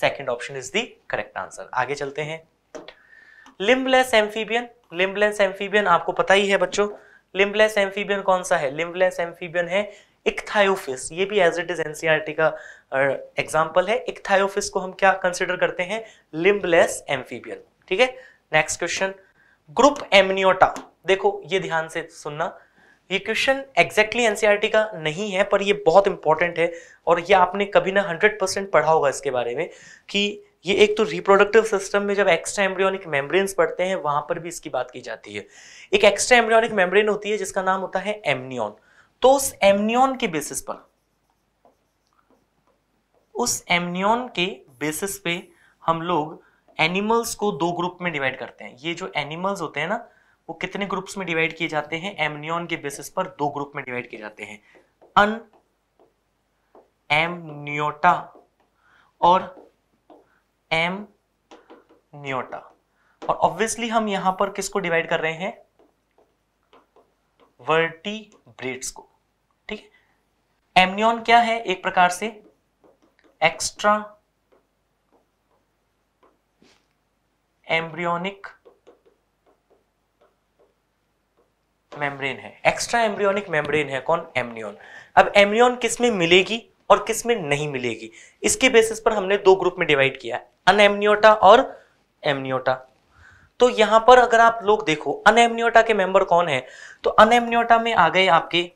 second option is the correct answer आगे चलते हैं लिम्बलेस एम्फीबियन लिम्बलेस एम्फीबियन आपको पता ही है बच्चों लिम्बलेस एम्फीबियन कौन सा है लिम्बलेस एम्फीबियन है इक्थायोफिस ये भी एज इट इज एनसीईआरटी का एग्जाम्पल है इक्थायोफिस को हम क्या कंसिडर करते हैं लिम्बलेस एम्फीबियल ठीक है नेक्स्ट क्वेश्चन ग्रुप एमनियोटा देखो ये ध्यान से सुनना ये क्वेश्चन एग्जैक्टली एनसीईआरटी का नहीं है पर ये बहुत इंपॉर्टेंट है और ये आपने कभी ना हंड्रेड परसेंट पढ़ा होगा इसके बारे में कि ये एक तो रिप्रोडक्टिव सिस्टम में जब एक्स्ट्रा एम्ब्रियोनिक मेम्ब्रेन पढ़ते हैं वहां पर भी इसकी बात की जाती है एक एक्स्ट्रा एम्ब्रियोनिक मेम्ब्रेन होती है जिसका नाम होता है एमनियॉन तो उस एमनियोन के बेसिस पर उस एमनियन के बेसिस पे हम लोग एनिमल्स को दो ग्रुप में डिवाइड करते हैं ये जो एनिमल्स होते हैं ना वो कितने ग्रुप्स में डिवाइड किए जाते हैं एमनियोन के बेसिस पर दो ग्रुप में डिवाइड किए जाते हैं अन एमनियोटा और एम न्योटा और ऑब्वियसली हम यहां पर किसको डिवाइड कर रहे हैं वर्टिब्रेट्स को ठीक है एमनियन क्या है एक प्रकार से एक्स्ट्रा एम्ब्रियोनिक मेम्ब्रेन है एक्स्ट्रा एम्ब्रियोनिक मेम्ब्रेन है कौन एमनियन अब एमनियन किस में मिलेगी और किस में नहीं मिलेगी इसके बेसिस पर हमने दो ग्रुप में डिवाइड किया अनएमनियोटा और एमनियोटा तो यहां पर अगर आप लोग देखो अनएमनियोटा के मेंबर कौन है तो अनएमनियोटा में आ गए आपके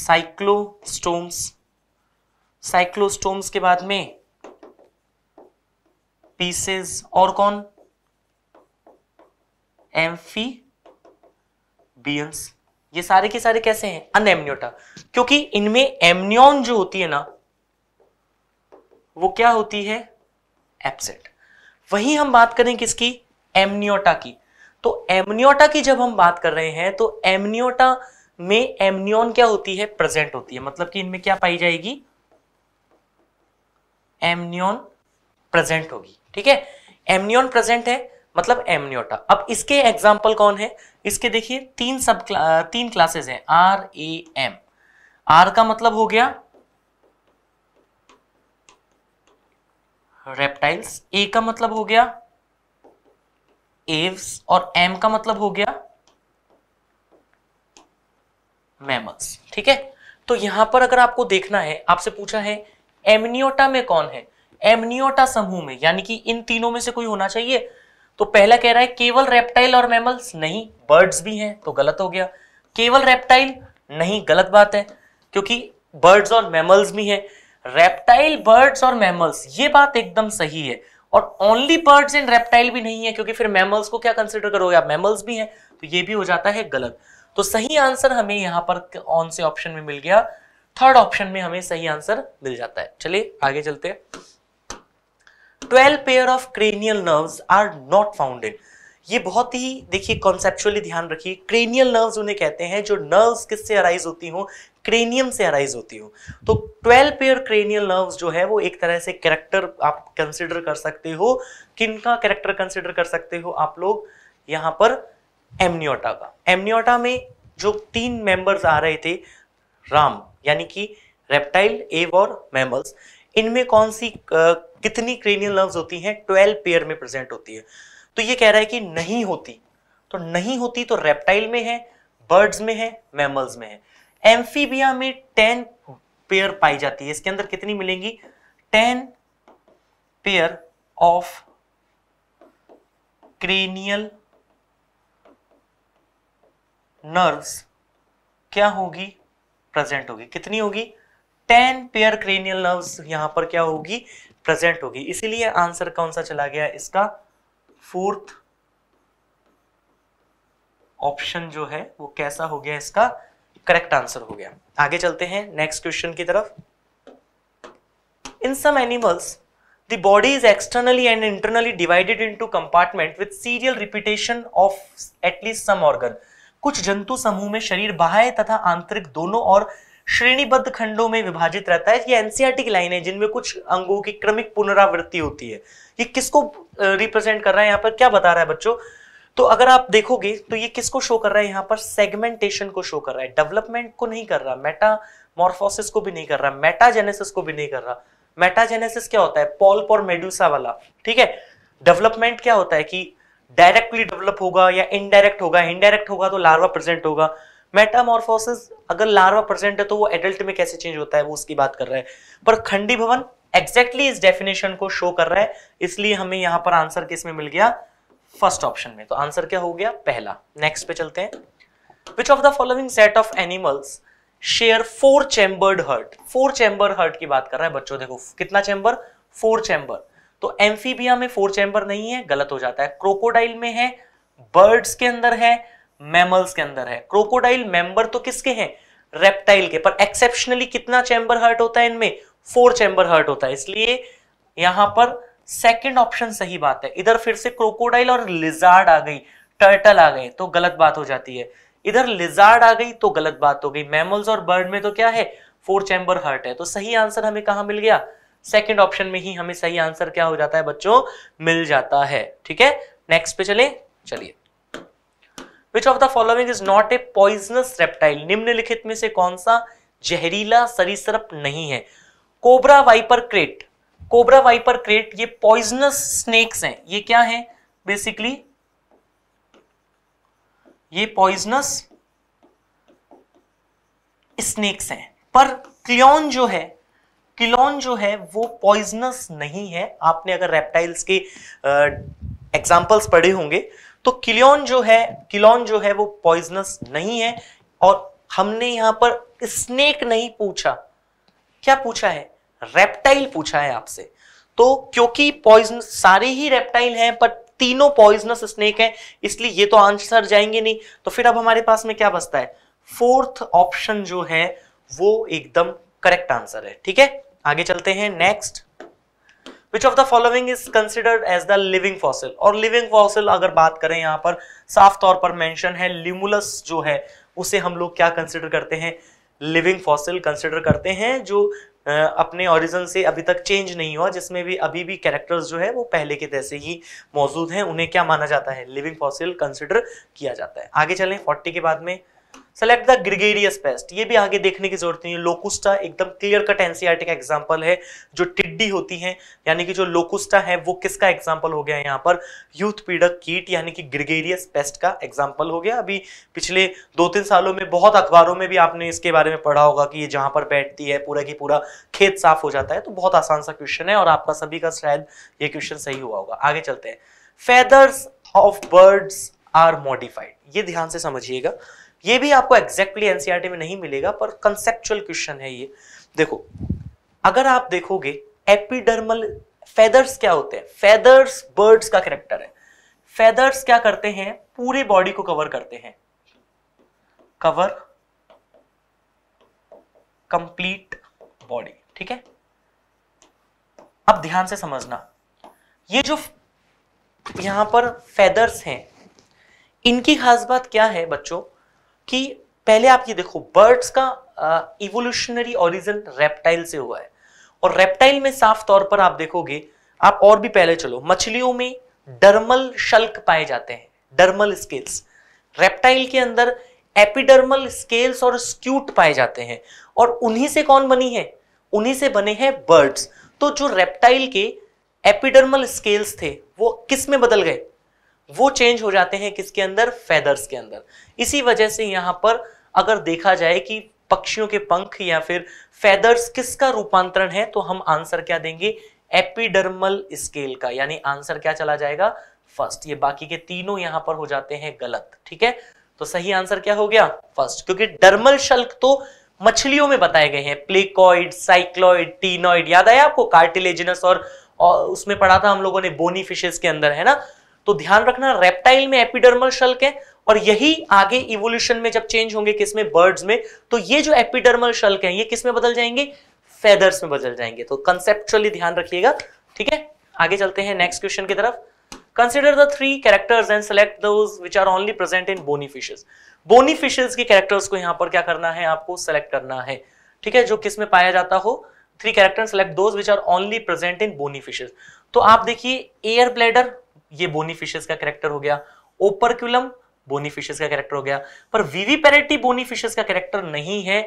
साइक्लोस्टोम्स साइक्लोस्टोम्स के बाद में पीसेस और कौन एम्फीबियंस ये सारे के सारे कैसे हैं अनएमनियोटा क्योंकि इनमें एमनियन जो होती है ना वो क्या होती है एप्सेट वही हम बात करें किसकी एमनियोटा की तो एमनियोटा की जब हम बात कर रहे हैं तो एमनियोटा में एमनियन क्या होती है प्रेजेंट होती है मतलब कि इनमें क्या पाई जाएगी एमनियन प्रेजेंट होगी ठीक है एमनियन प्रेजेंट है मतलब एमनियोटा अब इसके एग्जाम्पल कौन है इसके देखिए तीन सब क्ला, तीन क्लासेस हैं आर ए एम आर का मतलब हो गया रेप्टाइल्स ए का मतलब हो गया एव्स और एम का मतलब हो गया मैमल्स ठीक है तो यहां पर अगर आपको देखना है आपसे पूछा है एमनियोटा में कौन है एमनियोटा समूह में यानी कि इन तीनों में से कोई होना चाहिए तो पहला कह रहा है केवल रेप्टाइल और मैमल्स नहीं बर्ड्स भी हैं तो गलत हो गया केवल रेप्टाइल नहीं गलत बात है क्योंकि बर्ड्स और मैमल्स भी हैं रेप्टाइल बर्ड्स और मैमल्स ये बात एकदम सही है और ओनली बर्ड्स एंड रेप्टाइल भी नहीं है क्योंकि फिर मैमल्स को क्या कंसिडर करोगे आप मैमल्स भी हैं तो ये भी हो जाता है गलत तो सही आंसर हमें यहां पर ऑन से ऑप्शन में मिल गया थर्ड ऑप्शन में हमें सही आंसर मिल जाता है चलिए आगे चलते हैं twelve pair of cranial nerves are not founded ये बहुत ही देखिए कॉन्सेप्चुअली ध्यान रखिए क्रेनियल नर्व्स उन्हें कहते हैं जो नर्व्स किससे अराइज होती हूँ क्रेनियम से अराइज होती हूँ तो ट्वेल्व पेयर क्रेनियल नर्व्स जो है वो एक तरह से करेक्टर आप कंसिडर कर सकते हो किन का कैरेक्टर कंसिडर कर सकते हो आप लोग यहाँ पर एमनियोटा का एमनियोटा में जो तीन मेंबर्स आ रहे थे राम यानी कि रेप्टाइल एव और मैमल्स इनमें कौन सी कितनी क्रेनियल नर्व्स होती हैं ट्वेल्व पेयर में प्रेजेंट होती है तो ये कह रहा है कि नहीं होती तो नहीं होती तो रेप्टाइल में है बर्ड्स में है मैमल्स में है एम्फीबिया में टेन पेयर पाई जाती है इसके अंदर कितनी मिलेंगी ten pair of cranial nerves क्या होगी प्रेजेंट होगी कितनी होगी टेन पेयर क्रेनियल नर्व्स यहां पर क्या होगी प्रेजेंट होगी इसीलिए आंसर कौन सा चला गया इसका फोर्थ ऑप्शन जो है वो कैसा हो गया इसका करेक्ट आंसर हो गया आगे चलते हैं नेक्स्ट क्वेश्चन की तरफ in some animals the body is externally and internally divided into compartment with serial repetition of at least some organ कुछ जंतु समूह में शरीर बाह्य तथा आंतरिक दोनों और श्रेणीबद्ध खंडों में विभाजित रहता है ये एनसीआरटी की लाइन है जिनमें कुछ अंगों की क्रमिक पुनरावृत्ति होती है ये किसको रिप्रेजेंट कर रहा है यहाँ पर क्या बता रहा है बच्चों तो अगर आप देखोगे तो ये किसको शो कर रहा है यहाँ पर सेगमेंटेशन को शो कर रहा है डेवलपमेंट को नहीं कर रहा मेटा मोरफोसिस को भी नहीं कर रहा मेटाजेनेसिस को भी नहीं कर रहा मेटाजेनेसिस क्या होता है पॉल्प और मेड्यूसा वाला ठीक है डेवलपमेंट क्या होता है कि डायरेक्टली डेवलप होगा या इनडायरेक्ट होगा इनडायरेक्ट होगा तो लार्वा प्रेजेंट होगा मेटामॉर्फोसिस अगर लार्वा प्रेजेंट है तो वो एडल्ट में कैसे चेंज होता है वो उसकी बात कर रहा है पर खंडी भवन एग्जैक्टली exactly इस डेफिनेशन को शो कर रहा है इसलिए हमें यहां पर आंसर किस में मिल गया फर्स्ट ऑप्शन में तो आंसर क्या हो गया पहला नेक्स्ट पे चलते हैं which of the following set of animals share four chambered heart four chamber heart की बात कर रहा है बच्चों देखो कितना चैम्बर फोर चैम्बर तो एम्फीबिया में फोर चैम्बर नहीं है गलत हो जाता है क्रोकोडाइल में है बर्ड्स के अंदर है मैमल्स के अंदर है क्रोकोडाइल मेंबर तो किसके हैं रेप्टाइल के पर एक्सेप्शनली कितना चैम्बर हर्ट होता है इनमें फोर चैम्बर हर्ट होता है इसलिए यहां पर सेकंड ऑप्शन सही बात है इधर फिर से क्रोकोडाइल और लिजार्ड आ गई टर्टल आ गए तो गलत बात हो जाती है इधर लिजार्ड आ गई तो गलत बात हो गई मैमल्स और बर्ड में तो क्या है फोर चैम्बर हर्ट है तो सही आंसर हमें कहा मिल गया सेकेंड ऑप्शन में ही हमें सही आंसर क्या हो जाता है बच्चों मिल जाता है ठीक है नेक्स्ट पे चले चलिए which of the following is not a poisonous reptile निम्नलिखित में से कौन सा जहरीला सरीसृप नहीं है cobra viper krait cobra viper krait ये पॉइजनस स्नेक्स हैं ये क्या है बेसिकली ये पॉइजनस स्नेक्स हैं पर क्लियोन जो है क्लियॉन जो है वो पॉइजनस नहीं है आपने अगर रेप्टाइल्स के एग्जाम्पल्स पढ़े होंगे तो क्लियोन जो है क्लियॉन जो है वो पॉइजनस नहीं है और हमने यहां पर स्नेक नहीं पूछा क्या पूछा है रेप्टाइल पूछा है आपसे तो क्योंकि पॉइजन सारे ही रेप्टाइल हैं पर तीनों पॉइजनस स्नेक हैं इसलिए ये तो आंसर जाएंगे नहीं तो फिर अब हमारे पास में क्या बचता है फोर्थ ऑप्शन जो है वो एकदम करेक्ट आंसर है ठीक है आगे चलते हैं next which of the following is considered as the living fossil और लिविंग फॉसिल अगर बात करें यहाँ पर साफ तौर पर mention है लिमुलस जो है उसे हम लोग क्या कंसिडर करते हैं लिविंग फॉसिल कंसिडर करते हैं जो अपने ओरिजिन से अभी तक चेंज नहीं हुआ जिसमें भी अभी भी कैरेक्टर्स जो है वो पहले के तैसे ही मौजूद हैं उन्हें क्या माना जाता है लिविंग फॉसिल कंसिडर किया जाता है आगे चलें फोर्टी के बाद में सेलेक्ट द ग्रिगेरियस पेस्ट ये भी आगे देखने की जरूरत नहीं है लोकुस्टा एकदम क्लियर कट एनसीआरटी का एग्जाम्पल है जो टिड्डी होती है यानी कि जो लोकुस्टा है वो किसका एग्जाम्पल हो गया यहाँ पर यूथ पीड़क कीट यानी कि ग्रिगेरियस पेस्ट का एग्जाम्पल हो गया अभी पिछले दो तीन सालों में बहुत अखबारों में भी आपने इसके बारे में पढ़ा होगा कि ये जहां पर बैठती है पूरा की पूरा खेत साफ हो जाता है तो बहुत आसान सा क्वेश्चन है और आपका सभी का शायद ये क्वेश्चन सही हुआ होगा आगे चलते हैं feathers of birds are modified ये ध्यान से समझिएगा ये भी आपको एग्जैक्टली exactly एनसीआर e में नहीं मिलेगा पर कंसेप्चुअल क्वेश्चन है ये देखो अगर आप देखोगे एपिडर्मल फेदर्स क्या होते हैं फेदर्स बर्ड्स का करेक्टर है फेदर्स क्या करते हैं पूरे बॉडी को कवर करते हैं कवर कंप्लीट बॉडी ठीक है अब ध्यान से समझना ये जो यहां पर फेदर्स हैं इनकी खास बात क्या है बच्चों कि पहले आप ये देखो बर्ड्स का इवोल्यूशनरी ओरिजिन रेप्टाइल से हुआ है और रेप्टाइल में साफ तौर पर आप देखोगे आप और भी पहले चलो मछलियों में डर्मल शल्क पाए जाते हैं डर्मल स्केल्स रेप्टाइल के अंदर एपिडर्मल स्केल्स और स्क्यूट पाए जाते हैं और उन्हीं से कौन बनी है उन्हीं से बने हैं बर्ड्स तो जो रेप्टाइल के एपिडर्मल स्केल्स थे वो किस में बदल गए वो चेंज हो जाते हैं किसके अंदर फेदर्स के अंदर इसी वजह से यहाँ पर अगर देखा जाए कि पक्षियों के पंख या फिर फेदर्स किसका रूपांतरण है तो हम आंसर क्या देंगे एपिडर्मल स्केल का यानी आंसर क्या चला जाएगा फर्स्ट ये बाकी के तीनों यहां पर हो जाते हैं गलत ठीक है तो सही आंसर क्या हो गया फर्स्ट क्योंकि डर्मल शल्क तो मछलियों में बताए गए हैं प्लेकॉइड साइक्लॉइड टीनॉइड याद आया आपको कार्टिलेजिनस और, और उसमें पढ़ा था हम लोगों ने बोनी फिशेस के अंदर है ना तो ध्यान रखना रेप्टाइल में एपिडर्मल शल्क है और यही आगे इवोल्यूशन में जब चेंज होंगे किसमें बर्ड्स में तो ये जो एपिडर्मल शल्क है ये किसमें बदल जाएंगे फेदर्स में बदल जाएंगे तो कंसेप्चुअली ध्यान रखिएगा ठीक है आगे चलते हैं नेक्स्ट क्वेश्चन की तरफ consider the three characters and select those are only present in bony fishes bony fishes के कैरेक्टर्स को यहां पर क्या करना है आपको सेलेक्ट करना है ठीक है जो किस में पाया जाता हो three character select those which are only present in bony fishes तो आप देखिए एयर ब्लेडर ये बोनीफिशेस का कैरेक्टर हो गया ओपरक्यूलम बोनीफिशेस का कैरेक्टर हो गया पर वीवीपेरेटी बोनीफिशेस का कैरेक्टर नहीं है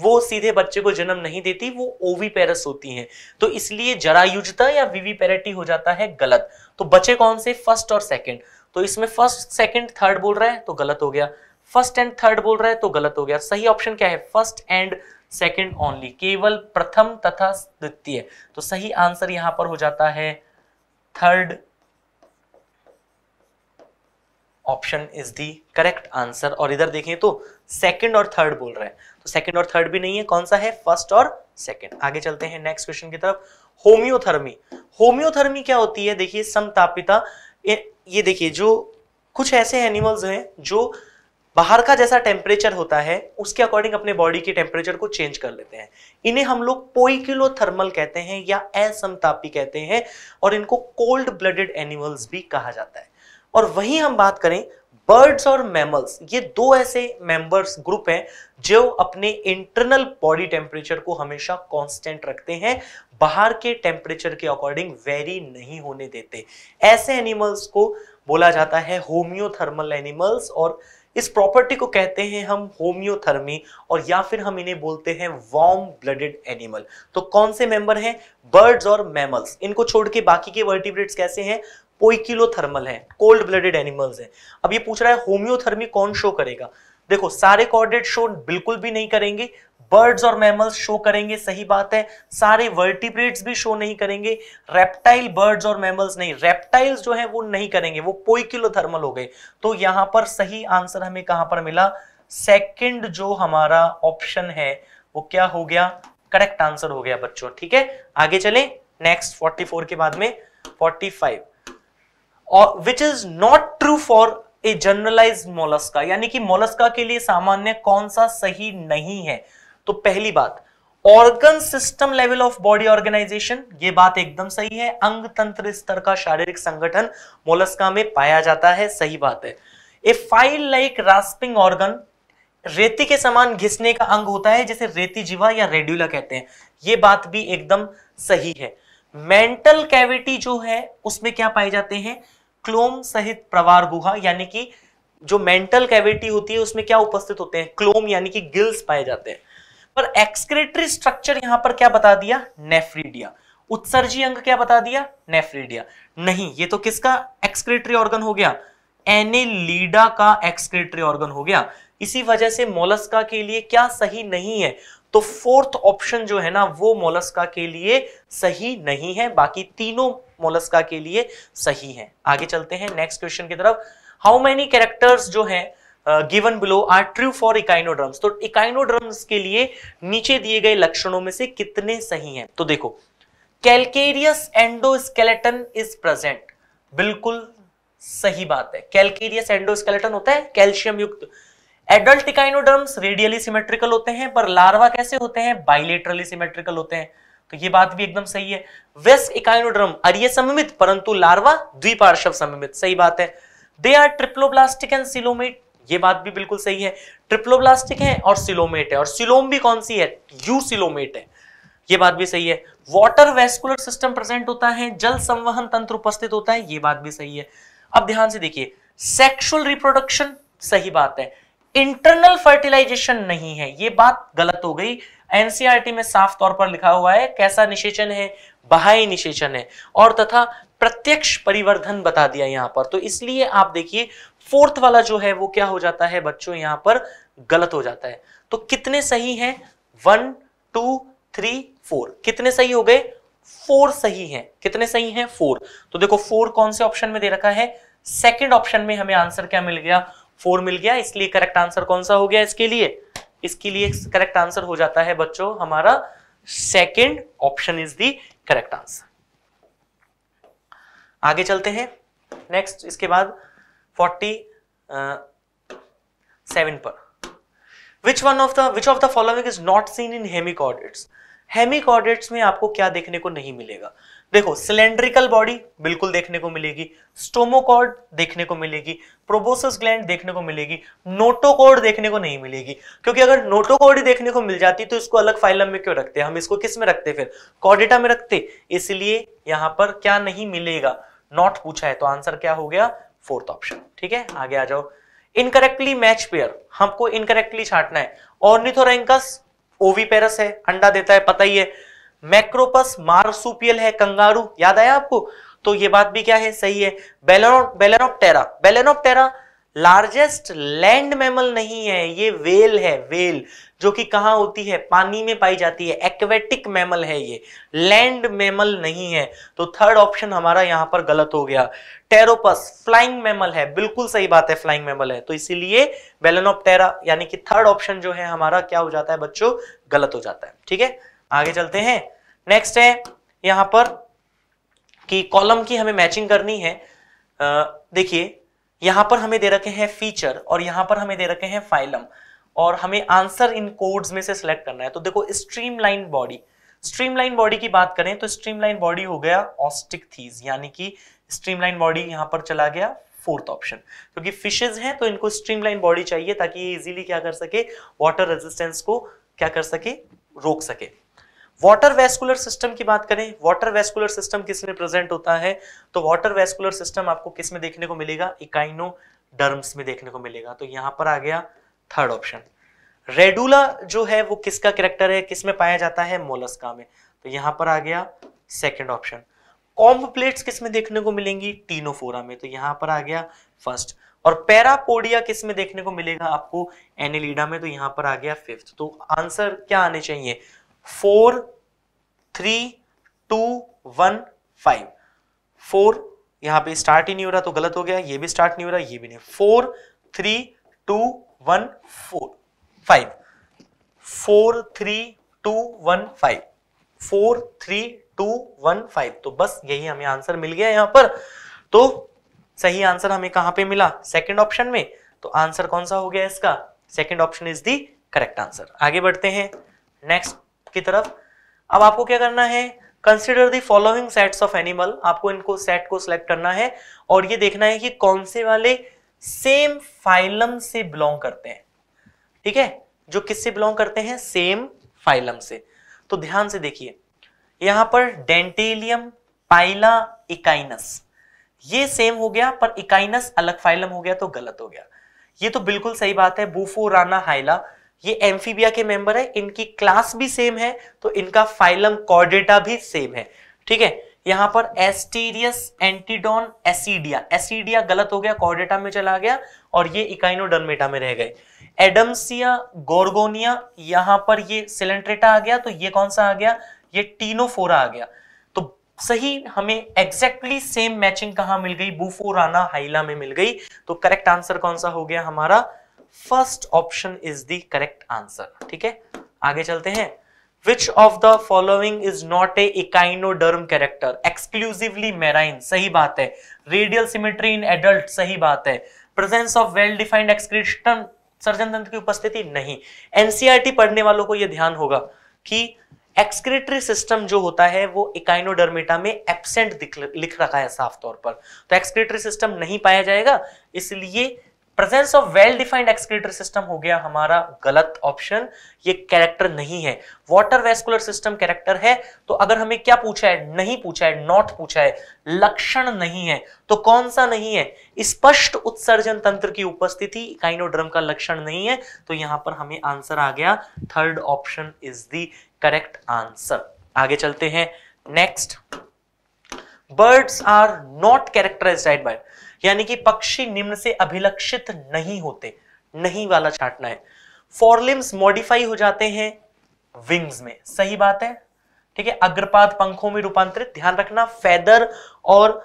वो सीधे बच्चे को जन्म नहीं देती वो ओवीपेरस होती हैं तो इसलिए जरायुजता या वीवीपेरेटी हो जाता है गलत तो बचे कौन से फर्स्ट और सेकंड तो इसमें फर्स्ट सेकंड थर्ड बोल रहा है तो गलत हो गया फर्स्ट एंड थर्ड बोल रहा है तो गलत हो गया सही ऑप्शन क्या है फर्स्ट एंड सेकेंड ओनली केवल प्रथम तथा द्वितीय तो सही आंसर यहां पर हो जाता है third option is the correct answer और इधर देखें तो सेकंड और थर्ड बोल रहे हैं तो सेकंड और थर्ड भी नहीं है कौन सा है फर्स्ट और सेकंड आगे चलते हैं नेक्स्ट क्वेश्चन की तरफ होम्योथर्मी होमियोथर्मी क्या होती है देखिए समतापिता ये देखिए जो कुछ ऐसे एनिमल्स हैं जो बाहर का जैसा टेम्परेचर होता है उसके अकॉर्डिंग अपने बॉडी के टेम्परेचर को चेंज कर लेते हैं इन्हें हम लोग पोइकिलो थर्मल कहते हैं या असमतापी कहते हैं और इनको कोल्ड ब्लडेड एनिमल्स भी कहा जाता है और वहीं हम बात करें बर्ड्स और मैमल्स ये दो ऐसे मेंबर्स ग्रुप हैं जो अपने इंटरनल बॉडी टेम्परेचर को हमेशा कांस्टेंट रखते हैं बाहर के टेम्परेचर के अकॉर्डिंग वेरी नहीं होने देते ऐसे एनिमल्स को बोला जाता है होम्योथर्मल एनिमल्स और इस प्रॉपर्टी को कहते हैं हम होम्योथर्मी और या फिर हम इन्हें बोलते हैं वार्म ब्लडेड एनिमल तो कौन से मेंबर हैं बर्ड्स और मैमल्स इनको छोड़ के बाकी के वर्टिब्रेट्स कैसे हैं पोइकिलोथर्मल है कोल्ड ब्लडेड एनिमल्स है अब ये पूछ रहा है होम्योथर्मी कौन शो करेगा देखो सारे कॉर्डेड शो बिल्कुल भी नहीं करेंगे बर्ड्स और मैमल्स शो करेंगे सही बात है सारे वर्टिब्रेट्स भी शो नहीं करेंगे रेप्टाइल बर्ड्स और मैमल्स नहीं रेप्टाइल्स जो है वो नहीं करेंगे वो पोइकिलोथर्मल हो गए तो यहां पर सही आंसर हमें कहां पर मिला सेकेंड जो हमारा ऑप्शन है वो क्या हो गया करेक्ट आंसर हो गया बच्चों ठीक है आगे चले नेक्स्ट 44 के बाद में 45 और which is not true for a generalise Mollusca यानी कि मोलस्का के लिए सामान्य कौन सा सही नहीं है तो पहली बात organ system level of body organisation ये बात एकदम सही है अंग तंत्र स्तर का शारीरिक संगठन मोलस्का में पाया जाता है सही बात है a file like rasping organ रेती के समान घिसने का अंग होता है जिसे रेती जीवा या रेड्यूला कहते हैं ये बात भी एकदम सही है मेंटल कैविटी जो है उसमें क्या पाए जाते हैं क्लोम सहित प्रवार गुहा यानी कि जो मेंटल कैविटी होती है उसमें क्या उपस्थित होते हैं क्लोम यानी कि गिल्स पाए जाते हैं पर एक्सक्रेटरी स्ट्रक्चर यहां पर क्या बता दिया नेफ्रीडिया उत्सर्जी अंग क्या बता दिया नेफ्रीडिया नहीं ये तो किसका एक्सक्रेटरी ऑर्गन हो गया एनेलीडा का एक्सक्रेटरी ऑर्गन हो गया इसी वजह से मोलस्का के लिए क्या सही नहीं है तो फोर्थ ऑप्शन जो है ना वो मोलस्का के लिए सही नहीं है बाकी तीनों मोलस्का के लिए सही है आगे चलते हैं नेक्स्ट क्वेश्चन की तरफ हाउ मेनी कैरेक्टर्स जो है given below are true for echinoderms तो इकाइनोड्रम्स के लिए नीचे दिए गए लक्षणों में से कितने सही हैं तो देखो कैलकेरियस एंडोस्केलेटन इज प्रेजेंट बिल्कुल सही बात है कैलकेरियस एंडोस्केलेटन होता है कैल्शियम युक्त एडल्ट इकाइनोडर्म्स रेडियली सिमेट्रिकल होते हैं पर लार्वा कैसे होते हैं बाइलेटरली सिमेट्रिकल होते हैं तो ये बात भी एकदम सही है वेस्ट इकाइनोड्रम अरिय सममित परंतु लार्वा द्विपार्श्व सममित सही बात है they are triploblastic and coelomate ये बात भी बिल्कुल सही है ट्रिप्लोब्लास्टिक है और सिलोमेट है और सिलोम भी कौन सी है यू सिलोमेट है ये बात भी सही है वाटर वेस्कुलर सिस्टम प्रेजेंट होता है जल संवहन तंत्र उपस्थित होता है ये बात भी सही है अब ध्यान से देखिए सेक्सुअल रिप्रोडक्शन सही बात है इंटरनल फर्टिलाइजेशन नहीं है ये बात गलत हो गई एनसीआरटी में साफ तौर पर लिखा हुआ है कैसा निषेचन है बहाई निषेचन है और तथा प्रत्यक्ष परिवर्धन बता दिया यहां पर तो इसलिए आप देखिए फोर्थ वाला जो है वो क्या हो जाता है बच्चों यहां पर गलत हो जाता है तो कितने सही हैं वन टू थ्री फोर कितने सही हो गए फोर सही हैं कितने सही हैं फोर तो देखो फोर कौन से ऑप्शन में दे रखा है सेकंड ऑप्शन में हमें आंसर क्या मिल गया फोर मिल गया इसलिए करेक्ट आंसर कौन सा हो गया इसके लिए इसके लिए करेक्ट आंसर हो जाता है बच्चों हमारा second option is the correct answer आगे चलते हैं नेक्स्ट इसके बाद फोर्टी सेवन पर which one of the which of the following is not seen in hemichordates hemichordates में आपको क्या देखने को नहीं मिलेगा देखो सिलेंड्रिकल बॉडी बिल्कुल देखने को मिलेगी स्टोमोकॉर्ड देखने को मिलेगी प्रोबोसस ग्लैंड देखने को मिलेगी नोटोकॉर्ड देखने को नहीं मिलेगी क्योंकि अगर नोटोकॉर्ड ही देखने को मिल जाती तो इसको अलग फाइलम में क्यों रखते हम इसको किस में रखते फिर कॉर्डेटा में रखते इसलिए यहां पर क्या नहीं मिलेगा नॉट पूछा है तो आंसर क्या हो गया फोर्थ ऑप्शन ठीक है आगे आ जाओ इनकरेक्टली मैच पेयर हमको इनकरेक्टली छाटना है ऑर्निथोरेंकस ओवीपेरस है अंडा देता है पता ही है मैक्रोपस मार्सुपियल है कंगारू याद आया आपको तो ये बात भी क्या है सही है Balaenoptera Balaenoptera largest land mammal नहीं है ये वेल है वेल जो कि कहां होती है पानी में पाई जाती है एक्वेटिक मैमल है ये लैंड मैमल नहीं है तो थर्ड ऑप्शन हमारा यहाँ पर गलत हो गया टेरोपस फ्लाइंग मैमल है बिल्कुल सही बात है फ्लाइंग मैमल है तो इसीलिए बेलेनोपटेरा यानी कि थर्ड ऑप्शन जो है हमारा क्या हो जाता है बच्चों गलत हो जाता है ठीक है आगे चलते हैं नेक्स्ट है यहां पर कि कॉलम की हमें मैचिंग करनी है देखिए यहां पर हमें दे रखे हैं फीचर और यहां पर हमें दे रखे हैं फाइलम और हमें आंसर इन कोड्स में से सिलेक्ट करना है तो देखो स्ट्रीमलाइन बॉडी स्ट्रीमलाइन बॉडी की बात करें तो स्ट्रीमलाइन बॉडी हो गया ऑस्टिक थीज यानी कि स्ट्रीमलाइन बॉडी यहां पर चला गया फोर्थ ऑप्शन क्योंकि फिशेज हैं तो इनको स्ट्रीमलाइन बॉडी चाहिए ताकि ये इजीली क्या कर सके वाटर रेजिस्टेंस को क्या कर सके रोक सके वाटर वेस्कुलर सिस्टम की बात करें वाटर वेस्कुलर सिस्टम किस में प्रेजेंट होता है तो वाटर वेस्कुलर सिस्टम आपको किस में देखने को मिलेगा इकाइनो डर्म्स में देखने को मिलेगा तो यहां पर आ गया थर्ड ऑप्शन रेडुला जो है वो किसका करेक्टर है किस में पाया जाता है मोलस्का में तो यहां पर आ गया सेकेंड ऑप्शन कॉम्ब प्लेट्स किस में देखने को मिलेंगी टीनोफोरा में तो यहां पर आ गया फर्स्ट और पैरापोडिया किस में देखने को मिलेगा आपको एनिलीडा में तो यहां पर आ गया फिफ्थ तो आंसर क्या आने चाहिए four three two one five four यहां पे स्टार्ट ही नहीं हो रहा तो गलत हो गया ये भी स्टार्ट नहीं हो रहा ये भी नहीं four three two one four five four three two one five four three two one five तो बस यही हमें आंसर मिल गया यहां पर तो सही आंसर हमें कहां पे मिला सेकंड ऑप्शन में तो आंसर कौन सा हो गया इसका second option is the correct answer आगे बढ़ते हैं नेक्स्ट की तरफ अब आपको क्या करना है consider the following sets of animal आपको इनको सेट को सिलेक्ट करना है और ये देखना है कि कौन से वाले सेम फाइलम से बिलोंग करते हैं ठीक है जो किससे बिलोंग करते हैं सेम फाइलम से तो ध्यान से देखिए यहां पर डेंटेलियम पाइला इकाइनस ये सेम हो गया पर इकाइनस अलग फाइलम हो गया तो गलत हो गया ये तो बिल्कुल सही बात है बूफोराना हाइला ये एम्फीबिया के मेंबर है इनकी क्लास भी सेम है तो इनका फाइलम कॉर्डेटा भी सेम है ठीक है यहां पर एस्टीरियस एंटीडोन एसिडिया एसिडिया गलत हो गया कॉर्डेटा में चला गया और ये इकाइनोडर्मेटा में रह गए एडम्सिया गोर्गोनिया यहां पर ये सिलेंट्रेटा आ गया तो ये कौन सा आ गया ये टीनोफोरा आ गया तो सही हमें एग्जैक्टली सेम मैचिंग कहाँ मिल गई बुफोराना हाइला में मिल गई तो करेक्ट आंसर कौन सा हो गया हमारा first option is the correct answer ठीक है आगे चलते हैं which of the following is not a echinoderm character exclusively marine सही बात है रेडियल सिमेट्री इन एडल्ट सही बात है presence of well defined excretory सर्जन तंत्र की उपस्थिति नहीं एनसीआरटी e पढ़ने वालों को यह ध्यान होगा कि एक्सक्रेटरी सिस्टम जो होता है वो इकाइनोडर्मेटा में एबसेंट लिख रखा है साफ तौर पर तो एक्सक्रेटरी सिस्टम नहीं पाया जाएगा इसलिए presence of well defined excretory system हो गया हमारा गलत ऑप्शन ये कैरेक्टर नहीं है वाटर वेस्कुलर सिस्टम कैरेक्टर है तो अगर हमें क्या पूछा है नहीं पूछा है नॉट पूछा है लक्षण नहीं है तो कौन सा नहीं है स्पष्ट उत्सर्जन तंत्र की उपस्थिति काइनोड्रम का लक्षण नहीं है तो यहां पर हमें आंसर आ गया third option is the correct answer आगे चलते हैं next birds are not characterized by यानी कि पक्षी निम्न से अभिलक्षित नहीं होते नहीं वाला छाटना है फॉरलिम्स मॉडिफाई हो जाते हैं विंग्स में सही बात है ठीक है अग्रपाद पंखों में रूपांतरित ध्यान रखना फेदर और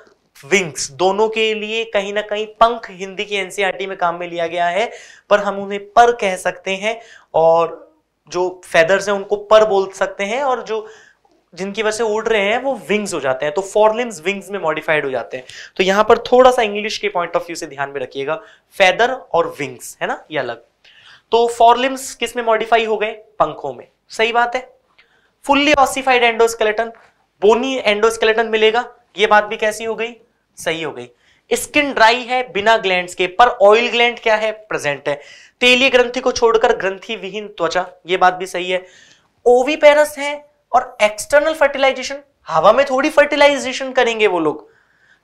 विंग्स दोनों के लिए कहीं ना कहीं पंख हिंदी की एनसीईआरटी e में काम में लिया गया है पर हम उन्हें पर कह सकते हैं और जो फेदर्स हैं उनको पर बोल सकते हैं और जो जिनकी वजह से उड़ रहे हैं वो विंग्स हो जाते हैं तो फॉरलिम्स विंग्स में मॉडिफाइड हो जाते हैं तो यहां पर थोड़ा सा इंग्लिश के पॉइंट ऑफ व्यू से ध्यान में रखिएगा फेदर और विंग्स है ना ये अलग तो फॉरलिम्स किस में मॉडिफाई हो गए पंखों में सही बात है fully ossified endoskeleton bony endoskeleton मिलेगा ये बात भी कैसी हो गई सही हो गई स्किन ड्राई है बिना ग्लैंड के पर ऑयल ग्लैंड क्या है प्रेजेंट है तेलीय ग्रंथि को छोड़कर ग्रंथि विहीन त्वचा ये बात भी सही है ओवी ओवीपेरस है और एक्सटर्नल फर्टिलाइजेशन हवा में थोड़ी फर्टिलाइजेशन करेंगे वो लोग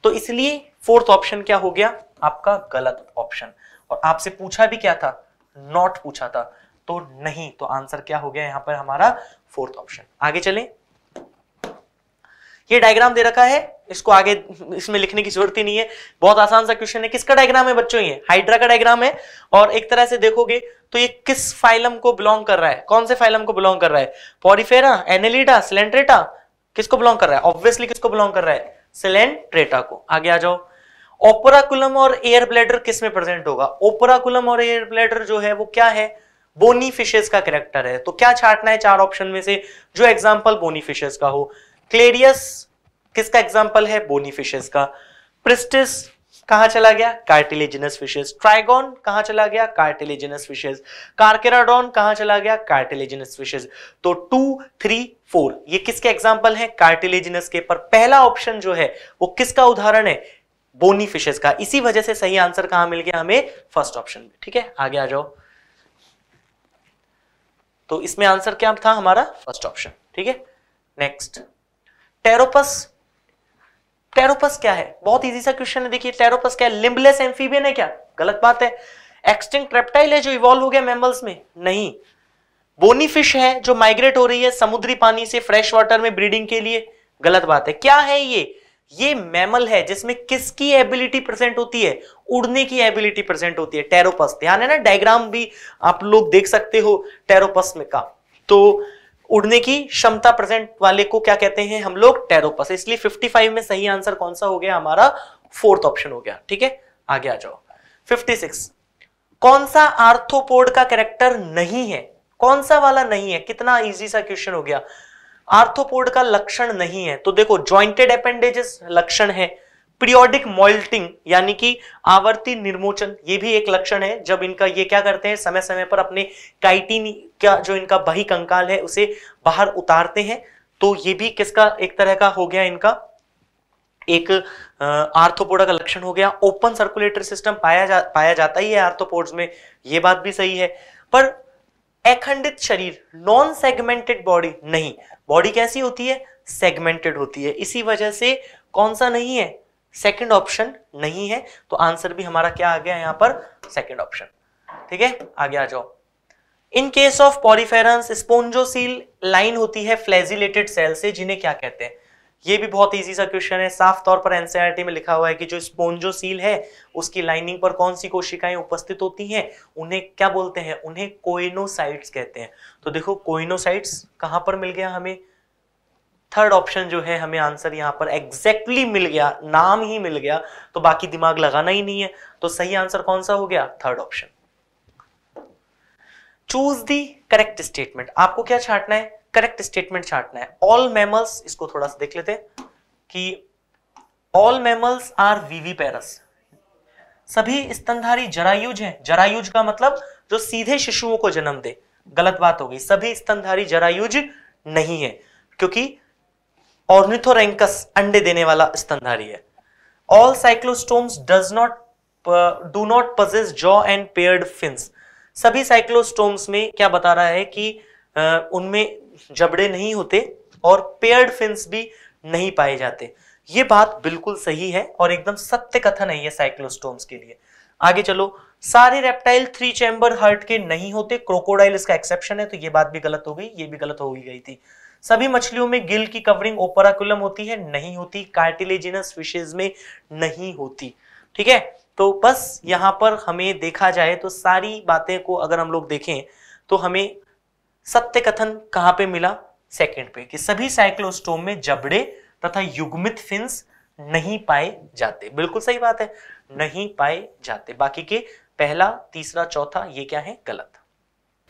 तो इसलिए फोर्थ ऑप्शन क्या हो गया आपका गलत ऑप्शन और आपसे पूछा भी क्या था नॉट पूछा था तो नहीं तो आंसर क्या हो गया यहां पर हमारा फोर्थ ऑप्शन आगे चलें ये डायग्राम दे रखा है इसको आगे इसमें लिखने की जरूरत ही नहीं है बहुत आसान सा क्वेश्चन है किसका डायग्राम है बच्चों ये हाइड्रा का डायग्राम है और एक तरह से देखोगे तो ये किस फाइलम को बिलोंग कर रहा है कौन से फाइलम को बिलोंग कर रहा है पॉरिफेरा एनेलिडा सिलेंट्रेटा किसको बिलोंग कर रहा है ऑब्वियसली किसको बिलोंग कर रहा है सिलेंट्रेटा को आगे आ जाओ ओपराकुलम और एयर ब्लेडर किस में प्रेजेंट होगा ओपराकुलम और एयर ब्लेडर जो है वो क्या है बोनी फिशेस का करेक्टर है तो क्या छाटना है चार ऑप्शन में से जो एग्जाम्पल बोनी फिशेस का हो क्लेरियस किसका एग्जाम्पल है बोनी फिशेस का प्रिस्टिस कहा चला गया कार्टिलेजिनस फिशेस ट्राइगोन कहा चला गया कार्टिलेजिनस फिशेस कार्केराडोन कहा चला गया कार्टिलेजिनस फिशेस तो टू थ्री फोर ये किसके एग्जाम्पल है कार्टिलेजिनस के पर पहला ऑप्शन जो है वो किसका उदाहरण है बोनी फिशेस का इसी वजह से सही आंसर कहां मिल गया हमें फर्स्ट ऑप्शन में ठीक है आगे आ जाओ तो इसमें आंसर क्या था हमारा फर्स्ट ऑप्शन ठीक है नेक्स्ट टेरोपस टेरोपस क्या है बहुत इजी सा क्वेश्चन है देखिए टेरोपस क्या है लिम्बलेस एम्फीबियन है क्या गलत बात है एक्सटिंक्ट रेप्टाइल है जो इवॉल्व हो गया मैमल्स में नहीं बोनी फिश है जो माइग्रेट हो रही है समुद्री पानी से फ्रेश वाटर में ब्रीडिंग के लिए गलत बात है क्या है ये ये मैमल है जिसमें किसकी एबिलिटी प्रेजेंट होती है उड़ने की एबिलिटी प्रेजेंट होती है टेरोपस ध्यान है ना डायग्राम भी आप लोग देख सकते हो टेरोपस में का तो उड़ने की क्षमता प्रेजेंट वाले को क्या कहते हैं हम लोग टेरोपस इसलिए 55 में सही आंसर कौन सा हो गया हमारा फोर्थ ऑप्शन हो गया ठीक है आगे आ जाओ 56 कौन सा आर्थोपोड का कैरेक्टर नहीं है कौन सा वाला नहीं है कितना इजी सा क्वेश्चन हो गया आर्थोपोड का लक्षण नहीं है तो देखो ज्वाइंटेड अपेंडेजेस लक्षण है पीरियोडिक मॉल्टिंग यानी कि आवर्ती निर्मोचन ये भी एक लक्षण है जब इनका ये क्या करते हैं समय समय पर अपने काइटिन का जो इनका बही कंकाल है उसे बाहर उतारते हैं तो ये भी किसका एक तरह का हो गया इनका एक आर्थोपोडा का लक्षण हो गया ओपन सर्कुलेटरी सिस्टम पाया जा पाया जाता ही है आर्थोपोड्स में ये बात भी सही है पर अखंडित शरीर नॉन सेगमेंटेड बॉडी नहीं बॉडी कैसी होती है सेगमेंटेड होती है इसी वजह से कौन सा नहीं है सेकंड ऑप्शन नहीं है तो आंसर भी हमारा क्या आ गया यहां पर सेकंड ऑप्शन ठीक है आगे आ जाओ in case of poriferas spongocoel line होती है फ्लेजिलेटेड सेल से जिन्हें क्या कहते हैं ये भी बहुत इजी सा क्वेश्चन है साफ तौर पर एनसीआरटी e में लिखा हुआ है कि जो स्पोन्जोसील है उसकी लाइनिंग पर कौन सी कोशिकाएं उपस्थित होती हैं उन्हें क्या बोलते हैं उन्हें कोइनोसाइट्स कहते हैं तो देखो कोइनोसाइट्स कहां पर मिल गया हमें थर्ड ऑप्शन जो है हमें आंसर यहाँ पर एग्जैक्टली exactly मिल गया नाम ही मिल गया तो बाकी दिमाग लगाना ही नहीं है तो सही आंसर कौन सा हो गया third option choose the correct statement आपको क्या छाटना है करेक्ट स्टेटमेंट छाटना है ऑल मैमल्स इसको थोड़ा सा देख लेते हैं कि all mammals are viviparous सभी स्तनधारी जरायुज हैं जरायुज का मतलब जो सीधे शिशुओं को जन्म दे गलत बात हो गई सभी स्तनधारी जरायुज नहीं है क्योंकि ऑर्निथोरेंकस अंडे देने वाला स्तनधारी है all cyclostomes does not do not possess jaw and paired fins सभी साइक्लोस्टोम्स में क्या बता रहा है कि आ, uh, उनमें जबड़े नहीं होते और पेयर्ड फिंस भी नहीं पाए जाते ये बात बिल्कुल सही है और एकदम सत्य कथन है ये साइक्लोस्टोम्स के लिए आगे चलो सारे रेप्टाइल थ्री चैम्बर हर्ट के नहीं होते क्रोकोडाइल इसका एक्सेप्शन है तो ये बात भी गलत हो गई ये भी गलत हो गई थी सभी मछलियों में गिल की कवरिंग ओपराकुलम होती है नहीं होती कार्टिलेजिनस फिशेज में नहीं होती ठीक है तो बस यहां पर हमें देखा जाए तो सारी बातें को अगर हम लोग देखें तो हमें सत्य कथन कहाँ पे मिला सेकंड पे कि सभी साइक्लोस्टोम में जबड़े तथा युग्मित फिंस नहीं पाए जाते बिल्कुल सही बात है नहीं पाए जाते बाकी के पहला तीसरा चौथा ये क्या है गलत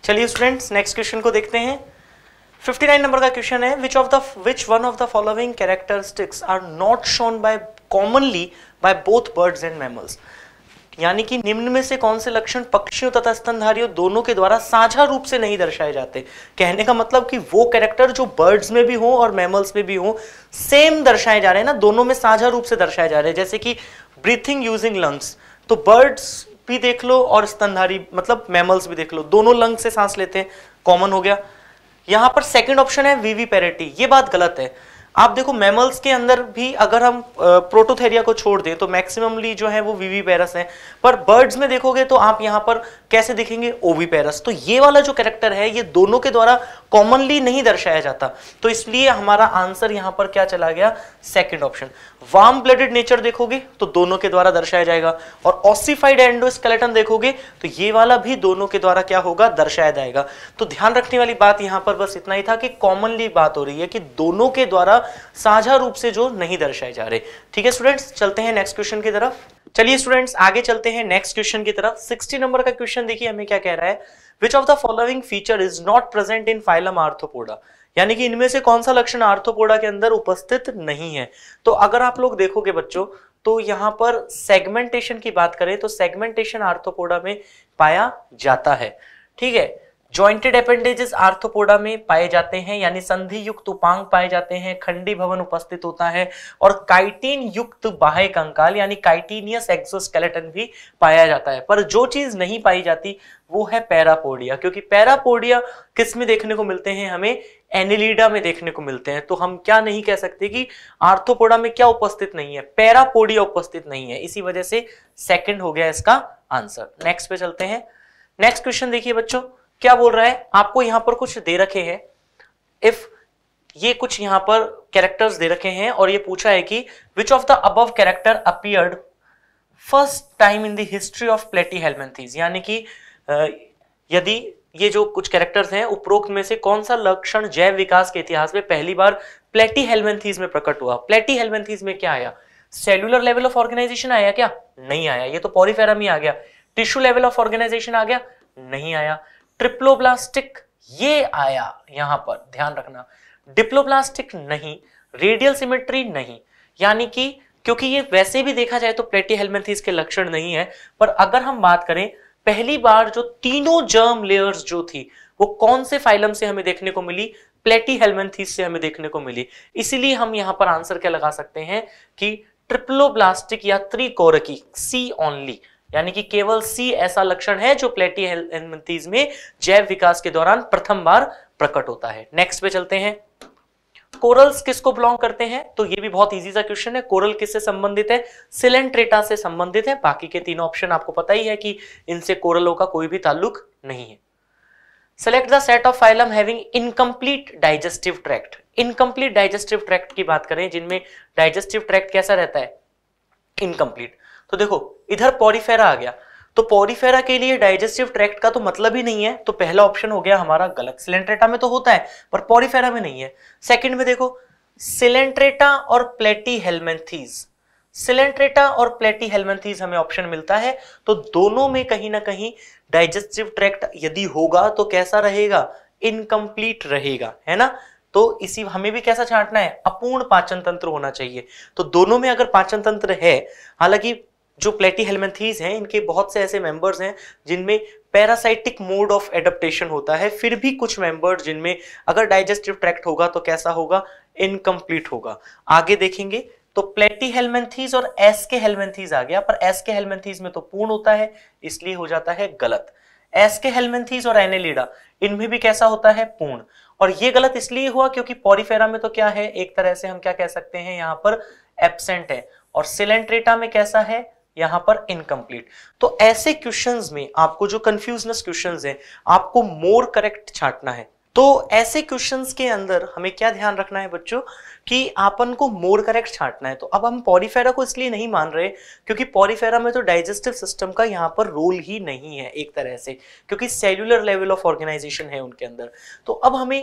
चलिए स्टूडेंट्स नेक्स्ट क्वेश्चन को देखते हैं फिफ्टी नाइन नंबर का क्वेश्चन है which of the which one of the following characteristics are not shown by commonly by both birds and mammals यानी कि निम्न में से कौन से लक्षण पक्षियों तथा स्तनधारियों दोनों के द्वारा साझा रूप से नहीं दर्शाए जाते कहने का मतलब कि वो कैरेक्टर जो बर्ड्स में भी हो और मैमल्स में भी हो सेम दर्शाए जा रहे हैं ना दोनों में साझा रूप से दर्शाए जा रहे हैं जैसे कि ब्रीथिंग यूजिंग लंग्स तो बर्ड्स भी देख लो और स्तनधारी मतलब मैमल्स भी देख लो दोनों लंग्स से सांस लेते हैं कॉमन हो गया यहाँ पर सेकंड ऑप्शन है वीवी पेरेटी ये बात गलत है आप देखो मैमल्स के अंदर भी अगर हम प्रोटोथेरिया को छोड़ दें तो मैक्सिममली जो है वो वीवी पैरस है पर बर्ड्स में देखोगे तो आप यहाँ पर कैसे दिखेंगे ओवी पैरस तो ये वाला जो कैरेक्टर है ये दोनों के द्वारा कॉमनली नहीं दर्शाया जाता तो इसलिए हमारा आंसर यहां पर क्या चला गया second option warm blooded nature देखोगे तो दोनों के द्वारा दर्शाया जाएगा और ऑसिफाइड एंडोस्केलेटन देखोगे तो ये वाला भी दोनों के द्वारा क्या होगा दर्शाया जाएगा तो ध्यान रखने वाली बात यहां पर बस इतना ही था कि कॉमनली बात हो रही है कि दोनों के द्वारा साझा रूप से जो नहीं दर्शाए जा रहे ठीक है स्टूडेंट्स चलते हैं नेक्स्ट क्वेश्चन की तरफ चलिए स्टूडेंट्स आगे चलते हैं नेक्स्ट क्वेश्चन की तरफ 60 नंबर का क्वेश्चन देखिए हमें क्या कह रहा है which of the following feature is not present in phylum Arthropoda यानी कि इनमें से कौन सा लक्षण आर्थोपोडा के अंदर उपस्थित नहीं है तो अगर आप लोग देखोगे बच्चों तो यहाँ पर सेगमेंटेशन की बात करें तो सेगमेंटेशन आर्थोपोडा में पाया जाता है ठीक है ज्वाइंटेड अपेंडेजेस आर्थोपोडा में पाए जाते हैं यानी संधि युक्त उपांग पाए जाते हैं खंडी भवन उपस्थित होता है और काइटीन युक्त बाह्य कंकाल यानी काइटीनियस एक्सोस्केलेटन भी पाया जाता है पर जो चीज नहीं पाई जाती वो है पैरापोडिया क्योंकि पैरापोडिया किस में देखने को मिलते हैं हमें एनिलीडा में देखने को मिलते हैं तो हम क्या नहीं कह सकते कि आर्थोपोडा में क्या उपस्थित नहीं है पैरापोडिया उपस्थित नहीं है इसी वजह से सेकेंड हो गया इसका आंसर नेक्स्ट पे चलते हैं नेक्स्ट क्वेश्चन देखिए बच्चों क्या बोल रहा है आपको यहां पर कुछ दे रखे हैं इफ ये कुछ यहां पर कैरेक्टर्स दे रखे हैं और ये पूछा है कि which of the above character appeared first time in the history of Platyhelminthes यानी कि यदि ये जो कुछ कैरेक्टर्स हैं उपरोक्त में से कौन सा लक्षण जैव विकास के इतिहास में पहली बार प्लेटी हेलमेंथीज में प्रकट हुआ प्लेटी हेलमेंथीज में क्या आया सेलुलर लेवल ऑफ ऑर्गेनाइजेशन आया क्या नहीं आया ये तो पॉरीफेरम ही आ गया टिश्यू लेवल ऑफ ऑर्गेनाइजेशन आ गया नहीं आया ट्रिप्लोब्लास्टिक ये आया यहां पर ध्यान रखना डिप्लोब्लास्टिक नहीं रेडियल सिमेट्री नहीं यानी कि क्योंकि ये वैसे भी देखा जाए तो प्लेटी हेलमेंथीज के लक्षण नहीं है पर अगर हम बात करें पहली बार जो तीनों जर्म लेयर्स जो थी वो कौन से फाइलम से हमें देखने को मिली प्लेटी हेलमेंथीज से हमें देखने को मिली इसीलिए हम यहां पर आंसर क्या लगा सकते हैं कि ट्रिप्लोब्लास्टिक या त्रिकोरकी सी ओनली यानी कि केवल सी ऐसा लक्षण है जो प्लेटी एनमतीज में जैव विकास के दौरान प्रथम बार प्रकट होता है नेक्स्ट पे चलते हैं कोरल्स किसको बिलोंग करते हैं तो ये भी बहुत इजी सा क्वेश्चन है कोरल किससे संबंधित है सिलेंट्रेटा से संबंधित है बाकी के तीन ऑप्शन आपको पता ही है कि इनसे कोरलों का कोई भी ताल्लुक नहीं है select the set of phylum having incomplete digestive tract incomplete digestive tract की बात करें जिनमें डाइजेस्टिव ट्रैक्ट कैसा रहता है इनकम्प्लीट तो देखो इधर पॉरीफेरा आ गया तो पॉरीफेरा के लिए डाइजेस्टिव ट्रैक्ट का तो मतलब ही नहीं है तो पहला ऑप्शन हो गया हमारा गलत सिलेंट्रेटा में तो होता है पर पॉरीफेरा में नहीं है सेकंड में देखो सिलेंट्रेटा और प्लेटी हेलमेंथीज सिलेंट्रेटा और प्लेटी हेलमेंथीज हमें ऑप्शन मिलता है तो दोनों में कहीं ना कहीं डाइजेस्टिव ट्रैक्ट यदि होगा तो कैसा रहेगा इनकम्प्लीट रहेगा है ना तो इसी हमें भी कैसा छांटना है अपूर्ण पाचन तंत्र होना चाहिए तो दोनों में अगर पाचन तंत्र है हालांकि जो प्लेटी हेलमेंथीज हैं इनके बहुत से ऐसे मेंबर्स हैं जिनमें पैरासाइटिक मोड ऑफ एडप्टेशन होता है फिर भी कुछ मेंबर्स जिनमें अगर डाइजेस्टिव ट्रैक्ट होगा तो कैसा होगा इनकम्प्लीट होगा आगे देखेंगे तो प्लेटी हेलमेंथीज और एस के हेलमेंथीज आ गया पर एस के हेलमेंथीज में तो पूर्ण होता है इसलिए हो जाता है गलत एस के हेलमेंथीज और एनेलिडा इनमें भी कैसा होता है पूर्ण और ये गलत इसलिए हुआ क्योंकि पॉरीफेरा में तो क्या है एक तरह से हम क्या कह सकते हैं यहां पर एबसेंट है और सिलेंट्रेटा में कैसा है यहां पर इनकम्प्लीट तो ऐसे क्वेश्चन में आपको जो कंफ्यूजनस क्वेश्चन है आपको मोर करेक्ट छाटना है तो ऐसे क्वेश्चन के अंदर हमें क्या ध्यान रखना है बच्चों कि आपन को मोर करेक्ट छाटना है तो अब हम पॉरीफेरा को इसलिए नहीं मान रहे क्योंकि पॉरीफेरा में तो डाइजेस्टिव सिस्टम का यहाँ पर रोल ही नहीं है एक तरह से क्योंकि सेल्यूलर लेवल ऑफ ऑर्गेनाइजेशन है उनके अंदर तो अब हमें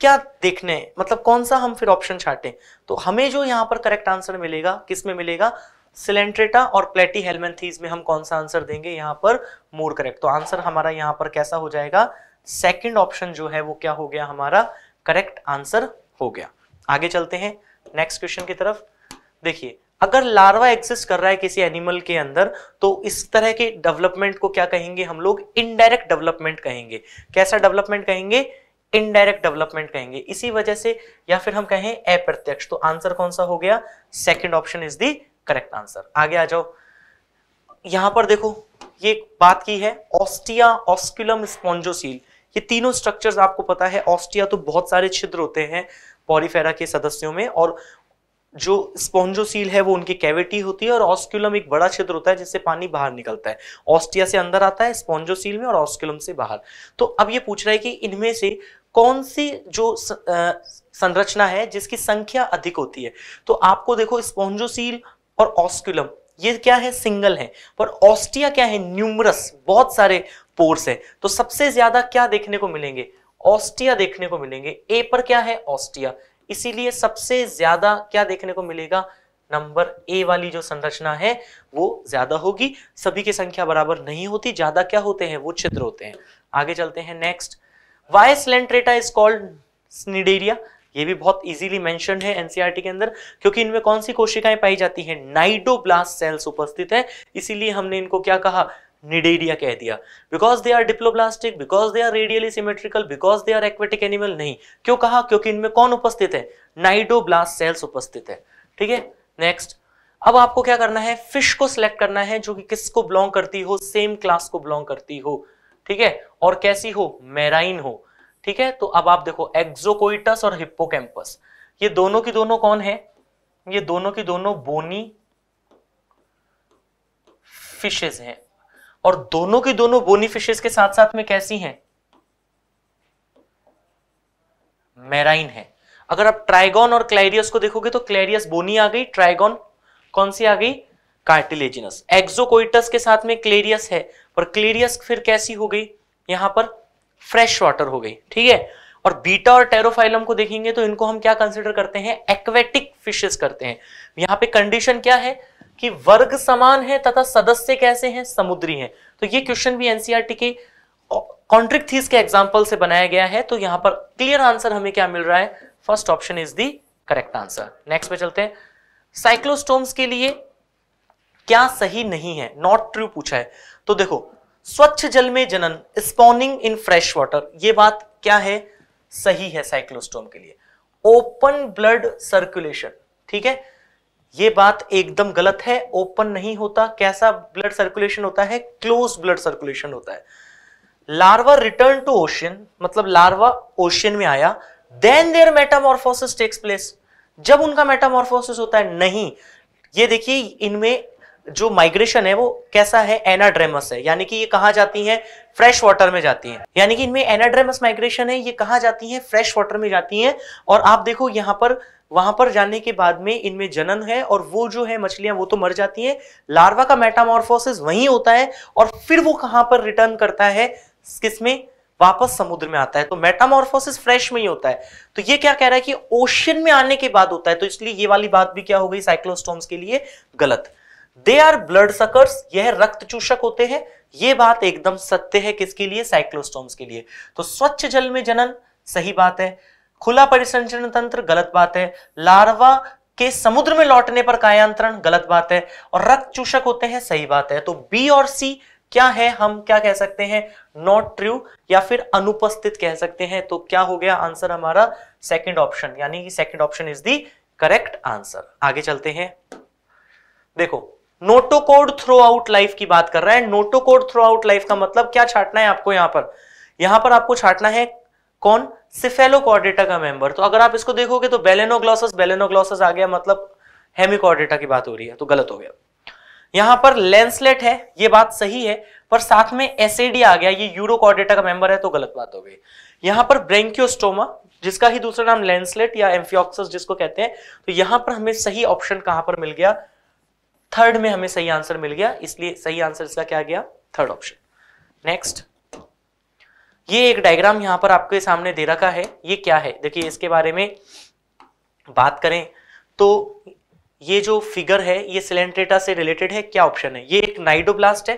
क्या देखने मतलब कौन सा हम फिर ऑप्शन छाटें तो हमें जो यहाँ पर करेक्ट आंसर मिलेगा किस में मिलेगा सिलेंट्रेटा और प्लेटी हेलमेंथीज में हम कौन सा आंसर देंगे यहाँ पर मोर करेक्ट तो आंसर हमारा यहाँ पर कैसा हो जाएगा सेकेंड ऑप्शन जो है वो क्या हो गया हमारा करेक्ट आंसर हो गया आगे चलते हैं नेक्स्ट क्वेश्चन की तरफ देखिए अगर लार्वा एग्जिस्ट कर रहा है किसी एनिमल के अंदर तो इस तरह के डेवलपमेंट को क्या कहेंगे हम लोग इनडायरेक्ट डेवलपमेंट कहेंगे कैसा डेवलपमेंट कहेंगे इनडायरेक्ट डेवलपमेंट कहेंगे इसी वजह से या फिर हम कहें अप्रत्यक्ष तो आंसर कौन सा हो गया second option is the correct answer आगे आ जाओ यहां पर देखो ये बात की है ऑस्टिया ऑस्कुलम स्पॉन्जोसील ये तीनों स्ट्रक्चर्स आपको पता है ऑस्टिया तो बहुत सारे छिद्र होते हैं पॉरीफेरा के सदस्यों में और जो स्पॉन्जोसील है वो उनकी कैविटी होती है और ऑस्क्यूलम एक बड़ा छिद्र होता है जिससे पानी बाहर निकलता है ऑस्टिया से अंदर आता है स्पॉन्जोसील में और ऑस्कुलम से बाहर तो अब ये पूछ रहा है कि इनमें से कौन सी जो संरचना है जिसकी संख्या अधिक होती है तो आपको देखो स्पॉन्जोसील और ऑस्कुलम ये क्या है सिंगल है पर ऑस्टिया क्या है न्यूमरस बहुत सारे पोर्स है तो सबसे ज्यादा क्या देखने को मिलेंगे ऑस्टिया देखने को मिलेंगे ए पर क्या है ऑस्टिया इसीलिए सबसे ज्यादा क्या देखने को मिलेगा नंबर ए वाली जो संरचना है वो ज्यादा होगी सभी की संख्या बराबर नहीं होती ज्यादा क्या होते हैं वो छिद्र होते हैं आगे चलते हैं next why Coelenterata is called Cnidaria ये भी बहुत इजीली मेंशन है एनसीईआरटी e के अंदर क्योंकि इनमें कौन सी कोशिकाएं पाई जाती हैं नाइडोब्लास्ट सेल्स उपस्थित है इसीलिए हमने इनको क्या कहा निडेरिया कह दिया because they are diploblastic because they are radially symmetrical because they are aquatic animal नहीं क्यों कहा क्योंकि इनमें कौन उपस्थित है नाइडोब्लास्ट सेल्स उपस्थित है ठीक है नेक्स्ट अब आपको क्या करना है फिश को सिलेक्ट करना है जो कि किसको बिलोंग करती हो सेम क्लास को बिलोंग करती हो ठीक है और कैसी हो मैराइन हो ठीक है तो अब आप देखो एक्सोकोइटस और हिप्पोकैम्पस ये दोनों की दोनों कौन है ये दोनों की दोनों बोनी फिशेज हैं और दोनों की दोनों बोनी फिशेज के साथ साथ में कैसी हैं मैराइन है अगर आप ट्राइगोन और क्लैरियस को देखोगे तो क्लैरियस बोनी आ गई ट्राइगोन कौन सी आ गई कार्टिलेजिनस एक्सोकोइटस के साथ में क्लेरियस है पर क्लेरियस फिर कैसी हो गई यहां पर फ्रेश वाटर हो गई ठीक है और बीटा और टेरोफाइलम को देखेंगे तो इनको हम क्या कंसिडर करते हैं एक्वेटिक फिशेस करते हैं यहाँ पे कंडीशन क्या है कि वर्ग समान है तथा सदस्य कैसे हैं समुद्री हैं तो ये क्वेश्चन भी एनसीईआरटी e के कॉन्ट्रिक थीज के एग्जाम्पल से बनाया गया है तो यहां पर क्लियर आंसर हमें क्या मिल रहा है first option is the correct answer next पे चलते हैं साइक्लोस्टोम्स के लिए क्या सही नहीं है नॉट ट्रू पूछा है तो देखो स्वच्छ जल में जनन स्पॉनिंग इन फ्रेश वाटर ये बात क्या है सही है साइक्लोस्टोम के लिए ओपन ब्लड सर्कुलेशन ठीक है ये बात एकदम गलत है ओपन नहीं होता कैसा ब्लड सर्कुलेशन होता है क्लोज ब्लड सर्कुलेशन होता है लार्वा रिटर्न टू ओशियन मतलब लार्वा ओशियन में आया then there metamorphosis takes place जब उनका मेटामोर्फोसिस होता है नहीं ये देखिए इनमें जो माइग्रेशन है वो कैसा है एनाड्रेमस है यानी कि ये कहा जाती है फ्रेश वाटर में जाती है यानी कि इनमें एनाड्रेमस माइग्रेशन है ये कहा जाती है फ्रेश वाटर में जाती है और आप देखो यहाँ पर वहां पर जाने के बाद में इनमें जनन है और वो जो है मछलियां वो तो मर जाती हैं लार्वा का मेटामोरफोसिस वहीं होता है और फिर वो कहां पर रिटर्न करता है किसमें वापस समुद्र में आता है तो मेटामोरफोसिस फ्रेश में ही होता है तो ये क्या कह रहा है कि ओशन में आने के बाद होता है तो इसलिए ये वाली बात भी क्या हो गई साइक्लोस्टोम्स के लिए गलत दे आर ब्लड सकर्स यह रक्त चूषक होते हैं ये बात एकदम सत्य है किसके लिए साइक्लोस्टोम्स के लिए तो स्वच्छ जल में जनन सही बात है खुला परिसंचरण तंत्र गलत बात है लार्वा के समुद्र में लौटने पर कायांतरण गलत बात है और रक्त चूषक होते हैं सही बात है तो बी और सी क्या है हम क्या कह सकते हैं नॉट ट्रू या फिर अनुपस्थित कह सकते हैं तो क्या हो गया आंसर हमारा सेकेंड ऑप्शन यानी कि second option is the correct answer आगे चलते हैं देखो नोटोकोड थ्रू आउट लाइफ की बात कर रहा है नोटोकोड थ्रू आउट लाइफ का मतलब क्या छाटना है आपको यहां पर यहां पर आपको छाटना है कौन सिफेलोकॉर्डेटा का मेंबर तो अगर आप इसको देखोगे तो बेलेनोग्लॉसस बेलेनोग्लॉसस आ गया मतलब हेमिकॉर्डेटा की बात हो रही है तो गलत हो गया यहां पर लेंसलेट है ये बात सही है पर साथ में एसिडी आ गया ये यूरोकॉर्डेटा का मेंबर है तो गलत बात हो गई यहां पर ब्रेंक्योस्टोमा जिसका ही दूसरा नाम लेंसलेट या एम्फियोक्सस जिसको कहते हैं तो यहां पर हमें सही ऑप्शन कहां पर मिल गया थर्ड में हमें सही आंसर मिल गया इसलिए सही आंसर इसका क्या गया थर्ड ऑप्शन नेक्स्ट ये एक डायग्राम यहां पर आपके सामने दे रखा है ये क्या है देखिए इसके बारे में बात करें तो ये जो फिगर है ये सिलेंट्रेटा से रिलेटेड है क्या ऑप्शन है ये एक नाइडोब्लास्ट है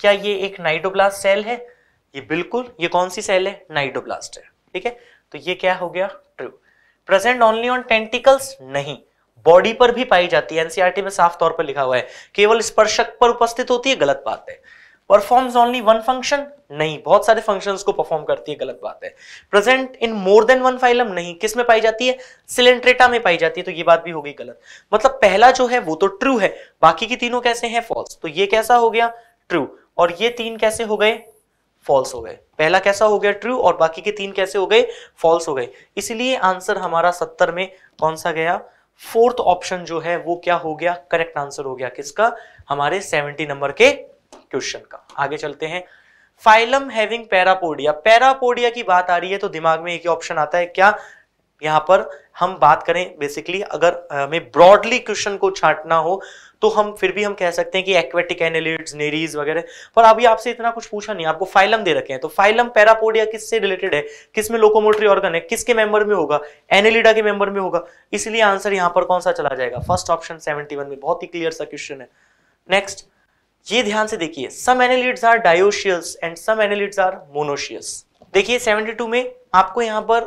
क्या ये एक नाइडोब्लास्ट सेल है ये बिल्कुल ये कौन सी सेल है नाइडोब्लास्ट है ठीक है तो ये क्या हो गया true present only on tentacles नहीं बॉडी पर भी पाई जाती है एनसीआरटी e में साफ तौर पर लिखा हुआ है केवल स्पर्शक पर उपस्थित होती है गलत बात है परफॉर्म्स ओनली वन फंक्शन नहीं बहुत सारे फंक्शंस को परफॉर्म करती है गलत बात है present in more than one phylum नहीं किस में पाई जाती है सिलेंट्रेटा में पाई जाती है तो ये बात भी होगी गलत मतलब पहला जो है वो तो ट्रू है बाकी की तीनों कैसे हैं फॉल्स तो ये कैसा हो गया ट्रू और ये तीन कैसे हो गए फॉल्स हो गए पहला कैसा हो गया ट्रू और बाकी के तीन कैसे हो गए फॉल्स हो गए इसलिए आंसर हमारा सत्तर में कौन सा गया फोर्थ ऑप्शन जो है वो क्या हो गया करेक्ट आंसर हो गया किसका हमारे सेवेंटी नंबर के क्वेश्चन का आगे चलते हैं फाइलम हैविंग पैरापोडिया पैरापोडिया की बात आ रही है तो दिमाग में एक ही ऑप्शन आता है क्या यहां पर हम बात करें बेसिकली अगर हमें ब्रॉडली क्वेश्चन को छांटना हो तो हम फिर भी हम कह सकते हैं कि एक्वेटिक एनेलिड्स नेरीज वगैरह पर अभी आपसे इतना कुछ पूछा नहीं आपको फाइलम दे रखे हैं तो फाइलम पैरापोडिया किससे रिलेटेड है किस में लोकोमोटरी ऑर्गन है किसके मेंबर में होगा एनेलिडा के मेंबर में होगा इसलिए आंसर यहाँ पर कौन सा चला जाएगा फर्स्ट ऑप्शन सेवेंटी में बहुत ही क्लियर सा क्वेश्चन है नेक्स्ट ये ध्यान से देखिए some annelids are dioecious and some annelids are monoecious देखिए 72 में आपको यहाँ पर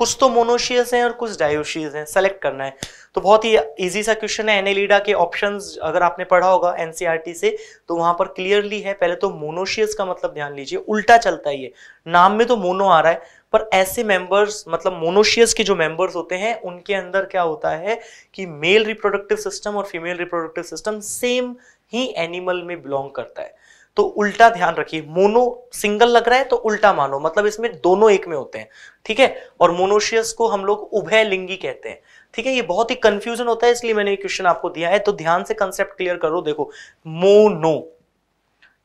कुछ तो मोनोशियस हैं और कुछ डायोशियस हैं सेलेक्ट करना है तो बहुत ही इजी सा क्वेश्चन है एनेलिडा के ऑप्शंस अगर आपने पढ़ा होगा एनसीईआरटी e से तो वहां पर क्लियरली है पहले तो मोनोशियस का मतलब ध्यान लीजिए उल्टा चलता है ये नाम में तो मोनो आ रहा है पर ऐसे मेंबर्स मतलब मोनोशियस के जो मेंबर्स होते हैं उनके अंदर क्या होता है कि मेल रिप्रोडक्टिव सिस्टम और फीमेल रिप्रोडक्टिव सिस्टम सेम ही एनिमल में बिलोंग करता है तो उल्टा ध्यान रखिए मोनो सिंगल लग रहा है तो उल्टा मानो मतलब इसमें दोनों एक में होते हैं ठीक है और मोनोशियस को हम लोग उभय लिंगी कहते हैं ठीक है ये बहुत ही कंफ्यूजन होता है इसलिए मैंने ये क्वेश्चन आपको दिया है तो ध्यान से कंसेप्ट क्लियर करो देखो मोनो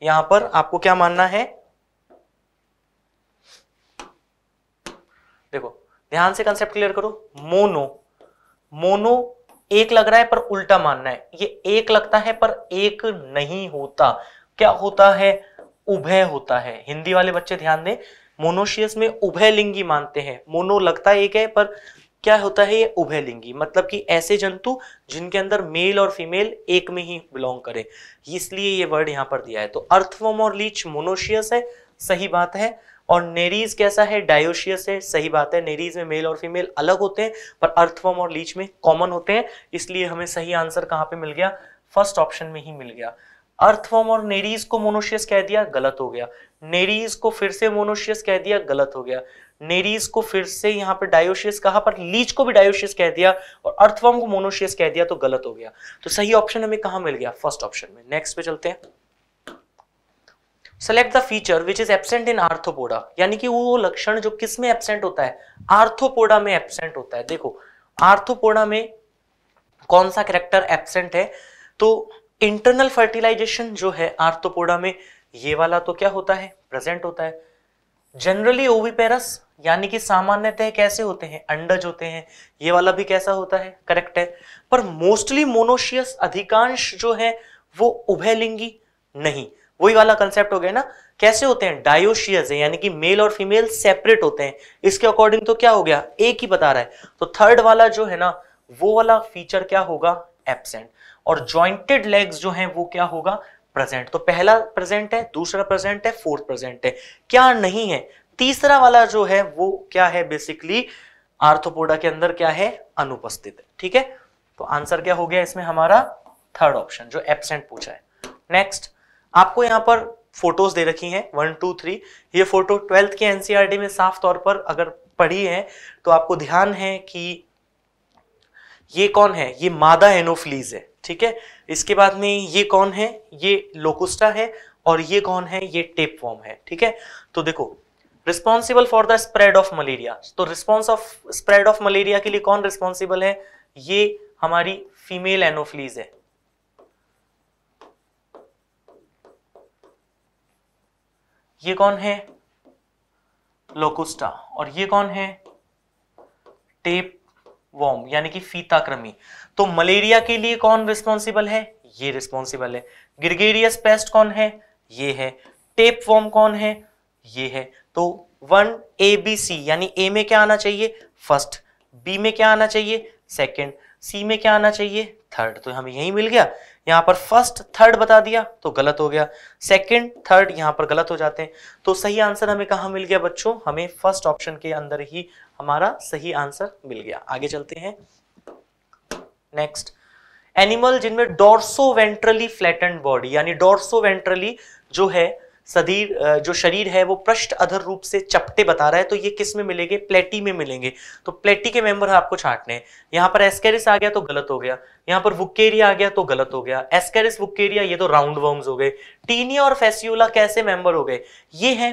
यहां पर आपको क्या मानना है देखो ध्यान से कंसेप्ट क्लियर करो मोनो मोनो एक लग रहा है पर उल्टा मानना है ये एक लगता है पर एक नहीं होता क्या होता है उभय होता है हिंदी वाले बच्चे ध्यान दें मोनोशियस में उभय लिंगी मानते हैं मोनो लगता एक है पर क्या होता है ये उभयलिंगी मतलब कि ऐसे जंतु जिनके अंदर मेल और फीमेल एक में ही बिलोंग करे इसलिए ये वर्ड यहाँ पर दिया है तो अर्थवम और लीच मोनोशियस है सही बात है और नेरीज कैसा है डायोशियस है सही बात है नेरीज में मेल और फीमेल अलग होते हैं पर अर्थवम और लीच में कॉमन होते हैं इसलिए हमें सही आंसर कहाँ पे मिल गया फर्स्ट ऑप्शन में ही मिल गया अर्थवम और नेरीज को मोनोशियस कह दिया गलत हो गया नेरीज को फिर से मोनोशियस कह दिया गलत हो गया नेरीज को फिर से यहां पर डायोशियस कहा पर लीच को भी डायोशियस कह दिया और अर्थवर्म को मोनोशियस कह दिया तो गलत हो गया तो सही ऑप्शन हमें कहा मिल गया फर्स्ट ऑप्शन में नेक्स्ट पे चलते हैं select the feature which is absent in Arthropoda यानी कि वो लक्षण जो किस में एबसेंट होता है आर्थोपोडा में एबसेंट होता है देखो आर्थोपोडा में कौन सा करेक्टर एबसेंट है तो इंटरनल फर्टिलाइजेशन जो है आर्थोपोडा में ये वाला तो क्या होता है प्रेजेंट होता है जनरली ओविपेरस यानी कि सामान्यतः कैसे होते हैं अंडज होते हैं ये वाला भी कैसा होता है करेक्ट है पर मोस्टली मोनोशियस अधिकांश जो है वो उभयलिंगी नहीं वही वाला कंसेप्ट हो गया ना कैसे होते हैं डायोशियस है यानी कि मेल और फीमेल सेपरेट होते हैं इसके अकॉर्डिंग तो क्या हो गया एक ही बता रहा है तो थर्ड वाला जो है ना वो वाला फीचर क्या होगा एबसेंट और ज्वाइंटेड लेग्स जो हैं वो क्या होगा प्रेजेंट तो पहला प्रेजेंट है दूसरा प्रेजेंट है फोर्थ प्रेजेंट है क्या नहीं है तीसरा वाला जो है वो क्या है बेसिकली आर्थोपोडा के अंदर क्या है अनुपस्थित ठीक है तो आंसर क्या हो गया इसमें हमारा थर्ड ऑप्शन जो एबसेंट पूछा है नेक्स्ट आपको यहां पर फोटोज दे रखी हैं वन टू थ्री ये फोटो ट्वेल्थ के एनसीआरटी e में साफ तौर पर अगर पढ़ी है तो आपको ध्यान है कि ये कौन है ये मादा एनोफ्लीज है ठीक है इसके बाद में ये कौन है ये लोकुस्टा है और ये कौन है ये टेप फॉर्म है ठीक है तो देखो responsible for the spread of malaria तो response of spread of malaria के लिए कौन रिस्पॉन्सिबल है ये हमारी फीमेल एनोफ्लीज है ये कौन है लोकुस्टा और ये कौन है टेप वॉर्म यानी कि फीताक्रमी तो मलेरिया के लिए कौन रिस्पॉन्सिबल है ये रिस्पॉन्सिबल है गिरगेरियस पेस्ट कौन है ये है टेप वॉर्म कौन है ये है तो वन ए बी सी यानी ए में क्या आना चाहिए फर्स्ट बी में क्या आना चाहिए सेकेंड सी में क्या आना चाहिए थर्ड तो हमें यही मिल गया यहां पर फर्स्ट थर्ड बता दिया तो गलत हो गया सेकंड थर्ड यहां पर गलत हो जाते हैं तो सही आंसर हमें कहा मिल गया बच्चों हमें फर्स्ट ऑप्शन के अंदर ही हमारा सही आंसर मिल गया आगे चलते हैं नेक्स्ट एनिमल जिनमें डोर्सो वेंट्रली फ्लैटेंड बॉडी यानी डोर्सो वेंट्रली जो है शरीर जो शरीर है वो पृष्ठ अधर रूप से चपटे बता रहा है तो ये किस में मिलेंगे प्लेटी में मिलेंगे तो प्लेटी के मेंबर आपको छाटने हैं यहाँ पर एस्केरिस आ गया तो गलत हो गया यहाँ पर वुकेरिया आ गया तो गलत हो गया एस्केरिस वुकेरिया ये तो राउंड वर्म्स हो गए टीनिया और फेस्यूला कैसे मेंबर हो गए ये हैं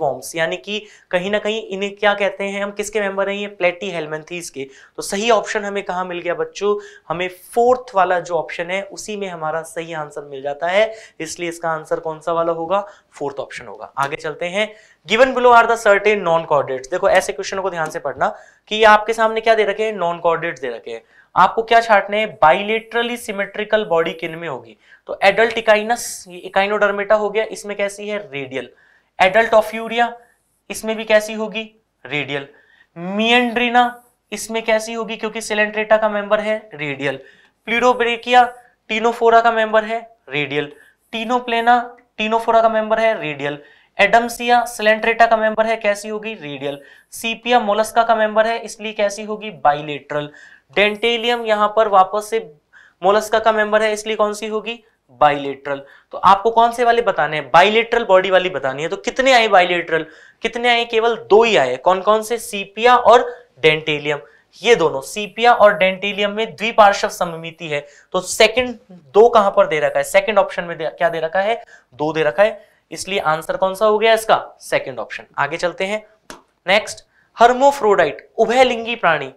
वॉर्म्स यानी कि कहीं ना कहीं इन्हें क्या कहते हैं हम किसके मेंबर हैं ये प्लेटी हेलमेंथीज के तो सही ऑप्शन हमें कहाँ मिल गया बच्चों हमें फोर्थ वाला जो ऑप्शन है उसी में हमारा सही आंसर मिल जाता है इसलिए इसका आंसर कौन सा वाला होगा फोर्थ ऑप्शन होगा आगे चलते हैं given below are the certain non chordates देखो ऐसे क्वेश्चन को ध्यान से पढ़ना कि आपके सामने क्या दे रखे हैं नॉन कॉर्डेट दे रखे हैं आपको क्या छाटने हैं बाइलेटरली सिमेट्रिकल बॉडी किन में होगी तो एडल्ट इकाइनस इकाइनोडर्मेटा हो गया इसमें कैसी है रेडियल एडल्ट ऑफ यूरिया इसमें भी कैसी होगी रेडियल मियड्रीना इसमें कैसी होगी क्योंकि सिलेंट्रेटा का मेंबर है रेडियल प्लूरोब्रेकिया टीनोफोरा का मेंबर है रेडियल टीनोप्लेना टीनोफोरा का मेंबर है रेडियल एडम्सिया सिलेंट्रेटा का मेंबर है कैसी होगी रेडियल सीपिया मोलस्का का मेंबर है इसलिए कैसी होगी बाइलेटरल डेंटेलियम यहां पर वापस से मोलस्का का मेंबर है इसलिए कौन सी होगी बाइलेट्रल तो आपको कौन से वाले बताने हैं बाइलेट्रल बॉडी वाली बतानी है तो कितने आए बाइलेट्रल कितने आए केवल दो ही आए कौन कौन से सीपिया और डेंटेलियम ये दोनों सीपिया और डेंटेलियम में द्विपार्श्व सममिति है तो सेकंड दो कहां पर दे रखा है सेकंड ऑप्शन में दे, क्या दे रखा है दो दे रखा है इसलिए आंसर कौन सा हो गया इसका सेकंड ऑप्शन आगे चलते हैं नेक्स्ट हर्मोफ्रोडाइट उभयलिंगी प्राणी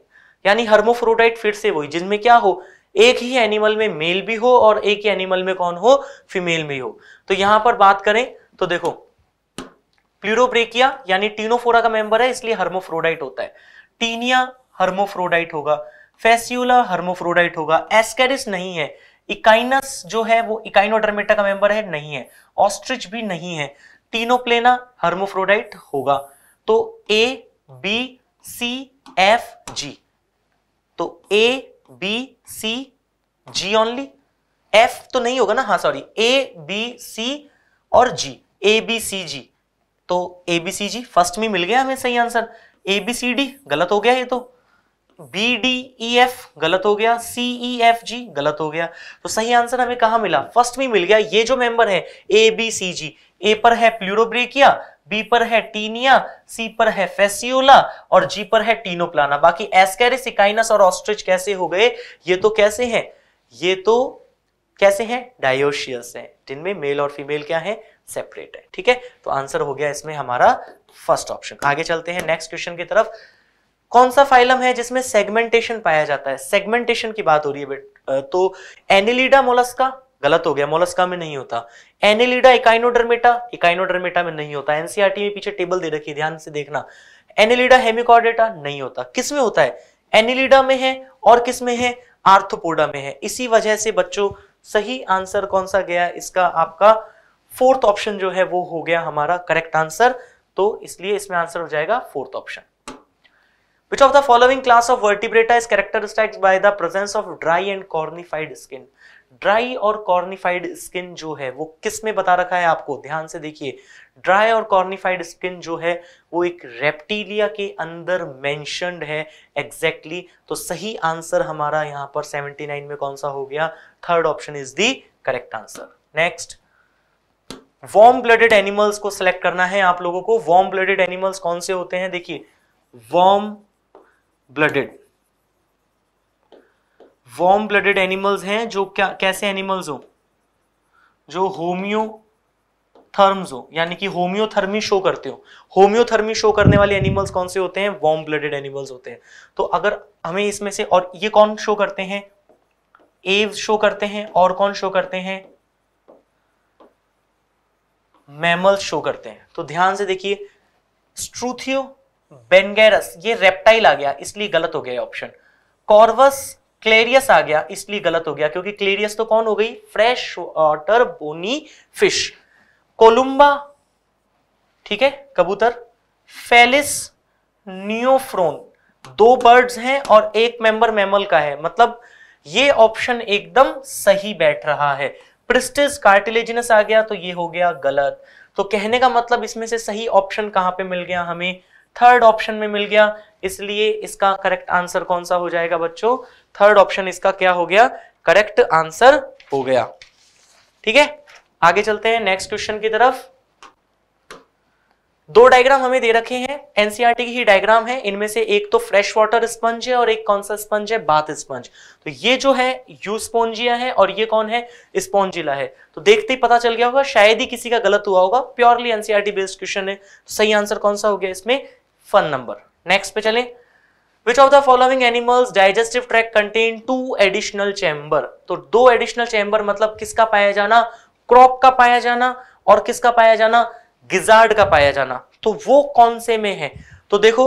यानी हर्मोफ्रोडाइट फिर से वही जिनमें क्या हो एक ही एनिमल में मेल भी हो और एक ही एनिमल में कौन हो फीमेल भी हो तो यहां पर बात करें तो देखो प्लूरोब्रेकिया यानी टीनोफोरा का मेंबर है इसलिए हर्मोफ्रोडाइट होता है टीनिया हर्मोफ्रोडाइट होगा फेस्यूला हर्मोफ्रोडाइट होगा एस्केरिस नहीं है इकाइनस जो है वो इकाइनोडर्मेटा का मेंबर है नहीं है ऑस्ट्रिच भी नहीं है टीनोप्लेना हर्मोफ्रोडाइट होगा तो A B C F G तो A B C G only F तो नहीं होगा ना हाँ सॉरी ए बी सी और जी ए बी सी जी तो A B C ji first में मिल गया हमें सही answer A B C D गलत हो गया ये तो बी डी ई एफ गलत हो गया सी ई एफ जी गलत हो गया तो सही आंसर हमें कहा मिला फर्स्ट में मिल गया ये जो मेंबर है ए बी सी जी ए पर है प्लूरोब्रेकिया बी पर है टीनिया सी पर है फेसियोला और जी पर है टीनोप्लाना बाकी एस्केरिस इकाइनस और ऑस्ट्रिच कैसे हो गए ये तो कैसे हैं ये तो कैसे हैं डायोशियस हैं जिनमें मेल और फीमेल क्या है सेपरेट है ठीक है तो आंसर हो गया इसमें हमारा फर्स्ट ऑप्शन आगे चलते हैं नेक्स्ट क्वेश्चन की तरफ कौन सा फाइलम है जिसमें सेगमेंटेशन पाया जाता है सेगमेंटेशन की बात हो रही है तो एनिलीडा मोलस्का गलत हो गया मोलस्का में नहीं होता एनेलिडा इकाइनोडर्मेटा इकाइनोडर्मेटा में नहीं होता एनसीआरटी में पीछे टेबल दे रखी ध्यान से देखना एनेलिडा हेमिकॉर्डेटा नहीं होता किस में होता है एनिलिडा में है और किस में है आर्थोपोडा में है इसी वजह से बच्चों सही आंसर कौन सा गया इसका आपका फोर्थ ऑप्शन जो है वो हो गया हमारा करेक्ट आंसर तो इसलिए इसमें आंसर हो जाएगा fourth option which of the following class of vertebrata is characterized by the presence of dry and cornified skin dry और कॉर्निफाइड स्किन जो है वो किस में बता रखा है आपको ध्यान से देखिए ड्राई और कॉर्निफाइड स्किन जो है वो एक रेप्टीलिया के अंदर मैंशनड है एग्जैक्टली exactly, तो सही आंसर हमारा यहाँ पर 79 में कौन सा हो गया third option is the correct answer next warm blooded animals को सिलेक्ट करना है आप लोगों को वॉर्म ब्लडेड एनिमल्स कौन से होते हैं देखिए warm blooded warm blooded animals हैं जो क्या कैसे एनिमल्स हो जो होमियो थर्म्स हो यानी कि होमियोथर्मी शो करते हो होमियोथर्मी शो करने वाले एनिमल्स कौन से होते हैं वॉर्म ब्लडेड एनिमल्स होते हैं तो अगर हमें इसमें से और ये कौन शो करते हैं एव शो करते हैं और कौन शो करते हैं मैमल्स शो करते हैं तो ध्यान से देखिए स्ट्रूथियो बेनगेरस ये रेप्टाइल आ गया इसलिए गलत हो गया ऑप्शन कॉर्वस क्लेरियस आ गया इसलिए गलत हो गया क्योंकि क्लेरियस तो कौन हो गई fresh water bony fish Columba ठीक है कबूतर फेलिस न्यूफ्रोन दो बर्ड्स हैं और एक मेंबर मैमल का है मतलब ये ऑप्शन एकदम सही बैठ रहा है प्रिस्टिस कार्टिलेजिनस आ गया तो ये हो गया गलत तो कहने का मतलब इसमें से सही ऑप्शन कहां पे मिल गया हमें थर्ड ऑप्शन में मिल गया इसलिए इसका करेक्ट आंसर कौन सा हो जाएगा बच्चों थर्ड ऑप्शन इसका क्या हो गया करेक्ट आंसर हो गया ठीक है आगे चलते हैं नेक्स्ट क्वेश्चन की तरफ दो डायग्राम हमें दे रखे हैं एनसीईआरटी e की ही डायग्राम है इनमें से एक तो फ्रेश वाटर स्पंज है और एक कौन सा स्पंज है बाथ स्पंज तो ये जो है यू स्पोन्जिया है और ये कौन है स्पॉन्जिला है तो देखते ही पता चल गया होगा शायद ही किसी का गलत हुआ होगा प्योरली एनसीईआरटी बेस्ड क्वेश्चन है तो सही आंसर कौन सा हो गया इसमें फन नंबर नेक्स्ट पे चलें Which of the following animals digestive tract contain two additional chamber? तो दो additional chamber मतलब किसका पाया जाना Crop का पाया जाना और किसका पाया जाना Gizzard का पाया जाना तो वो कौन से में है तो देखो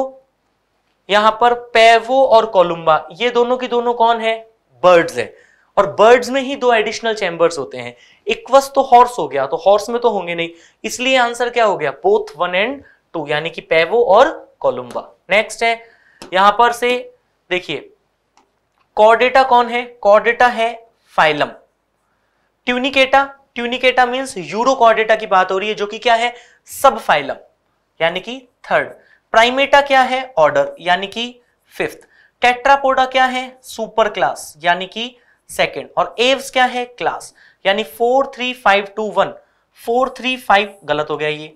यहां पर पैवो और कोलुम्बा ये दोनों की दोनों कौन है बर्ड्स है और बर्ड्स में ही दो एडिशनल चैम्बर्स होते हैं इक्वस तो हॉर्स हो गया तो हॉर्स में तो होंगे नहीं इसलिए आंसर क्या हो गया बोथ वन एंड टू यानी कि पैवो और कोलुम्बा नेक्स्ट है यहां पर से देखिए कॉर्डेटा कौन है कॉर्डेटा है phylum Tunicata Tunicata means Urochordata की बात हो रही है जो कि क्या है सब फाइलम यानी कि थर्ड प्राइमेटा क्या है ऑर्डर यानी कि फिफ्थ टेट्रापोडा क्या है सुपर क्लास यानी कि सेकेंड और एव्स क्या है क्लास यानी four three five two one four three five गलत हो गया ये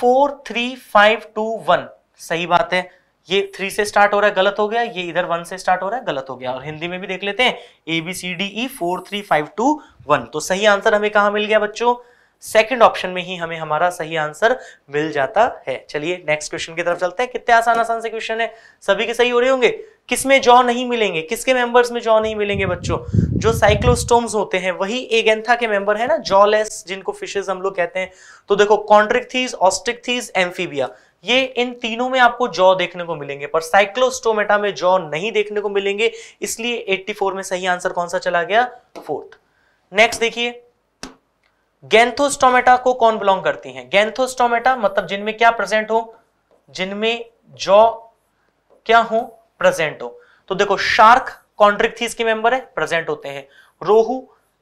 four three five two one सही बात है ये थ्री से स्टार्ट हो रहा है गलत हो गया ये इधर वन से स्टार्ट हो रहा है गलत हो गया और हिंदी में भी देख लेते हैं A B C D E four three five two one तो सही आंसर हमें कहा मिल गया बच्चों सेकंड ऑप्शन में ही हमें हमारा सही आंसर मिल जाता है चलिए नेक्स्ट क्वेश्चन की तरफ चलते हैं कितने आसान आसान से क्वेश्चन है सभी के सही हो रहे होंगे किसमें जॉ नहीं मिलेंगे किसके मेंबर्स में जॉ नहीं मिलेंगे बच्चों जो साइक्लोस्टोम्स होते हैं वही एगेंथा के मेंबर है ना जॉलेस जिनको फिशेस हम लोग कहते हैं तो देखो कॉन्ट्रिक थीज कॉन्ट्रिकथीज थीज एम्फीबिया ये इन तीनों में आपको जॉ देखने को मिलेंगे पर साइक्लोस्टोमेटा में जॉ नहीं देखने को मिलेंगे इसलिए 84 में सही आंसर कौन सा चला गया फोर्थ नेक्स्ट देखिए गेंथोस्टोमेटा को कौन बिलोंग करती हैं गेंथोस्टोमेटा मतलब जिनमें क्या प्रेजेंट हो जिनमें जॉ क्या हो प्रेजेंट हो तो देखो शार्क कॉन्ट्रिक्थीज के मेंबर है प्रेजेंट होते हैं रोहू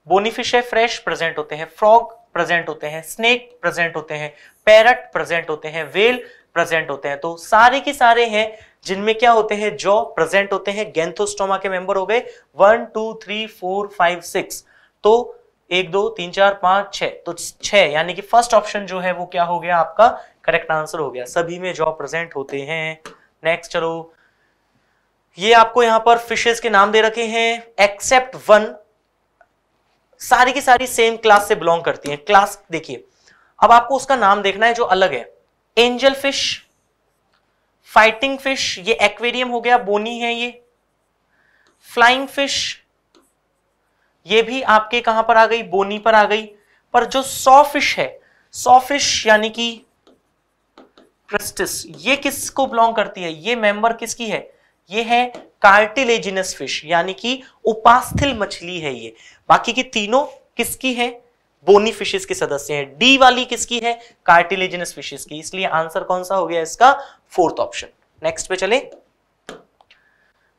बोनिफिश है फ्रेश प्रेजेंट होते हैं फ्रॉग प्रेजेंट होते हैं स्नेक प्रेजेंट होते हैं पैरट प्रेजेंट होते हैं वेल प्रेजेंट होते हैं तो सारे के सारे हैं जिनमें क्या होते हैं जो प्रेजेंट होते हैं गेंथोस्टोमा के मेंबर हो गए one two three four five six तो एक दो तीन चार पांच छ तो छह यानी कि फर्स्ट ऑप्शन जो है वो क्या हो गया आपका करेक्ट आंसर हो गया सभी में जॉ प्रेजेंट होते हैं नेक्स्ट चलो ये आपको यहां पर फिशेस के नाम दे रखे हैं एक्सेप्ट वन सारी की सारी सेम क्लास से बिलोंग करती हैं क्लास देखिए अब आपको उसका नाम देखना है जो अलग है एंजल फिश फाइटिंग फिश ये एक्वेरियम हो गया बोनी है ये फ्लाइंग फिश ये भी आपके कहां पर आ गई बोनी पर आ गई पर जो सॉ फिश है सॉ फिश यानी कि क्रस्टिस ये किसको बिलोंग करती है ये मेंबर किसकी है ये है कार्टिलेजिनस फिश यानी कि उपास्थिल मछली है ये बाकी की तीनों किसकी है बोनी फिशेस के सदस्य हैं डी वाली किसकी है कार्टिलेजिनस फिशेस की इसलिए आंसर कौन सा हो गया इसका फोर्थ ऑप्शन नेक्स्ट पे चले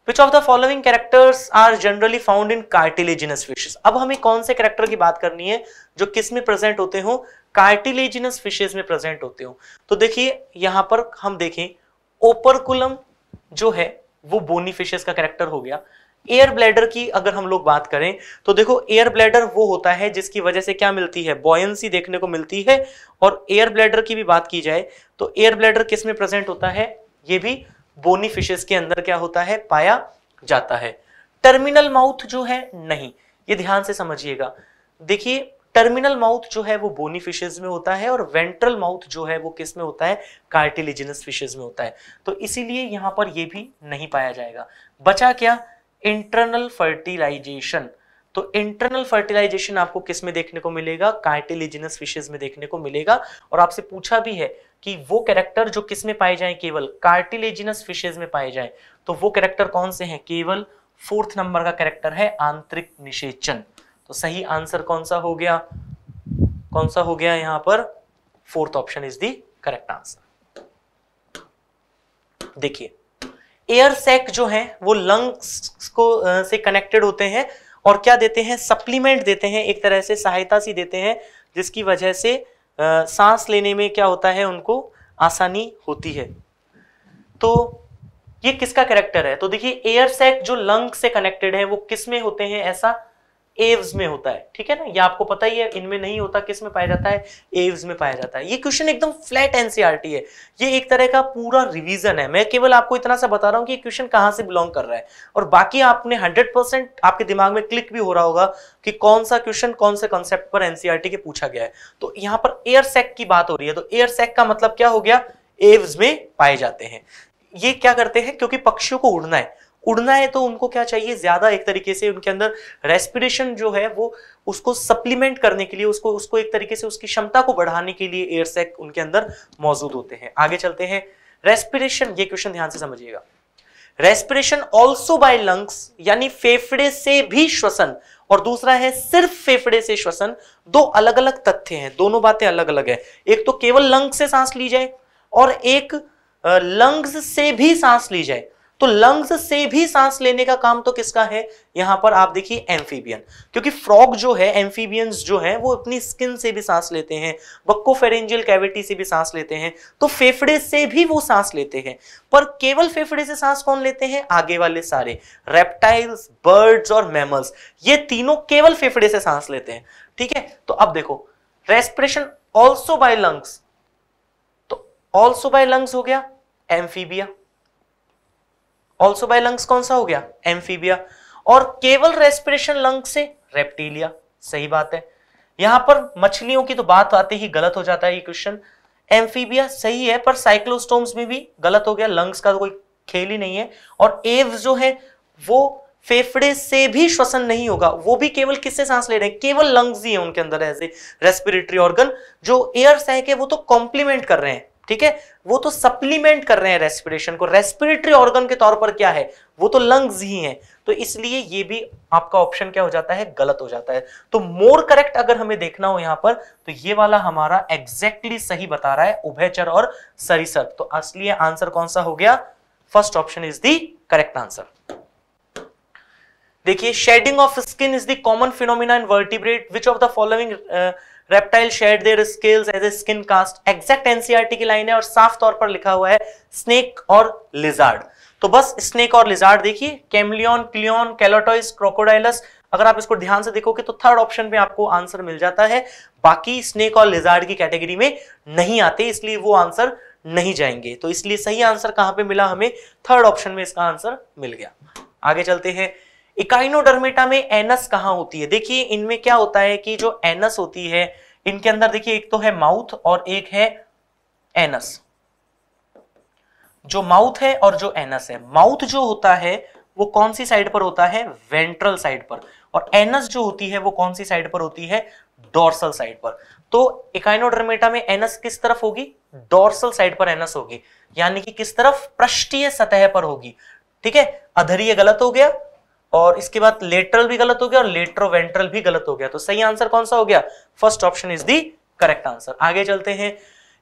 which of the following characters are generally found in cartilaginous fishes अब हमें कौन से कैरेक्टर की बात करनी है जो किस में प्रेजेंट होते हो कार्टिलेजिनस फिशेस में प्रेजेंट होते हो तो देखिए यहां पर हम देखें ओपरकुलम जो है वो बोनी फिशेस का कैरेक्टर हो गया एयर ब्लैडर की अगर हम लोग बात करें तो देखो एयर ब्लैडर वो होता है जिसकी वजह से क्या मिलती है बॉयंसी देखने को मिलती है और एयर ब्लैडर की भी बात की जाए तो एयर ब्लैडर किस में प्रेजेंट होता है ये भी बोनी फिशेस के अंदर क्या होता है पाया जाता है टर्मिनल माउथ जो है नहीं ये ध्यान से समझिएगा देखिए टर्मिनल माउथ जो है वो बोनी फिशेज में होता है और वेंट्रल माउथ जो है वो किस में होता है कार्टिलेजिनस फिशेज में होता है तो इसीलिए यहां पर ये भी नहीं पाया जाएगा बचा क्या इंटरनल फर्टिलाइजेशन तो इंटरनल फर्टिलाइजेशन आपको किस में देखने को मिलेगा कार्टिलिजिनस फिशेज में देखने को मिलेगा और आपसे पूछा भी है कि वो कैरेक्टर जो किस में पाए जाए केवल कार्टिलेजिनस फिशेज में पाए जाए तो वो कैरेक्टर कौन से हैं केवल फोर्थ नंबर का कैरेक्टर है आंतरिक निषेचन तो सही आंसर कौन सा हो गया कौन सा हो गया यहां पर fourth option is the correct answer देखिए एयर सैक जो है वो लंग्स को से कनेक्टेड होते हैं और क्या देते हैं सप्लीमेंट देते हैं एक तरह से सहायता सी देते हैं जिसकी वजह से आ, सांस लेने में क्या होता है उनको आसानी होती है तो ये किसका कैरेक्टर है तो देखिए एयर सैक जो लंग से कनेक्टेड है वो किस में होते हैं ऐसा एव्स में होता है ठीक है ना ये आपको पता ही है इनमें नहीं होता किस में पाया जाता है एव्स में पाया जाता है ये क्वेश्चन एकदम फ्लैट एनसीआरटी है ये एक तरह का पूरा रिवीजन है मैं केवल आपको इतना सा बता रहा हूं कि क्वेश्चन कहां से बिलोंग कर रहा है और बाकी आपने हंड्रेड आपके दिमाग में क्लिक भी हो रहा होगा कि कौन सा क्वेश्चन कौन से कॉन्सेप्ट पर एनसीआरटी के पूछा गया है तो यहाँ पर एयर सेक की बात हो रही है तो एयर सेक का मतलब क्या हो गया एव्स में पाए जाते हैं ये क्या करते हैं क्योंकि पक्षियों को उड़ना है उड़ना है तो उनको क्या चाहिए ज्यादा एक तरीके से उनके अंदर रेस्पिरेशन जो है वो उसको सप्लीमेंट करने के लिए उसको उसको एक तरीके से उसकी क्षमता को बढ़ाने के लिए एयर सैक उनके अंदर मौजूद होते हैं आगे चलते हैं रेस्पिरेशन ये क्वेश्चन ध्यान से समझिएगा रेस्पिरेशन ऑल्सो बाय लंग्स यानी फेफड़े से भी श्वसन और दूसरा है सिर्फ फेफड़े से श्वसन दो अलग अलग तथ्य हैं दोनों बातें अलग अलग है एक तो केवल लंग्स से सांस ली जाए और एक लंग्स से भी सांस ली जाए तो लंग्स से भी सांस लेने का काम तो किसका है यहां पर आप देखिए एम्फीबियन क्योंकि फ्रॉग जो है एम्फीबियंस जो है वो अपनी स्किन से भी सांस लेते हैं बक्को फेरेंजियल कैविटी से भी सांस लेते हैं तो फेफड़े से भी वो सांस लेते हैं पर केवल फेफड़े से सांस कौन लेते हैं आगे वाले सारे रेप्टाइल्स बर्ड्स और मैमल्स ये तीनों केवल फेफड़े से सांस लेते हैं ठीक है तो अब देखो रेस्पिरेशन ऑल्सो बाय लंग्स तो ऑल्सो बाय लंग्स हो गया एम्फीबिया ऑल्सो बाय लंग्स कौन सा हो गया एम्फीबिया और केवल रेस्पिरेशन लंग से रेप्टीलिया सही बात है यहां पर मछलियों की तो बात आते ही गलत हो जाता है ये क्वेश्चन एम्फीबिया सही है पर साइक्लोस्टोम्स में भी गलत हो गया लंग्स का तो कोई खेल ही नहीं है और एव्स जो है वो फेफड़े से भी श्वसन नहीं होगा वो भी केवल किससे सांस ले रहे हैं केवल लंग्स ही है उनके अंदर ऐसे रेस्पिरेटरी ऑर्गन जो एयर से है के वो तो कॉम्प्लीमेंट कर रहे हैं ठीक है वो तो सप्लीमेंट कर रहे हैं रेस्पिरेशन को रेस्पिरेटरी ऑर्गन के तौर पर क्या है वो तो लंग्स ही हैं तो इसलिए ये भी आपका ऑप्शन क्या हो जाता है गलत हो जाता है तो मोर करेक्ट अगर हमें देखना हो यहां पर तो ये वाला हमारा एग्जैक्टली exactly सही बता रहा है उभयचर और सरिसर तो असली आंसर कौन सा हो गया first option is the correct answer देखिए shedding of skin is the common phenomena in vertebrate which of the following reptile shed their scales as a skin cast exact NCERT की लाइन है और साफ तौर पर लिखा हुआ है स्नेक और लिजार्ड तो बस स्नेक और लिजार्ड देखिए कैमलियन क्लियन कैलोटॉइस क्रोकोडाइलस अगर आप इसको ध्यान से देखोगे तो थर्ड ऑप्शन पे आपको आंसर मिल जाता है बाकी स्नेक और लिजार्ड की कैटेगरी में नहीं आते इसलिए वो आंसर नहीं जाएंगे तो इसलिए सही आंसर कहां पे मिला हमें थर्ड ऑप्शन में इसका आंसर मिल गया आगे चलते हैं इकाइनोडर्मेटा में एनस कहाँ होती है देखिए इनमें क्या होता है कि जो एनस होती है इनके अंदर देखिए एक तो है माउथ और एक है एनस जो माउथ है और जो एनस है माउथ जो होता है वो कौन सी साइड पर होता है वेंट्रल साइड पर और एनस जो होती है वो कौन सी साइड पर होती है डोर्सल साइड पर तो इकाइनोडर्मेटा में एनस किस तरफ होगी डोर्सल साइड पर एनस होगी यानी कि किस तरफ पृष्ठीय सतह पर होगी ठीक है अधरीय गलत हो गया और इसके बाद लेटरल भी गलत हो गया और लेट्रोवेंट्रल भी गलत हो गया तो सही आंसर कौन सा हो गया first option is the correct answer आगे चलते हैं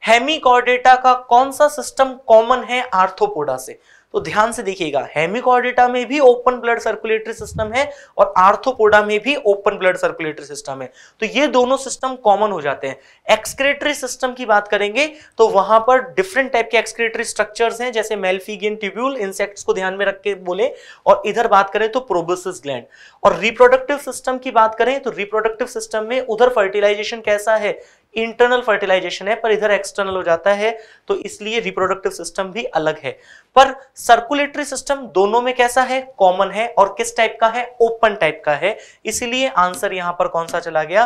हेमिकॉर्डेटा का कौन सा सिस्टम कॉमन है आर्थोपोडा से तो ध्यान से देखिएगा हेमिकॉर्डेटा में भी ओपन ब्लड सर्कुलेटरी सिस्टम है और आर्थोपोडा में भी ओपन ब्लड सर्कुलेटरी सिस्टम है तो ये दोनों सिस्टम कॉमन हो जाते हैं एक्सक्रेटरी सिस्टम की बात करेंगे तो वहां पर डिफरेंट टाइप के एक्सक्रेटरी स्ट्रक्चर्स हैं जैसे मेल्फिगियन ट्यूब्यूल इंसेक्ट्स को ध्यान में रख के बोले और इधर बात करें तो प्रोबोसिस ग्लैंड और रिप्रोडक्टिव सिस्टम की बात करें तो रिप्रोडक्टिव सिस्टम में उधर फर्टिलाइजेशन कैसा है इंटरनल फर्टिलाइजेशन है पर इधर एक्सटर्नल हो जाता है तो इसलिए रिप्रोडक्टिव सिस्टम भी अलग है पर सर्कुलेटरी सिस्टम दोनों में कैसा है कॉमन है और किस टाइप का है ओपन टाइप का है इसीलिए आंसर यहां पर कौन सा चला गया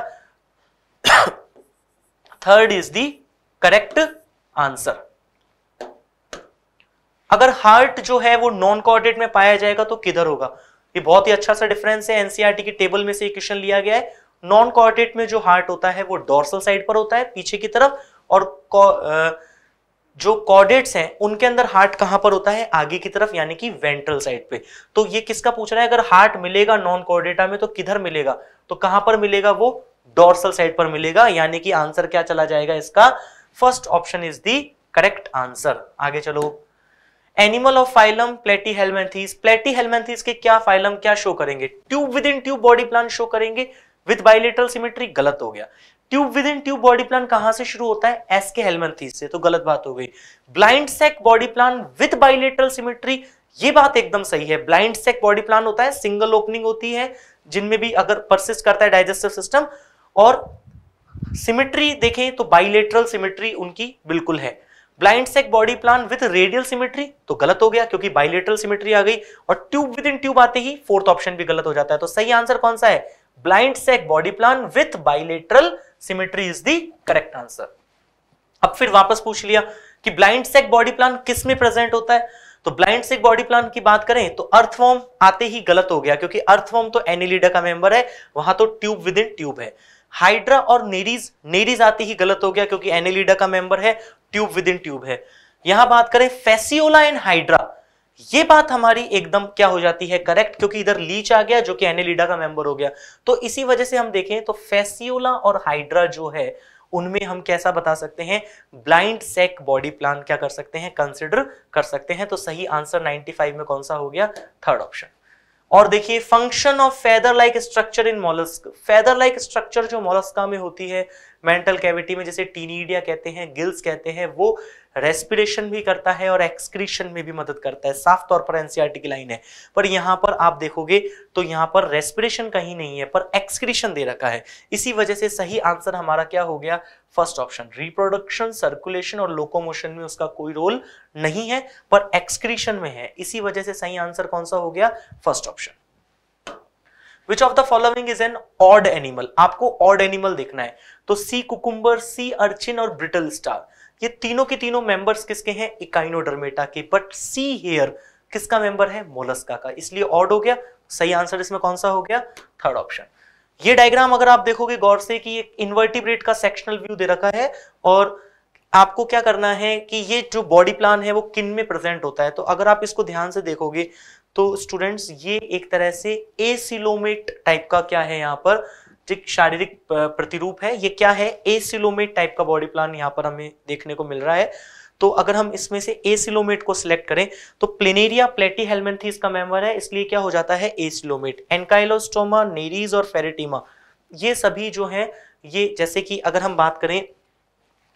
third is the correct answer अगर हार्ट जो है वो नॉन कोऑर्डिनेट में पाया जाएगा तो किधर होगा ये बहुत ही अच्छा सा डिफरेंस है एनसीईआरटी e की टेबल में से क्वेश्चन लिया गया है नॉन कॉर्डेट में जो हार्ट होता है वो डोर्सल साइड पर होता है पीछे की तरफ और जो कॉर्डेट्स हैं उनके अंदर हार्ट कहां पर होता है आगे की तरफ यानी कि वेंट्रल साइड पे तो ये किसका पूछ रहा है अगर हार्ट मिलेगा नॉन कॉर्डेटा में तो किधर मिलेगा तो कहां पर मिलेगा वो डोर्सल साइड पर मिलेगा यानी कि आंसर क्या चला जाएगा इसका first option is the correct answer आगे चलो animal of phylum Platyhelminthes Platyhelminthes के क्या फाइलम क्या शो करेंगे tube within tube body plan show करेंगे विद बाइलेटरल सिमेट्री गलत हो गया tube within tube body plan कहां से शुरू होता है एस के हेलमंथीस से तो गलत बात हो गई blind sac body plan with bilateral symmetry ये बात एकदम सही है ब्लाइंड सेक बॉडी प्लान होता है सिंगल ओपनिंग होती है जिनमें भी अगर परसिस्ट करता है डाइजेस्टिव सिस्टम और सिमेट्री देखें तो बाइलेटरल सिमेट्री उनकी बिल्कुल है blind sac body plan with radial symmetry तो गलत हो गया क्योंकि बाइलेटरल सिमेट्री आ गई और ट्यूब विद इन ट्यूब आते ही फोर्थ ऑप्शन भी गलत हो जाता है तो सही आंसर कौन सा है blind sac body plan with bilateral symmetry is the correct answer अब फिर वापस पूछ लिया कि ब्लाइंड सेक बॉडी प्लान किस में प्रेजेंट होता है तो ब्लाइंड सेक बॉडी प्लान की बात करें तो अर्थवॉर्म आते ही गलत हो गया क्योंकि अर्थवॉर्म तो एनिलीडा का मेंबर है वहां तो ट्यूब विद इन ट्यूब है हाइड्रा और नेरीज नेरीज आते ही गलत हो गया क्योंकि एनिलीडा का मेंबर है ट्यूब विद इन ट्यूब है यहां बात करें फेसियोला एंड हाइड्रा ये बात हमारी एकदम क्या हो जाती है करेक्ट क्योंकि इधर लीच आ गया जो कि एनेलिडा का मेंबर हो गया तो इसी वजह से हम देखें तो फेसियोला और हाइड्रा जो है उनमें हम कैसा बता सकते हैं ब्लाइंड सेक बॉडी प्लान क्या कर सकते हैं कंसिडर कर सकते हैं तो सही आंसर 95 में कौन सा हो गया थर्ड ऑप्शन और देखिए function of feather like structure in mollusc feather like structure जो मोलस्का में होती है मेंटल कैविटी में जैसे टीनीडिया कहते हैं गिल्स कहते हैं वो रेस्पिरेशन भी करता है और एक्सक्रीशन में भी मदद करता है साफ तौर पर एनसीआरटी की लाइन है पर यहाँ पर आप देखोगे तो यहाँ पर रेस्पिरेशन कहीं नहीं है पर एक्सक्रीशन दे रखा है इसी वजह से सही आंसर हमारा क्या हो गया फर्स्ट ऑप्शन रिप्रोडक्शन सर्कुलेशन और लोकोमोशन में उसका कोई रोल नहीं है पर एक्सक्रीशन में है इसी वजह से सही आंसर कौन सा हो गया first option which of the following is an odd animal आपको ऑड एनिमल देखना है तो सी कुकुम्बर सी अर्चिन और ब्रिटल स्टार ये तीनों के तीनों मेंबर्स किसके हैं इकाइनोडर्मेटा के बट सी हेयर किसका मेंबर है मोलस्का का इसलिए ऑड हो गया सही आंसर इसमें कौन सा हो गया थर्ड ऑप्शन ये डायग्राम अगर आप देखोगे गौर से कि ये इन्वर्टिब्रेट का सेक्शनल व्यू दे रखा है और आपको क्या करना है कि ये जो बॉडी प्लान है वो किन में प्रेजेंट होता है तो अगर आप इसको ध्यान से देखोगे तो स्टूडेंट्स ये एक तरह से एसिलोमेट टाइप का क्या है यहाँ पर शारीरिक प्रतिरूप है ये क्या है एसिलोमेट टाइप का बॉडी प्लान यहाँ पर हमें देखने को मिल रहा है तो अगर हम इसमें से एसिलोमेट को सिलेक्ट करें तो प्लेनेरिया प्लेटी हेलमेंट इसका मेंबर है इसलिए क्या हो जाता है एसिलोमेट एनकाइलोस्टोमा नेरीज और फेरेटिमा ये सभी जो है ये जैसे कि अगर हम बात करें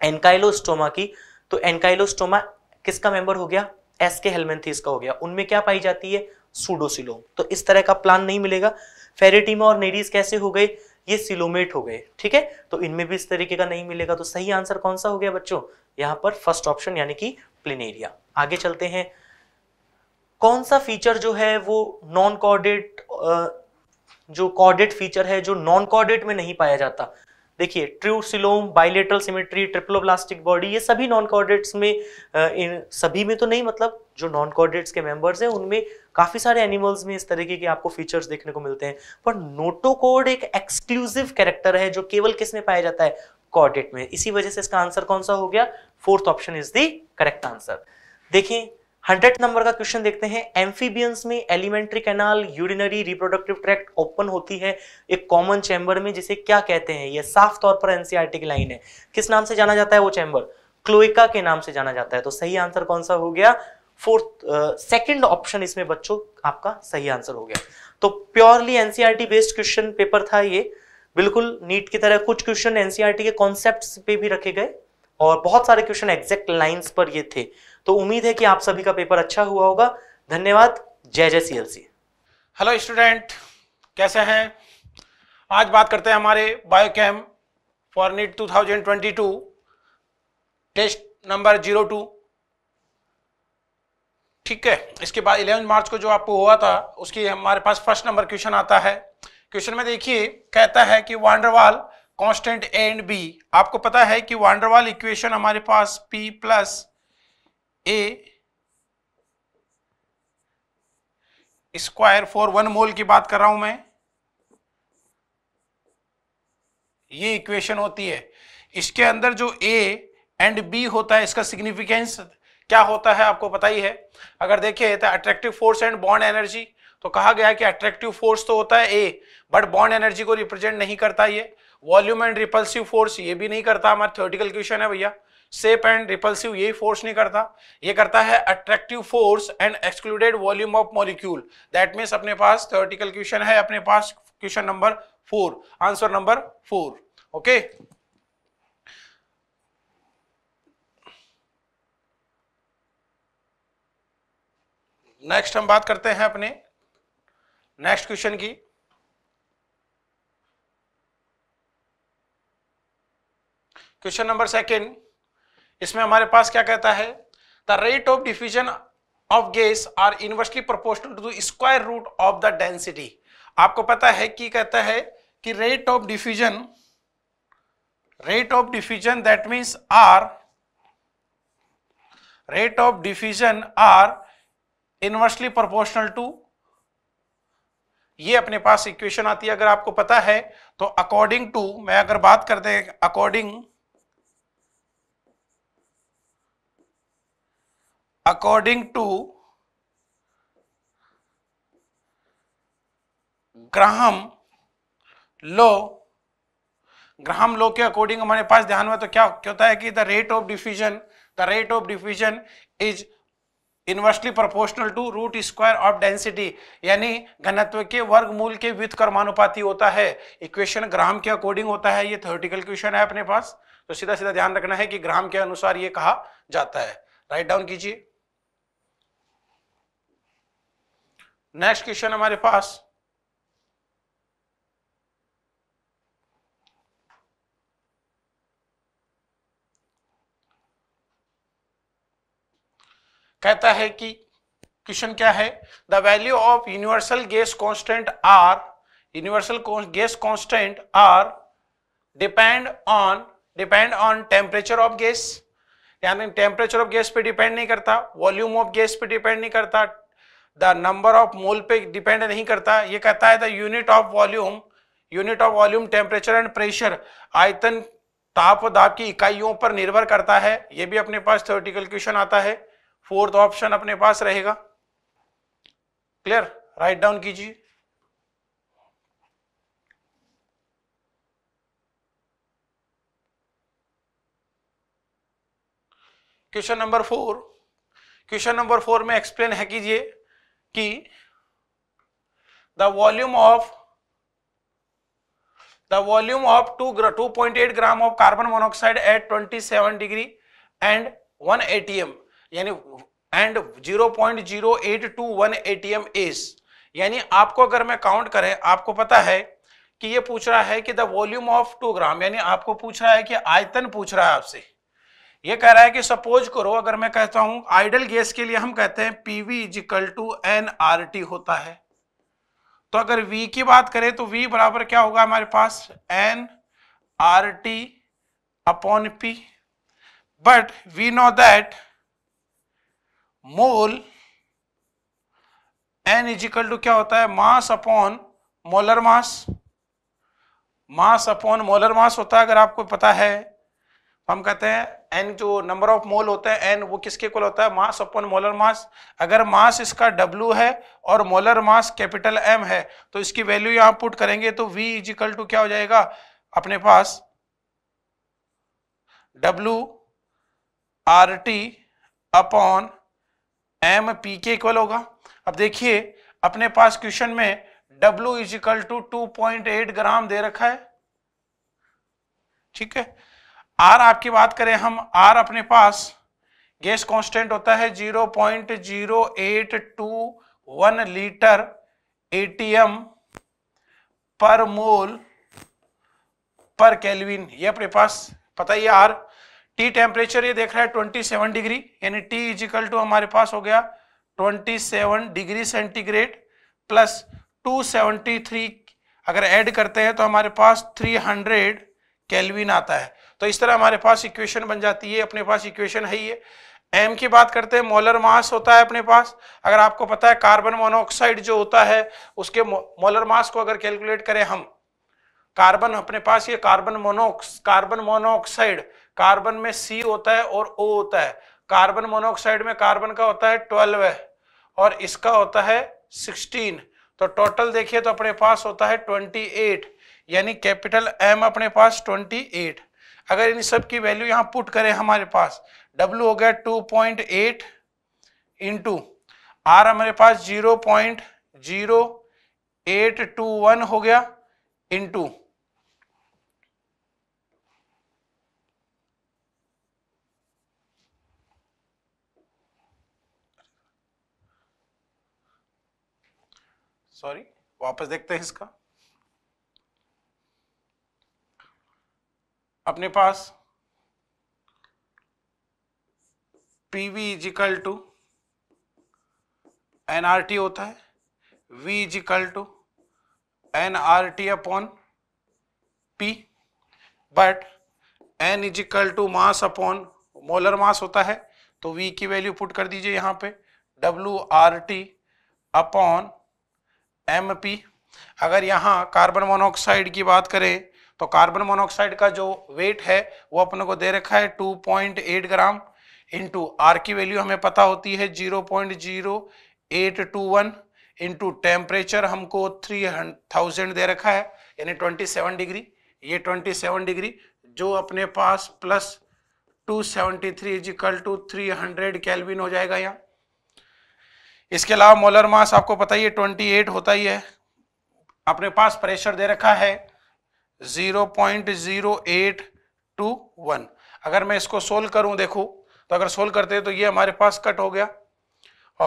एनकाइलोस्टोमा की तो एनकाइलोस्टोमा किसका मेंबर हो गया एस के हेलमेंथिस का हो गया उनमें क्या पाई जाती है सूडोसिलोम तो इस तरह का प्लान नहीं मिलेगा फेरेटिमा और नेरीज कैसे हो गए ये सिलोमेट हो गए ठीक है तो इनमें भी इस तरीके का नहीं मिलेगा तो सही आंसर कौन सा हो गया बच्चों यहां पर फर्स्ट ऑप्शन यानी कि प्लेनेरिया आगे चलते हैं कौन सा फीचर जो है वो नॉन कॉर्डेट जो कॉर्डेट फीचर है जो नॉन कॉर्डेट में नहीं पाया जाता देखिए true coelom bilateral symmetry triploblastic body ये सभी नॉन कॉर्डेट्स में इन सभी में तो नहीं मतलब जो नॉन कॉर्डेट्स के मेंबर्स हैं उनमें काफ़ी सारे एनिमल्स में इस तरीके के आपको फीचर्स देखने को मिलते हैं पर नोटोकोड एक एक्सक्लूसिव कैरेक्टर है जो केवल में पाया जाता है कॉर्डेट में इसी वजह से इसका आंसर कौन सा हो गया fourth option is the correct answer देखें हंड्रेड नंबर का क्वेश्चन देखते हैं एम्फीबियंस में alimentary canal urinary reproductive tract open होती है एक कॉमन चैम्बर में जिसे क्या कहते हैं ये साफ तौर पर एनसीआरटी e की लाइन है किस नाम से जाना जाता है वो चैम्बर क्लोइका के नाम से जाना जाता है तो सही आंसर कौन सा हो गया फोर्थ सेकंड ऑप्शन इसमें बच्चों आपका सही आंसर हो गया तो purely NCERT based question paper था ये बिल्कुल नीट की तरह कुछ क्वेश्चन एनसीआरटी e के कॉन्सेप्ट पे भी रखे गए और बहुत सारे क्वेश्चन एग्जैक्ट लाइन्स पर ये थे तो उम्मीद है कि आप सभी का पेपर अच्छा हुआ होगा धन्यवाद जय जय C L C hello student कैसे हैं आज बात करते हैं हमारे biochem for NEET two test number zero two ठीक है इसके बाद इलेवन मार्च को जो आपको हुआ था उसकी हमारे पास फर्स्ट नंबर क्वेश्चन आता है क्वेश्चन में देखिए कहता है कि van der Waals constant A and B आपको पता है कि वांडरवाल इक्वेशन हमारे पास P plus A square four one mole की बात कर रहा हूं मैं ये इक्वेशन होती है इसके अंदर जो ए एंड बी होता है इसका सिग्निफिकेंस क्या होता है आपको पता ही है अगर देखे तो attractive force and bond energy तो कहा गया कि अट्रैक्टिव फोर्स तो होता है ए बट बॉन्ड एनर्जी को रिप्रेजेंट नहीं करता ये वॉल्यूम एंड रिपल्सिव फोर्स ये भी नहीं करता हमारा थ्योरेटिकल क्वेश्चन है भैया सेप एंड रिपल्सिव यही फोर्स नहीं करता ये करता है attractive force and excluded volume of molecule that means अपने पास थ्योरेटिकल क्वेश्चन है अपने पास question number four answer number four okay next हम बात करते हैं अपने नेक्स्ट क्वेश्चन की क्वेश्चन नंबर सेकेंड इसमें हमारे पास क्या कहता है the rate of diffusion of gas are inversely proportional to the square root of the density आपको पता है कि कहता है कि rate of diffusion rate of diffusion that means are rate of diffusion are inversely proportional to ये अपने पास इक्वेशन आती है अगर आपको पता है तो अकॉर्डिंग टू मैं अगर बात कर दे according according to Graham law Graham law के अकॉर्डिंग हमारे पास ध्यान में तो क्या होता है कि the rate of diffusion the rate of diffusion is inversely proportional to root square of density यानी घनत्व के वर्गमूल के विद कर्मानुपाती होता है इक्वेशन ग्राम के अकॉर्डिंग होता है ये थ्योरेटिकल क्वेश्चन है अपने पास तो सीधा सीधा ध्यान रखना है कि ग्राम के अनुसार ये कहा जाता है राइट डाउन कीजिए नेक्स्ट क्वेश्चन हमारे पास कहता है कि क्वेश्चन क्या है the value of universal gas constant R universal gas constant R depend on depend on temperature of gas यानी टेम्परेचर ऑफ गैस पे डिपेंड नहीं करता वॉल्यूम ऑफ गैस पे डिपेंड नहीं करता द नंबर ऑफ मोल पे डिपेंड नहीं करता ये कहता है the unit of volume unit of volume temperature and pressure आयतन ताप दाब की इकाइयों पर निर्भर करता है ये भी अपने पास थ्योरेटिकल क्वेश्चन आता है फोर्थ ऑप्शन अपने पास रहेगा क्लियर राइट डाउन कीजिए question number four question number four में एक्सप्लेन है कीजिए कि the volume of the volume of two two point eight gram of carbon monoxide at twenty seven degree and one ATM यानी and zero point zero eight two one ATM एस यानी आपको अगर मैं काउंट करें आपको पता है कि ये पूछ रहा है कि the volume of two gram यानी आपको पूछ रहा है कि आयतन पूछ रहा है आपसे ये कह रहा है कि सपोज करो अगर मैं कहता हूं आइडल गैस के लिए हम कहते हैं PV is equal to N R T होता है तो अगर V की बात करें तो V बराबर क्या होगा हमारे पास N R T upon P but we know that mole N is equal to क्या होता है mass upon molar mass mass upon molar mass होता है अगर आपको पता है हम कहते हैं एन जो नंबर ऑफ मोल होता है एन वो किसके कुल होता है मास अपॉन मोलर मास अगर मास इसका डब्ल्यू है और मोलर मास कैपिटल एम है तो इसकी वैल्यू यहां पुट करेंगे तो वी इजिकल टू क्या हो जाएगा अपने पास W R T upon M P के इक्वल होगा अब देखिए अपने पास क्वेश्चन में W is equal to two point eight gram दे रखा है ठीक है आर आपकी बात करें हम आर अपने पास गैस कांस्टेंट होता है 0.0821 लीटर एटीएम पर मोल पर केल्विन ये अपने पास पता ही आर टी टेम्परेचर ये देख रहा है 27 डिग्री यानी टी इजिकल टू हमारे पास हो गया 27 डिग्री सेंटीग्रेड प्लस 273 अगर ऐड करते हैं तो हमारे पास 300 केल्विन आता है तो इस तरह हमारे पास इक्वेशन बन जाती है अपने पास इक्वेशन है ही है एम की बात करते हैं मोलर मास होता है अपने पास अगर आपको पता है कार्बन मोनोऑक्साइड जो होता है उसके मोलर मास को अगर कैलकुलेट करें हम कार्बन अपने पास ये कार्बन मोनोक्स कार्बन मोनोऑक्साइड कार्बन में सी होता है और ओ होता है कार्बन मोनोऑक्साइड में कार्बन का होता है ट्वेल्व है और इसका होता है सिक्सटीन तो टोटल देखिए तो अपने पास होता है ट्वेंटी एट यानी कैपिटल एम अपने पास ट्वेंटी एट अगर इन सब की वैल्यू यहाँ पुट करें हमारे पास डब्ल्यू हो गया two point eight into R हमारे पास zero point zero eight two one हो गया इंटू सॉरी वापस देखते हैं इसका अपने पास V is equal to T होता है V is equal to T upon P but N is equal to mass upon molar mass होता है तो वी की वैल्यू पुट कर दीजिए यहाँ पे W R T upon M P अगर यहाँ कार्बन मोनोऑक्साइड की बात करें तो कार्बन मोनोक्साइड का जो वेट है वो अपने को दे रखा है 2.8 ग्राम इंटू आर की वैल्यू हमें पता होती है 0.0821 इंटू टेम्परेचर हमको 3000 दे रखा है यानी 27 डिग्री ये 27 डिग्री जो अपने पास plus 273 is equal to hundred kelvin हो जाएगा यहाँ इसके अलावा मोलर मास आपको पता ही है 28 होता ही है अपने पास प्रेशर दे रखा है 0.08 टू वन अगर मैं इसको सोल्व करूं देखो तो अगर सोल्व करते हैं तो ये हमारे पास कट हो गया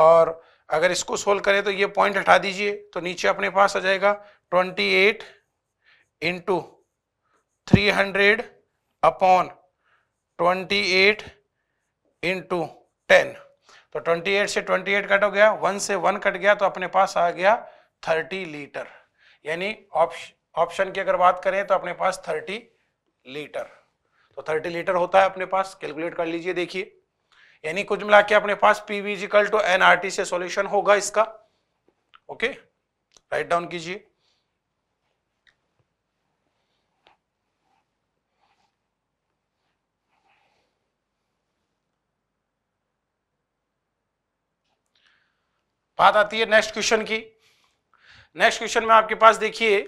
और अगर इसको सोल्व करें तो ये पॉइंट हटा दीजिए तो नीचे अपने पास आ जाएगा 28 eight into three hundred upon twenty eight into ten तो 28 से 28 कट हो गया 1 से 1 कट गया तो अपने पास आ गया 30 लीटर यानी ऑप्शन ऑप्शन की अगर बात करें तो अपने पास थर्टी लीटर तो थर्टी लीटर होता है अपने पास कैलकुलेट कर लीजिए देखिए यानी कुछ मिला के अपने पास PV is equal to N R T से सॉल्यूशन होगा इसका ओके राइट डाउन कीजिए बात आती है नेक्स्ट क्वेश्चन की नेक्स्ट क्वेश्चन में आपके पास देखिए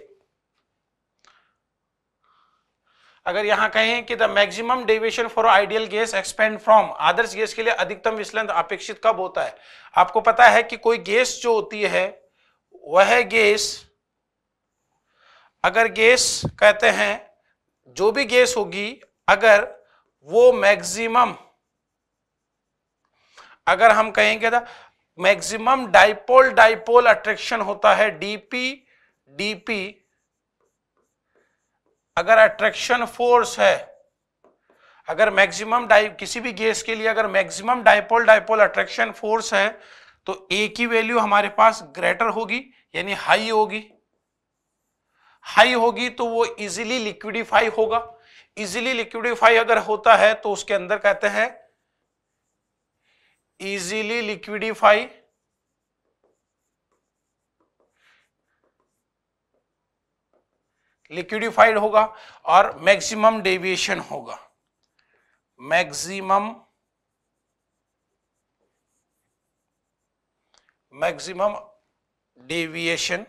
अगर यहां कहें कि the maximum deviation for ideal gas expend from आदर्श गैस के लिए अधिकतम विचलन अपेक्षित कब होता है आपको पता है कि कोई गैस जो होती है वह गैस अगर गैस कहते हैं जो भी गैस होगी अगर वो मैक्सिमम अगर हम कहेंगे the maximum dipole dipole attraction होता है डीपी डीपी अगर अट्रैक्शन फोर्स है अगर मैक्सिमम डाइ किसी भी गैस के लिए अगर maximum dipole dipole attraction force है तो ए की वैल्यू हमारे पास ग्रेटर होगी यानी हाई होगी हाई होगी तो वो इजीली लिक्विडिफाई होगा इजीली लिक्विडिफाई अगर होता है तो उसके अंदर कहते हैं इजीली लिक्विडिफाई लिक्विडिफाइड होगा और मैक्सिमम डेविएशन होगा मैक्सिमम मैक्सिमम डेविएशन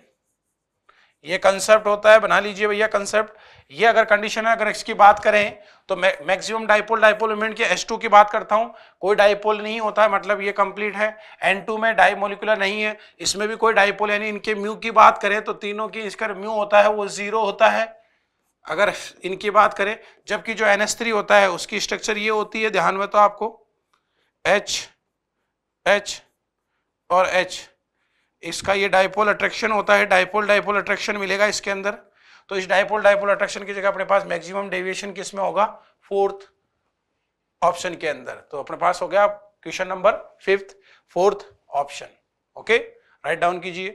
ये कंसेप्ट होता है बना लीजिए भैया कंसेप्ट ये अगर कंडीशन है अगर इसकी बात करें तो मैक्सिमम डाइपोल डाइपोल मोमेंट के S2 की बात करता हूं कोई डाइपोल नहीं होता है मतलब ये कंप्लीट है N2 में डाई मोलिकुलर नहीं है इसमें भी कोई डाइपोल यानी इनके म्यू की बात करें तो तीनों की इसका म्यू होता है वो जीरो होता है अगर इनकी बात करें जबकि जो एन होता है उसकी स्ट्रक्चर ये होती है ध्यान में तो आपको एच एच और एच इसका ये डाइपोल अट्रैक्शन होता है डाइपोल डायपोल अट्रैक्शन मिलेगा इसके अंदर तो इस डायपोल डायपोल अट्रैक्शन की जगह अपने पास मैक्सिमम डेविएशन किस में होगा फोर्थ ऑप्शन के अंदर तो अपने पास हो गया question number fifth fourth option okay right down कीजिए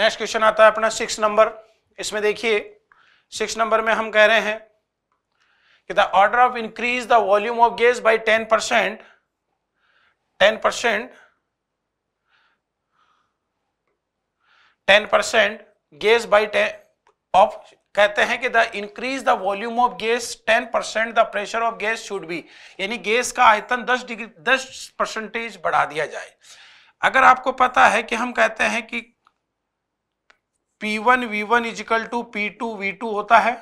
नेक्स्ट क्वेश्चन आता है अपना सिक्स नंबर इसमें देखिए सिक्स नंबर में हम कह रहे हैं कि the order of increase the volume of gas by 10 percent ten percent ten percent gas by 10 कहते हैं कि the increase the volume of gas 10 percent the pressure of gas should be यानी गैस का आयतन 10 डिग्री 10 परसेंटेज बढ़ा दिया जाए अगर आपको पता है कि हम कहते हैं कि P1 V1 one is equal to P two V two होता है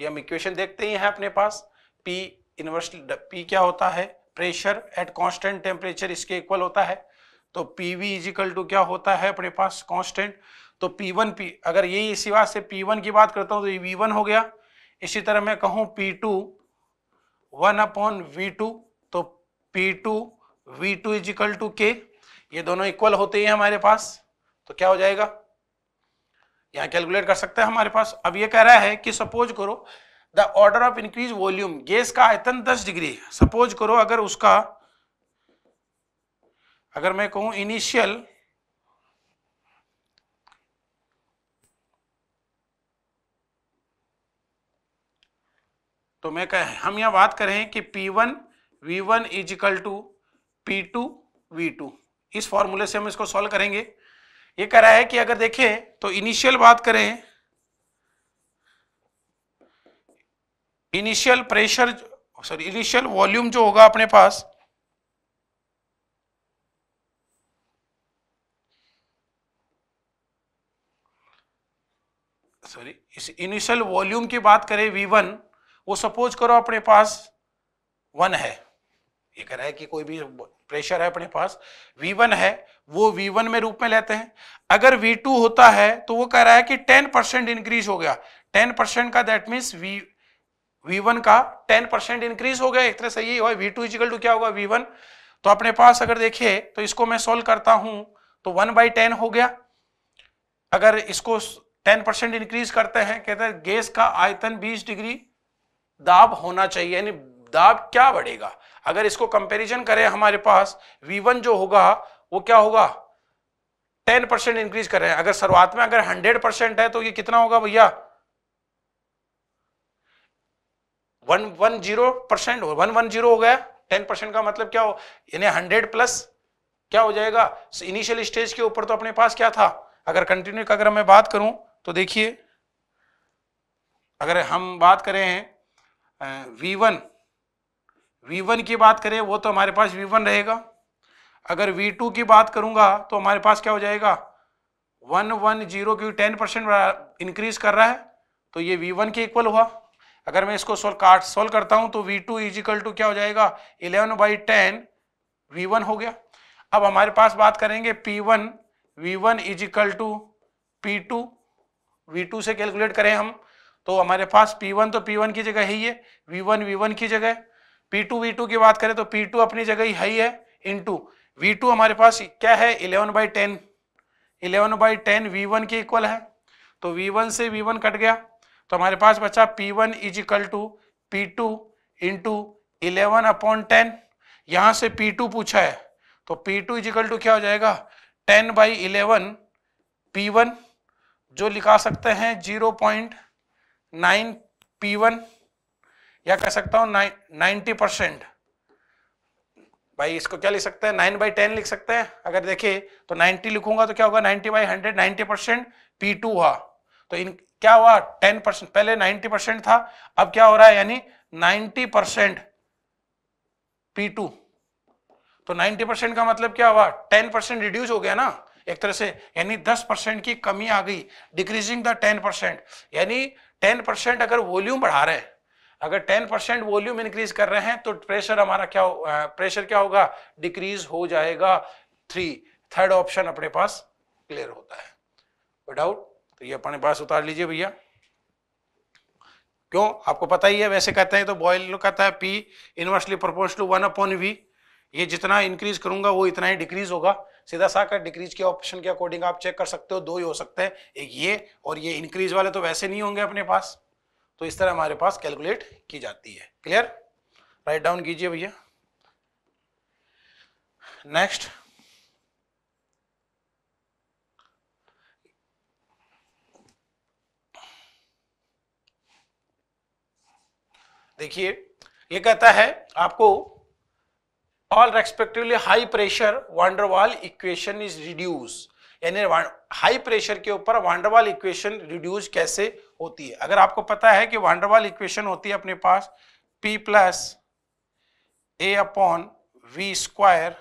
ये हम इक्वेशन देखते ही हैं अपने पास P इनवर्स P क्या होता है प्रेशर एट कांस्टेंट टेम्परेचर इसके इक्वल होता है तो P V is equal to क्या होता है अपने पास कांस्टेंट तो पी वन पी अगर यही इसी बात से पी वन की बात करता हूँ तो ये वी वन हो गया इसी तरह मैं कहूँ P two one upon V two तो P two V two is equal to के ये दोनों इक्वल होते ही हमारे पास तो क्या हो जाएगा यहाँ कैलकुलेट कर सकते हैं हमारे पास अब ये कह रहा है कि सपोज करो the order of increase volume gas का आयतन 10 डिग्री है सपोज करो अगर उसका अगर मैं कहूं इनिशियल तो मैं कह हम यह बात करें कि P1 one V one is equal to P two V two इस फॉर्मूले से हम इसको सॉल्व करेंगे ये कह रहा है कि अगर देखें तो इनिशियल बात करें initial pressure sorry initial volume जो होगा अपने पास सॉरी इस इनिशियल वॉल्यूम की बात करें V1 वो सपोज करो अपने पास वन है ये कह रहा है कि कोई भी प्रेशर है अपने पास V1 है वो V1 में रूप में लेते हैं अगर V2 होता है तो वो कह रहा है कि 10 परसेंट इंक्रीज हो गया 10 परसेंट का दैट मीन्स V V1 का 10 परसेंट इंक्रीज हो गया एक तरह से यही हुआ वी टू इजिकल टू क्या होगा V1 तो अपने पास अगर देखिए तो इसको मैं सोल्व करता हूं तो वन बाई टेन हो गया अगर इसको टेन परसेंट इंक्रीज करते हैं कहते हैं गैस का आयतन बीस डिग्री दाब होना चाहिए यानी दाब क्या बढ़ेगा अगर इसको कंपेरिजन करें हमारे पास V1 जो होगा वो क्या होगा 10 परसेंट इंक्रीज करें अगर शुरुआत में अगर 100 परसेंट है तो ये कितना होगा भैया 110 परसेंट वन वन जीरो हो गया टेन परसेंट का मतलब क्या हो यानी हंड्रेड प्लस क्या हो जाएगा इनिशियल स्टेज के ऊपर तो अपने पास क्या था अगर कंटिन्यू अगर मैं बात करूं तो देखिए अगर हम बात करें वी वन वी की बात करें वो तो हमारे पास वी रहेगा अगर वी की बात करूंगा तो हमारे पास क्या हो जाएगा वन वन जीरो क्योंकि टेन परसेंट इंक्रीज कर रहा है तो ये वी वन के इक्वल हुआ अगर मैं इसको सोल्व काट सोल्व करता हूं तो V two is equal to क्या हो जाएगा eleven by ten V one हो गया अब हमारे पास बात करेंगे P one V one is equal to P two V two से कैलकुलेट करें हम तो हमारे पास पी वन तो पी वन की जगह है ये वी वन वी वन की जगह पी टू वी टू की बात करें तो पी टू अपनी जगह ही है है टू वी टू हमारे पास क्या है eleven by ten eleven by ten V one के इक्वल है तो वी वन से वी वन कट गया तो हमारे पास बचा P one is equal to P two into eleven upon ten यहाँ से पी टू पूछा है तो P two is equal to क्या हो जाएगा ten by eleven P one जो लिखा सकते हैं zero point nine P one या कह सकता हूं नाइन्टी परसेंट भाई इसको क्या लिख सकते हैं नाइन बाई टेन लिख सकते हैं अगर देखिए तो नाइन्टी लिखूंगा तो क्या होगा ninety by hundred ninety percent P two हुआ तो इन क्या हुआ टेन परसेंट पहले नाइन्टी परसेंट था अब क्या हो रहा है यानी नाइन्टी परसेंट पी टू तो नाइन्टी परसेंट का मतलब क्या हुआ टेन परसेंट रिड्यूस हो गया ना एक तरह से यानी दस परसेंट की कमी आ गई डिक्रीजिंग द टेन परसेंट यानी टेन परसेंट अगर वॉल्यूम बढ़ा रहे हैं अगर 10 परसेंट वॉल्यूम इंक्रीज कर रहे हैं तो प्रेशर हमारा क्या प्रेशर क्या होगा डिक्रीज हो जाएगा थ्री थर्ड ऑप्शन अपने पास क्लियर होता है डाउट तो ये अपने पास उतार लीजिए भैया क्यों आपको पता ही है वैसे कहते हैं तो बॉयल कहता है P inversely proportional to one upon V ये जितना इंक्रीज करूंगा वो इतना ही डिक्रीज होगा सीधा सा कर डिक्रीज के ऑप्शन के अकॉर्डिंग आप चेक कर सकते हो दो ही हो सकते हैं एक ये और ये इंक्रीज वाले तो वैसे नहीं होंगे अपने पास तो इस तरह हमारे पास कैलकुलेट की जाती है क्लियर राइट डाउन कीजिए भैया नेक्स्ट देखिए ये कहता है आपको all respectively high pressure van der Waals equation is reduce यानी हाई प्रेशर के ऊपर वांडरवाल इक्वेशन रिड्यूस कैसे होती है अगर आपको पता है कि वांडरवाल इक्वेशन होती है अपने पास P plus A upon V square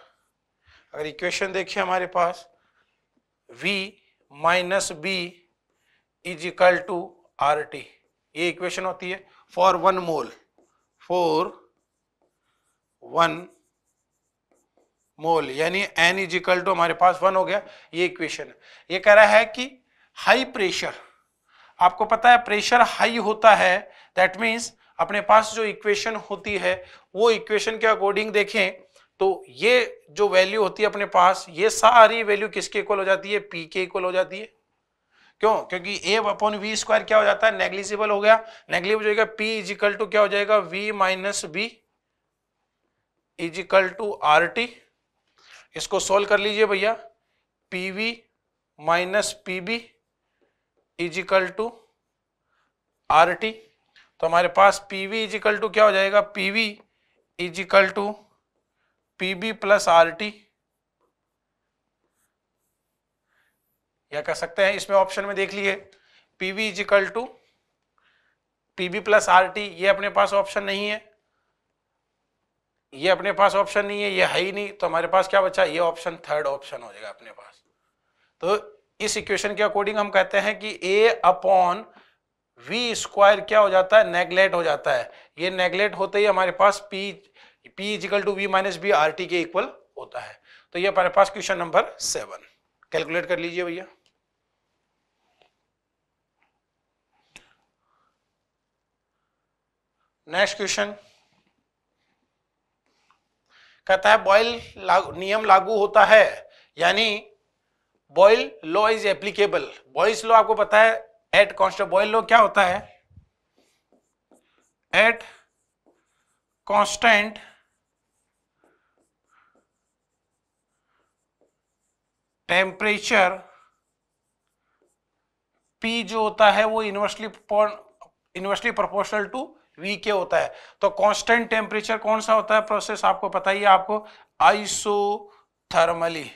अगर इक्वेशन देखिए हमारे पास V minus B is equal to R T ये इक्वेशन होती है for one mole for one mole यानी एन इज इक्वल टू हमारे पास वन हो गया ये इक्वेशन है ये कह रहा है कि हाई प्रेशर आपको पता है प्रेशर हाई होता है दैट मीन्स अपने पास जो इक्वेशन होती है वो इक्वेशन के अकॉर्डिंग देखें तो ये जो वैल्यू होती है अपने पास ये सारी वैल्यू किसके इक्वल हो जाती है पी के इक्वल हो जाती है क्यों क्योंकि ए अपॉन वी स्क्वायर क्या हो जाता है नेग्लिजिबल हो गया नेग्लिजिबल हो जाएगा पी इज इक्वल टू क्या हो जाएगा V minus B is equal to R T इसको सोल्व कर लीजिए भैया P V minus P B is equal to R T तो हमारे पास P V is equal to क्या हो जाएगा P V is equal to P B plus R T या कह सकते हैं इसमें ऑप्शन में देख लिए P V is equal to P B plus R T ये अपने पास ऑप्शन नहीं है ये अपने पास ऑप्शन नहीं है ये है ही नहीं तो हमारे पास क्या बचा ये ऑप्शन थर्ड ऑप्शन हो जाएगा अपने पास तो इस इक्वेशन के अकॉर्डिंग हम कहते हैं कि ए अपॉन वी स्क्वायर क्या हो जाता है नेगलेट हो जाता है ये नेगलेट होते ही हमारे पास P P is equal to V minus B R T के इक्वल होता है तो ये हमारे पास क्वेश्चन नंबर सेवन कैलकुलेट कर लीजिए भैया नेक्स्ट क्वेश्चन कहता है बॉयल लागू नियम लागू होता है यानी Boyle law is applicable Boyle's law आपको पता है एट कॉन्स्टेंट बॉयल लॉ क्या होता है एट कॉन्स्टेंट टेम्परेचर पी जो होता है वो inversely inversely proportional to V के होता है तो कांस्टेंट टेम्परेचर कौन सा होता है प्रोसेस आपको पता ही है आपको आइसो थर्मली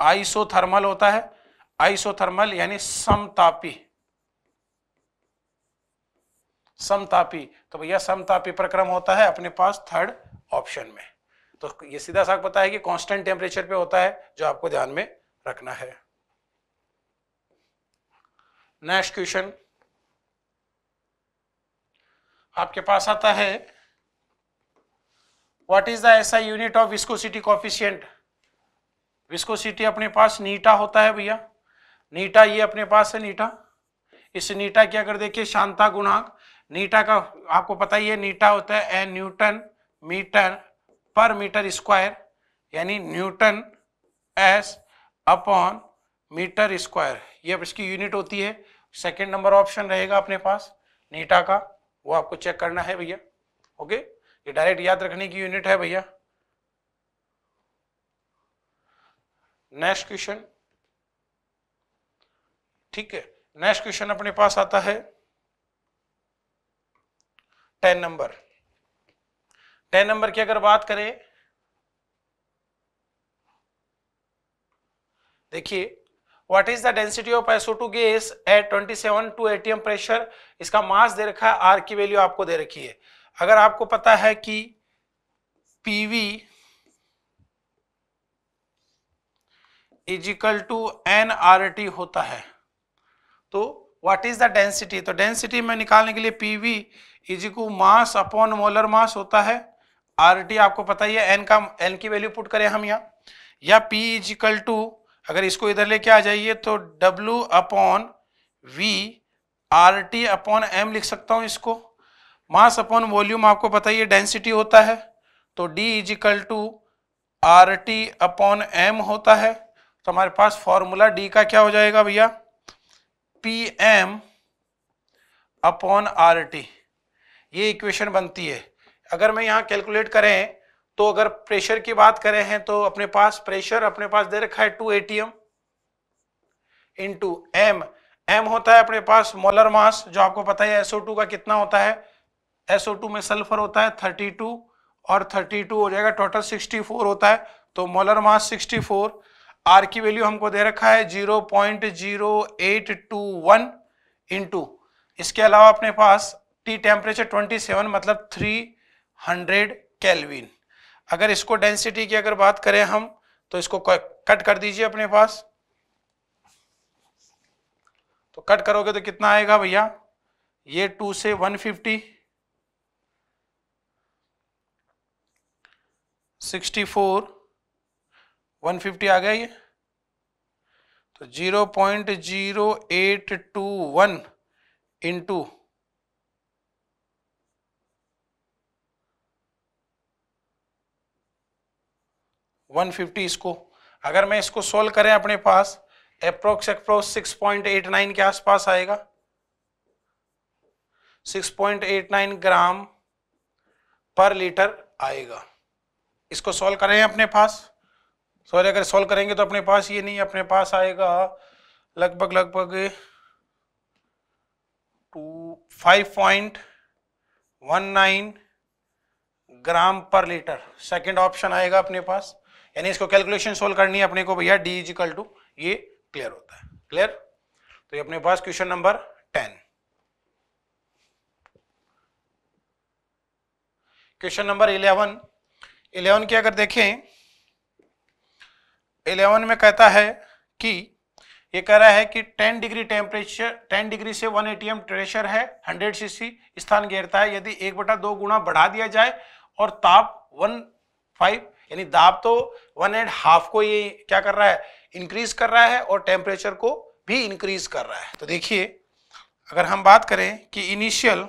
आइसोथर्मल होता है आइसोथर्मल यानी समतापी समतापी तो भैया समतापी प्रक्रम होता है अपने पास थर्ड ऑप्शन में तो ये सीधा साफ पता है कि कांस्टेंट टेम्परेचर पे होता है जो आपको ध्यान में रखना है नेक्स्ट क्वेश्चन आपके पास आता है व्हाट इज द ऐसा unit of viscosity coefficient viscosity अपने पास नीटा होता है भैया नीटा ये अपने पास है नीटा इस नीटा की अगर देखिए शांता गुणांक नीटा का आपको पता ही है नीटा होता है a newton metre per metre square यानी newton S upon metre square ये अब इसकी यूनिट होती है सेकेंड नंबर ऑप्शन रहेगा अपने पास नीटा का वो आपको चेक करना है भैया ओके ये डायरेक्ट याद रखने की यूनिट है भैया नेक्स्ट क्वेश्चन ठीक है नेक्स्ट क्वेश्चन अपने पास आता है टेन नंबर टेन नंबर की अगर बात करें देखिए what is the density of two gas at twenty seven two atm pressure इसका मास दे रखा है आर की वैल्यू आपको दे रखी है अगर आपको पता है कि PV is equal to N R T होता है तो व्हाट इज द डेंसिटी तो डेंसिटी में निकालने के लिए P V is equal mass upon molar mass होता है आर टी आपको पता ही है एन का एन की वैल्यू पुट करें हम यहाँ या पी इजिकल टू अगर इसको इधर लेके आ जाइए तो W upon V R T upon M लिख सकता हूँ इसको मास अपॉन वॉल्यूम आपको पता ही है डेंसिटी होता है तो D is equal to R T upon M होता है तो हमारे पास फॉर्मूला डी का क्या हो जाएगा भैया P M upon R T ये इक्वेशन बनती है अगर मैं यहाँ कैलकुलेट करें तो अगर प्रेशर की बात करें हैं तो अपने पास प्रेशर अपने पास दे रखा है two A T M into M M होता है अपने पास मोलर मास जो आपको पता है एसओ टू का कितना होता है एसओ टू में सल्फर होता है थर्टी टू और थर्टी टू हो जाएगा टोटल सिक्सटी फोर होता है तो molar mass sixty four R की वैल्यू हमको दे रखा है zero point zero eight two one two इसके अलावा अपने पास टी टेम्परेचर ट्वेंटी सेवन मतलब थ्री हंड्रेड कैलविन अगर इसको डेंसिटी की अगर बात करें हम तो इसको कट कर दीजिए अपने पास तो कट करोगे तो कितना आएगा भैया ये टू से वन फिफ्टी सिक्सटी फोर 150 आ गया ये तो 0.0821 टू वन फिफ्टी इसको अगर मैं इसको सोल्व करें अपने पास approx approx six point eight nine के आसपास आएगा six point eight nine gram per litre आएगा इसको सोल्व करें अपने पास सॉरी अगर सॉल्व करेंगे तो अपने पास ये नहीं अपने पास आएगा लगभग लगभग two five point one nine gram per litre second option आएगा अपने पास यानी इसको कैलकुलेशन सोल्व करनी है अपने को भैया डी इज इक्वल टू ये क्लियर होता है क्लियर तो ये अपने पास question number ten question number eleven eleven की अगर देखें इलेवन में कहता है कि ये कह रहा है कि 10 डिग्री टेम्परेचर 10 डिग्री से 1 एटीएम प्रेशर है 100 सीसी स्थान घेरता है यदि एक बटा दो गुना बढ़ा दिया जाए और ताप 1.5 यानी दाब तो वन एंड हाफ को ये क्या कर रहा है इंक्रीज कर रहा है और टेम्परेचर को भी इंक्रीज कर रहा है तो देखिए अगर हम बात करें कि इनिशियल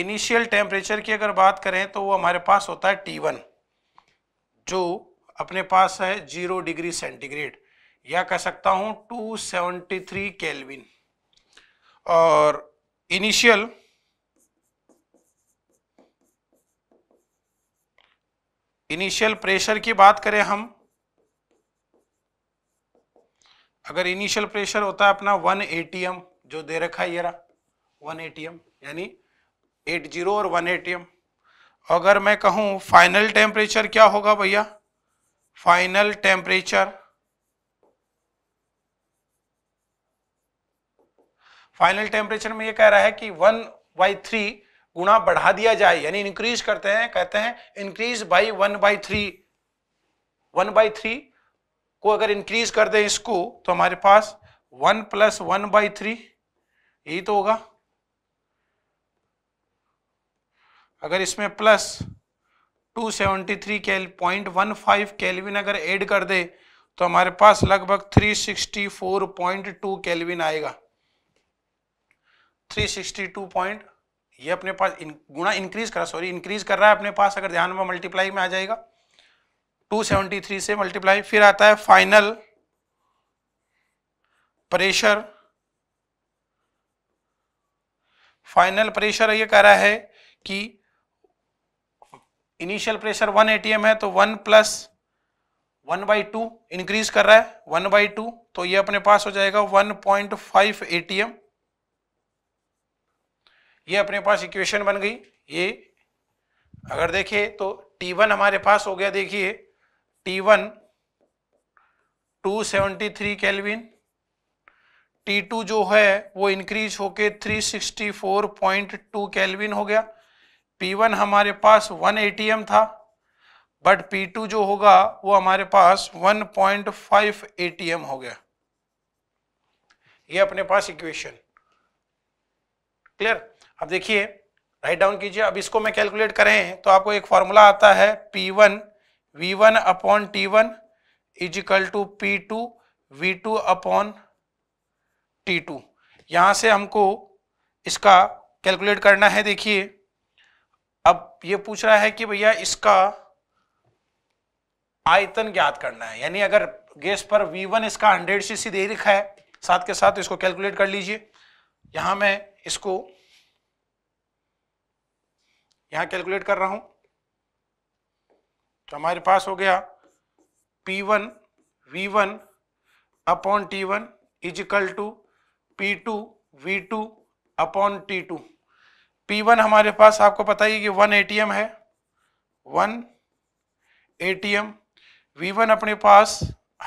इनिशियल टेम्परेचर की अगर बात करें तो वो हमारे पास होता है टी वन जो अपने पास है जीरो डिग्री सेंटीग्रेड या कह सकता हूँ टू सेवेंटी केल्विन और इनिशियल इनिशियल प्रेशर की बात करें हम अगर इनिशियल प्रेशर होता है अपना वन एटीएम जो दे रखा है ये रहा 1 एटीएम यानी एट जीरो और वन एट एम अगर मैं कहूँ फाइनल टेम्परेचर क्या होगा भैया फाइनल टेम्परेचर फाइनल टेम्परेचर में ये कह रहा है कि वन बाई थ्री गुणा बढ़ा दिया जाए यानी इंक्रीज करते हैं कहते हैं increase by one by three one by three को अगर इंक्रीज कर दें इसको तो हमारे पास one plus one by three यही तो होगा अगर इसमें प्लस 273 सेवेंटी थ्री कैल पॉइंट वन फाइव कैलविन अगर ऐड कर दे तो हमारे पास लगभग 364.2 केल्विन आएगा 362 पॉइंट ये अपने पास इन, गुणा इंक्रीज करा सॉरी इंक्रीज कर रहा है अपने पास अगर ध्यान में मल्टीप्लाई में आ जाएगा 273 से मल्टीप्लाई फिर आता है फाइनल प्रेशर फाइनल प्रेशर ये कह रहा है कि इनिशियल प्रेशर वन एटीएम है तो one plus one by two increase कर रहा है वन बाई टू तो ये अपने पास हो जाएगा वन पॉइंट फाइव एटीएम ये अपने पास इक्वेशन बन गई ये अगर देखिए तो टी वन हमारे पास हो गया देखिए T one two seventy three kelvin T two जो है वो इंक्रीज होके three sixty four point two kelvin हो गया P1 हमारे पास 1 ATM था बट P2 जो होगा वो हमारे पास 1.5 ATM हो गया ये अपने पास इक्वेशन क्लियर अब देखिए राइट डाउन कीजिए अब इसको मैं कैलकुलेट करें तो आपको एक फॉर्मूला आता है P1 V1 V one upon T one is equal to P two V two upon T two यहां से हमको इसका कैलकुलेट करना है देखिए अब ये पूछ रहा है कि भैया इसका आयतन ज्ञात करना है यानी अगर गैस पर V1 इसका 100 सी दे रखा है साथ के साथ इसको कैलकुलेट कर लीजिए यहां मैं इसको यहां कैलकुलेट कर रहा हूं तो हमारे पास हो गया P1 V1 upon T one is equal to P two V two upon T two P1 हमारे पास आपको पता ही कि वन ए टी एम है one A T M V one अपने पास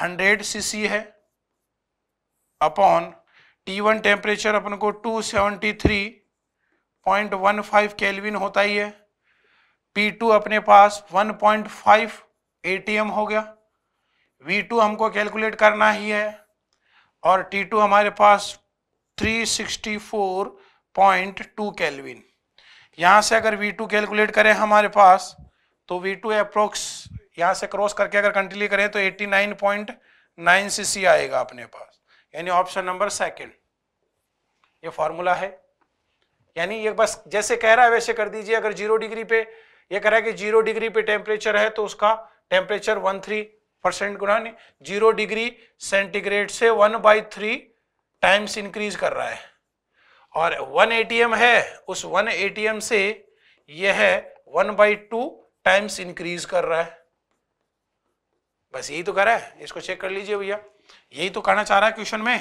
हंड्रेड सी सी है अपॉन टी वन टेम्परेचर अपन को two seventy three point one five kelvin होता ही है पी टू अपने पास one point five A T M हो गया वी टू हमको कैलकुलेट करना ही है और टी टू हमारे पास three sixty four point two kelvin यहाँ से अगर वी टू कैलकुलेट करें हमारे पास तो वी टू अप्रोक्स यहाँ से क्रॉस करके अगर कंटिन्यू करें तो eighty nine point nine C C आएगा अपने पास यानी ऑप्शन नंबर सेकंड ये फॉर्मूला है यानी ये बस जैसे कह रहा है वैसे कर दीजिए अगर जीरो डिग्री पे ये कह रहा है कि जीरो डिग्री पे टेम्परेचर है तो उसका टेम्परेचर वन थ्री परसेंट गुना जीरो डिग्री सेंटीग्रेड से one by three times increase कर रहा है और वन एटीएम है उस वन एटीएम से यह one by two times increase कर रहा है बस यही तो कर रहा है इसको चेक कर लीजिए भैया यही तो कहना चाह रहा है क्वेश्चन में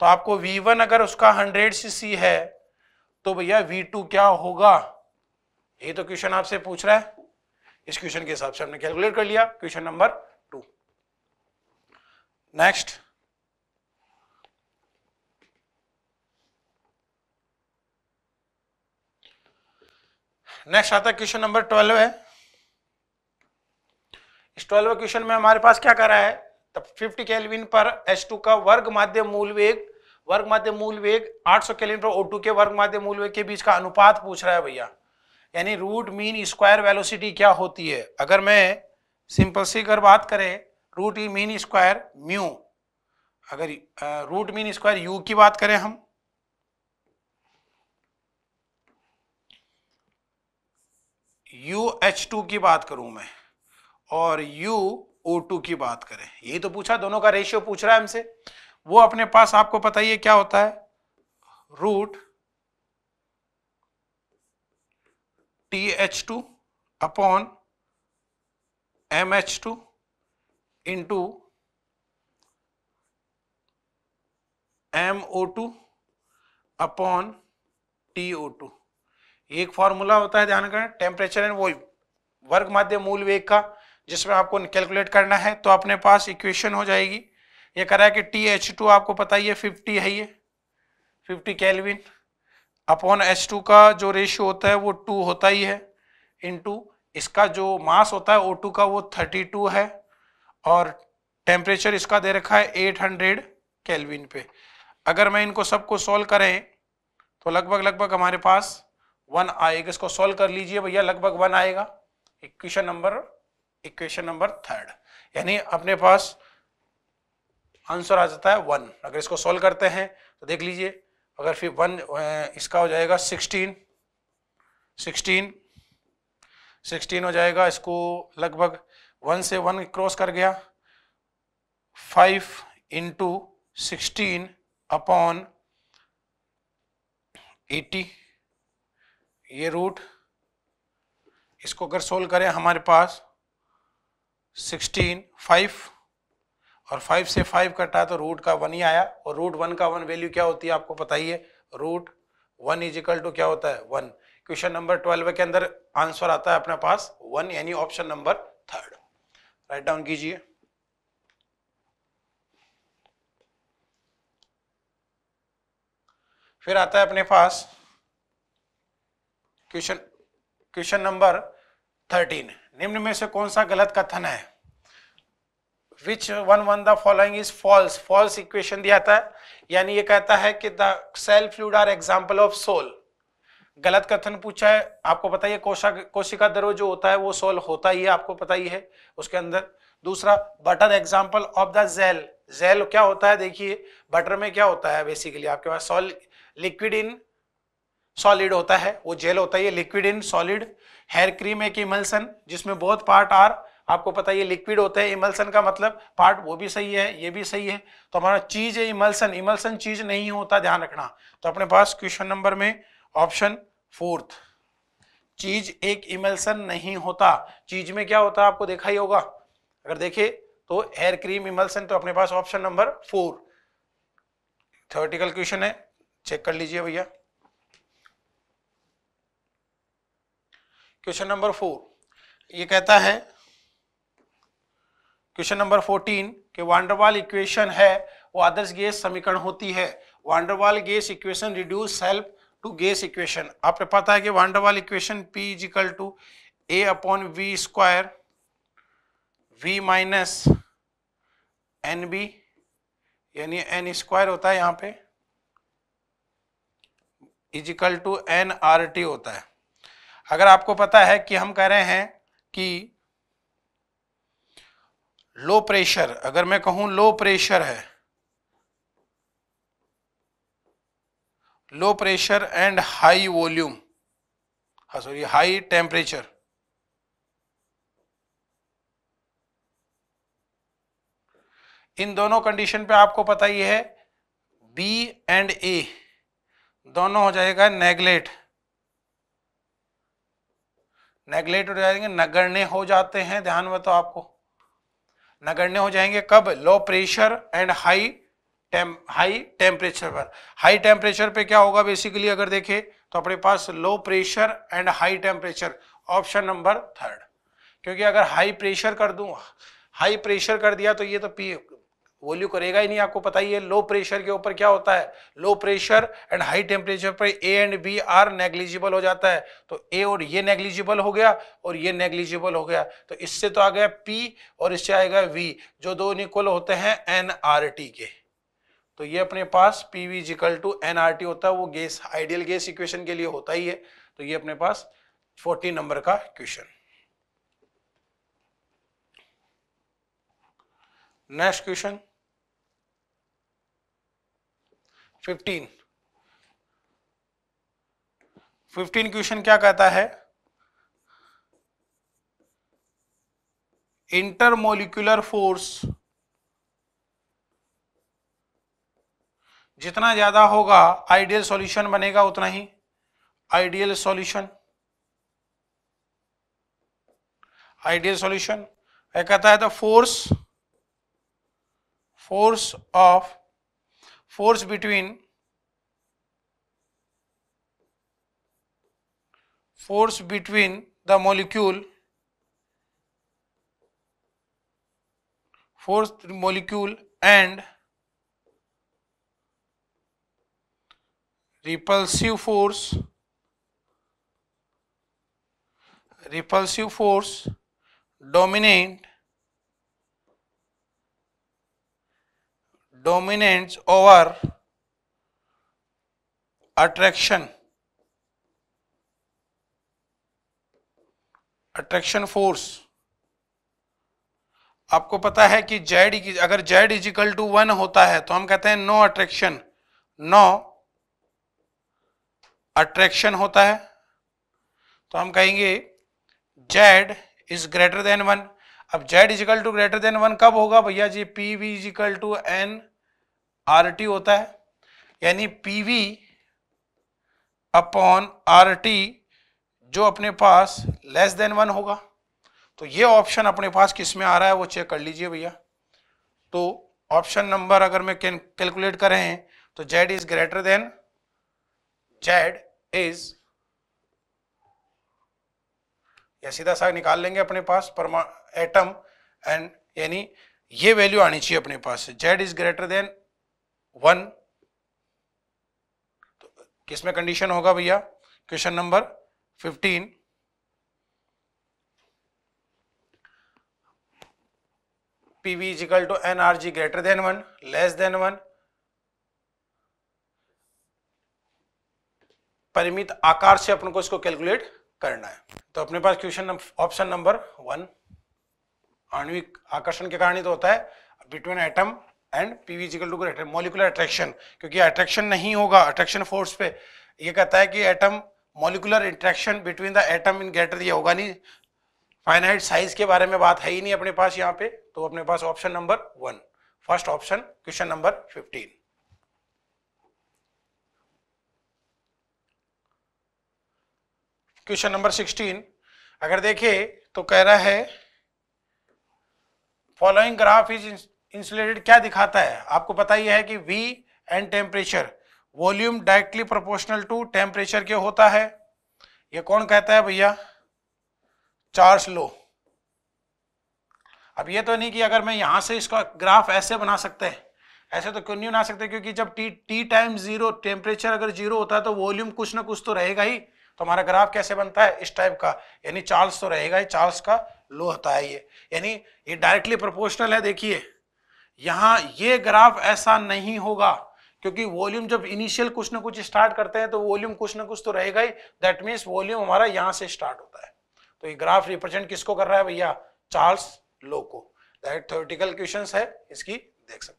तो आपको वी वन अगर उसका हंड्रेड सी सी है तो भैया वी टू क्या होगा ये तो क्वेश्चन आपसे पूछ रहा है इस क्वेश्चन के हिसाब से हमने कैलकुलेट कर लिया question number two next next आता है क्वेश्चन नंबर ट्वेल्व है इस ट्वेल्व क्वेश्चन में हमारे पास क्या करा है तब 50 केल्विन पर H2 का वर्ग माध्य मूल वेग वर्ग माध्य मूल वेग 800 केल्विन पर O2 के वर्ग माध्य मूल वेग के बीच का अनुपात पूछ रहा है भैया यानी रूट मीन स्क्वायर वेलोसिटी क्या होती है अगर मैं सिंपल सी अगर बात करें रूट मीन स्क्वायर म्यू अगर रूट मीन स्क्वायर यू की बात करें हम यू एच टू की बात करूं मैं और यू ओ टू की बात करें यही तो पूछा दोनों का रेशियो पूछ रहा है हमसे वो अपने पास आपको पता ही है क्या होता है root T H two upon M H two into M O two upon T O two एक फॉर्मूला होता है ध्यान करें टेम्परेचर एंड वॉल्यूम वर्ग माध्य मूल वेग का जिसमें आपको कैलकुलेट करना है तो अपने पास इक्वेशन हो जाएगी ये करा है कि टी एच टू आपको पता ही है फिफ्टी है ये fifty kelvin upon H two का जो रेशियो होता है वो टू होता ही है इनटू इसका जो मास होता है ओ टू का वो थर्टी टू है और टेम्परेचर इसका दे रखा है एट हंड्रेड कैलविन पे अगर मैं इनको सबको सॉल्व करें तो लगभग लगभग हमारे पास वन आएगा इसको सॉल्व कर लीजिए भैया लगभग वन आएगा equation number equation number third यानी अपने पास आंसर आ जाता है वन अगर इसको सॉल्व करते हैं तो देख लीजिए अगर फिर वन इसका हो जाएगा सिक्सटीन सिक्सटीन सिक्सटीन हो जाएगा इसको लगभग वन से वन क्रॉस कर गया five into sixteen upon eighty ये रूट इसको अगर सोल्व करें हमारे पास सिक्सटीन फाइव और फाइव से फाइव कटा तो रूट का वन ही आया और रूट वन का वन वैल्यू क्या होती है आपको पता ही है root one is equal to क्या होता है वन क्वेश्चन नंबर ट्वेल्व के अंदर आंसर आता है अपने पास वन यानी option number third right down कीजिए फिर आता है अपने पास क्वेश्चन क्वेश्चन नंबर थर्टीन निम्न में से कौन सा गलत कथन है which one one the following is false false equation दिया था यानी ये कहता है कि the cell fluid are example of sol गलत कथन पूछा है आपको पता ही कोशा कोशिका दरो जो होता है वो सोल होता ही है आपको पता ही है उसके अंदर दूसरा butter example of the gel gel क्या होता है देखिए बटर में क्या होता है बेसिकली आपके पास सॉल लिक्विड इन सॉलिड होता है वो जेल होता है ये liquid in solid hair cream एक इमल्सन जिसमें बहुत पार्ट आर आपको पता है ये लिक्विड होता है इमल्सन का मतलब पार्ट वो भी सही है ये भी सही है तो हमारा चीज है इमल्सन इमल्सन चीज नहीं होता ध्यान रखना तो अपने पास क्वेश्चन नंबर में ऑप्शन फोर्थ चीज एक इमल्सन नहीं होता चीज में क्या होता है आपको देखा ही होगा अगर देखे तो हेयर क्रीम इमल्सन तो अपने पास option number four theoretical question है चेक कर लीजिए भैया क्वेश्चन नंबर फोर ये कहता है क्वेश्चन नंबर फोर्टीन के वांडरवाल इक्वेशन है वो आदर्श गैस समीकरण होती है van der Waals gas equation reduce help to gas equation आपने पता है कि van der Waals equation P equal to A upon V square V minus N B यानी एन स्क्वायर होता है यहाँ पे is equal to N R T होता है अगर आपको पता है कि हम कह रहे हैं कि लो प्रेशर अगर मैं कहूं लो प्रेशर है low pressure and high volume हा सॉरी हाई टेम्परेचर इन दोनों कंडीशन पे आपको पता ही है बी एंड ए दोनों हो जाएगा नेगलेट नेग्लेक्ट हो जाएंगे नगण्य हो जाते हैं ध्यान में तो आपको नगण्य हो जाएंगे कब लो प्रेशर एंड हाई टेम हाई टेम्परेचर पर हाई टेम्परेचर पे क्या होगा बेसिकली अगर देखें तो अपने पास low pressure and high temperature option number third क्योंकि अगर हाई प्रेशर कर दूं हाई प्रेशर कर दिया तो ये तो पी वॉल्यू करेगा ही नहीं आपको पता ही है लो प्रेशर के ऊपर क्या होता है low pressure and high temperature पर A and B are negligible हो जाता है तो ए और ये नेग्लिजिबल हो गया और ये नेग्लिजिबल हो गया तो इससे तो आ गया पी और इससे आएगा वी जो दो निकल होते हैं एन आर टी के तो ये अपने पास P V is equal to N R T होता है वो गैस आइडियल गैस इक्वेशन के लिए होता ही है तो ये अपने पास फोर्टी नंबर का question next question fifteen fifteen question क्या कहता है इंटरमोलिकुलर फोर्स जितना ज्यादा होगा आइडियल सॉल्यूशन बनेगा उतना ही आइडियल सॉल्यूशन आइडियल सॉल्यूशन कहता है the force force of force between force between the molecule force molecule and repulsive force repulsive force dominant dominance over attraction attraction force आपको पता है कि जेड अगर जेड इजिकल टू वन होता है तो हम कहते हैं नो अट्रैक्शन नो अट्रैक्शन होता है तो हम कहेंगे Z is greater than one अब Z is equal to greater than one कब होगा भैया जी P V is equal to N R T होता है यानी P V upon R T जो अपने पास लेस देन वन होगा तो ये ऑप्शन अपने पास किस में आ रहा है वो चेक कर लीजिए भैया तो ऑप्शन नंबर अगर मैं कैलकुलेट करें तो Z is greater than Z is या सीधा सा निकाल लेंगे अपने पास परमा एटम एंड यानी ये वैल्यू आनी चाहिए अपने पास Z is greater than one तो किस में कंडीशन होगा भैया question number fifteen PV is equal to N R G greater than one less than one परिमित आकार से अपन को इसको कैलकुलेट करना है तो अपने पास क्वेश्चन ऑप्शन नंबर वन आणविक आकर्षण के कारण ही तो होता है between atom and PV is equal to molecular attraction क्योंकि अट्रैक्शन नहीं होगा अट्रैक्शन फोर्स पे ये कहता है कि atom molecular interaction between the atom in greater ये होगा नहीं फाइनाइट साइज के बारे में बात है ही नहीं अपने पास यहाँ पे तो अपने पास option number one first option question number fifteen question number sixteen अगर देखे तो कह रहा है फॉलोइंग ग्राफ इज इंसुलेटेड क्या दिखाता है आपको पता ही है कि V and temperature volume directly proportional to temperature के होता है ये कौन कहता है भैया चार्ज लो अब ये तो नहीं कि अगर मैं यहां से इसका ग्राफ ऐसे बना सकते हैं ऐसे तो क्यों नहीं बना सकते क्योंकि जब T T time zero temperature अगर जीरो होता है तो वॉल्यूम कुछ ना कुछ तो रहेगा ही तो हमारा ग्राफ कैसे बनता है इस टाइप का यानी चार्ल्स तो रहेगा ही चार्ल्स का लो होता है ये यानी ये डायरेक्टली प्रोपोर्शनल है देखिए यहाँ ये ग्राफ ऐसा नहीं होगा क्योंकि वॉल्यूम जब इनिशियल कुछ ना कुछ स्टार्ट करते हैं तो वॉल्यूम कुछ ना कुछ तो रहेगा ही दैट मीन्स वॉल्यूम हमारा यहाँ से स्टार्ट होता है तो ये ग्राफ रिप्रेजेंट किसको कर रहा है भैया चार्ल्स लो को डायरेक्ट थ्योरेटिकल क्वेश्चन है इसकी देख सकते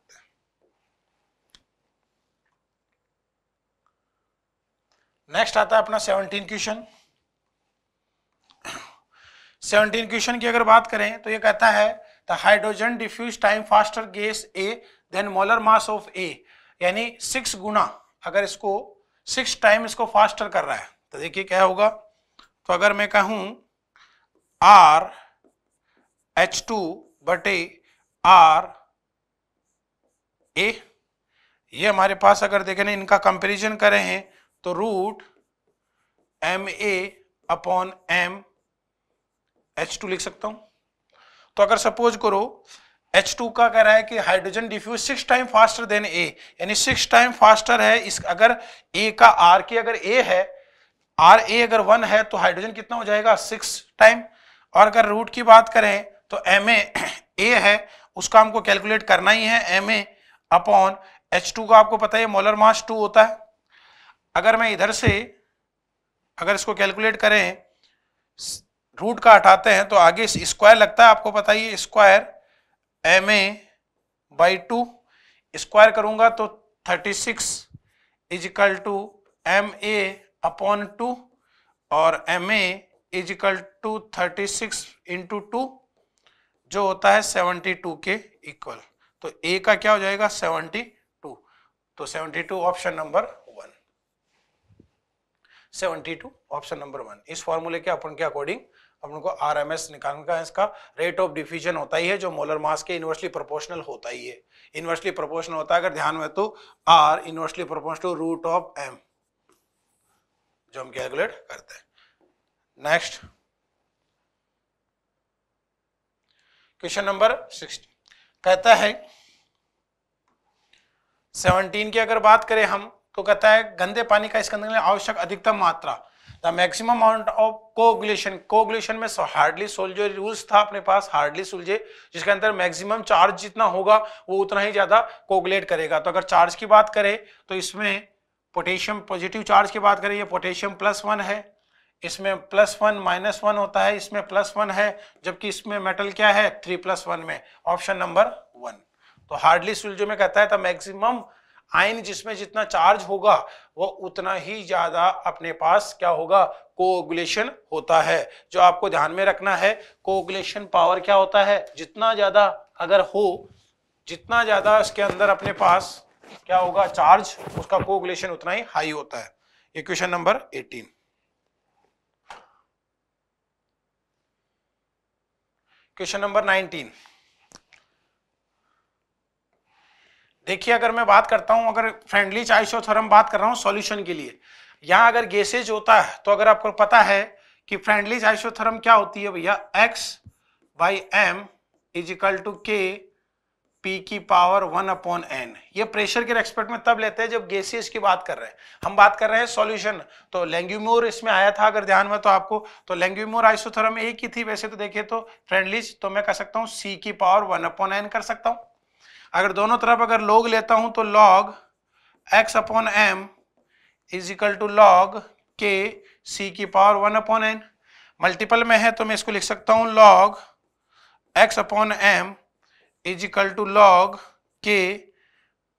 नेक्स्ट आता है अपना सेवनटीन क्वेश्चन सेवनटीन क्वेश्चन की अगर बात करें तो ये कहता है the hydrogen diffuse time faster gas A than molar mass of A यानी सिक्स गुना अगर इसको सिक्स टाइम इसको फास्टर कर रहा है तो देखिए क्या होगा तो अगर मैं कहूं आर एच टू बटे आर ए ये हमारे पास अगर देखें इनका कंपेरिजन करें हैं तो root M A upon M H two लिख सकता हूं तो अगर सपोज करो एच टू का कह रहा है कि hydrogen diffuse six time faster than A यानी सिक्स टाइम फास्टर है इस अगर ए का आर के अगर ए है आर ए अगर वन है तो हाइड्रोजन कितना हो जाएगा सिक्स टाइम और अगर रूट की बात करें तो एम ए ए है उसका हमको कैलकुलेट करना ही है M A upon H two का आपको पता है मोलर मास टू होता है अगर मैं इधर से अगर इसको कैलकुलेट करें रूट का हटाते हैं तो आगे स्क्वायर लगता है आपको पता ही square M A by two square करूंगा तो thirty six equal to M A upon two और M A equal to thirty six into two जो होता है सेवेंटी टू के इक्वल तो ए का क्या हो जाएगा सेवेंटी टू तो seventy two option number seventy two option number one इस फॉर्मूले के अपन के अकॉर्डिंग अपन को आर एम एस निकालने का इसका रेट ऑफ डिफ्यूजन होता ही है जो मोलर मास के इन्वर्सली प्रोपोर्शनल होता ही है इन्वर्सली प्रोपोर्शनल होता है अगर ध्यान में तो R inversely proportional to root of M जो हम कैलकुलेट करते हैं नेक्स्ट क्वेश्चन नंबर सिक्सटी कहता है सेवनटीन की अगर बात करें हम तो कहता है गंदे पानी का इसके अंदर आवश्यक अधिकतम मात्रा the maximum amount of coagulation coagulation में हार्डली सोल रूल्स था अपने पास हार्डली सुलझे जिसके अंदर मैक्सिमम चार्ज जितना होगा वो उतना ही ज्यादा कोगुलेट करेगा तो अगर चार्ज की बात करें तो इसमें पोटेशियम पॉजिटिव चार्ज की बात करें ये पोटेशियम प्लस वन है इसमें प्लस वन माइनस वन होता है इसमें प्लस वन है जबकि इसमें मेटल क्या है थ्री प्लस वन में ऑप्शन नंबर वन तो हार्डली सुलझो में कहता है तो मैक्सिमम आयन जिसमें जितना चार्ज होगा वो उतना ही ज़्यादा अपने पास क्या होगा कोगुलेशन होता है जो आपको ध्यान में रखना है कोगुलेशन पावर क्या होता है जितना ज़्यादा अगर हो जितना ज़्यादा उसके अंदर अपने पास क्या होगा चार्ज उसका कोगुलेशन उतना ही हाई होता है ये क्वेश्चन नंबर 18 क्वेश्चन नंबर 19 देखिए अगर मैं बात करता हूं अगर फ्रेंडली चाइसोथर्म बात कर रहा हूं सॉल्यूशन के लिए यहाँ अगर गैसेज होता है तो अगर आपको पता है कि फ्रेंडली चाइसोथर्म क्या होती है भैया X by M is to K P की पावर वन अपॉन एन ये प्रेशर के रेस्पेक्ट में तब लेते हैं जब गैसेज की बात कर रहे हैं हम बात कर रहे हैं सॉल्यूशन तो लैंग्यूमोर इसमें आया था अगर ध्यान में तो आपको तो लैंग्यूमोर आइसोथर्म एक ही थी वैसे तो देखिए तो फ्रेंडलीज तो मैं कह सकता हूँ सी की पावर वन अपॉन एन कर सकता हूँ अगर दोनों तरफ अगर लॉग लेता हूं तो log X upon M is equal to log K C की power one upon N multiple में है तो मैं इसको लिख सकता हूं log X upon M is equal to log के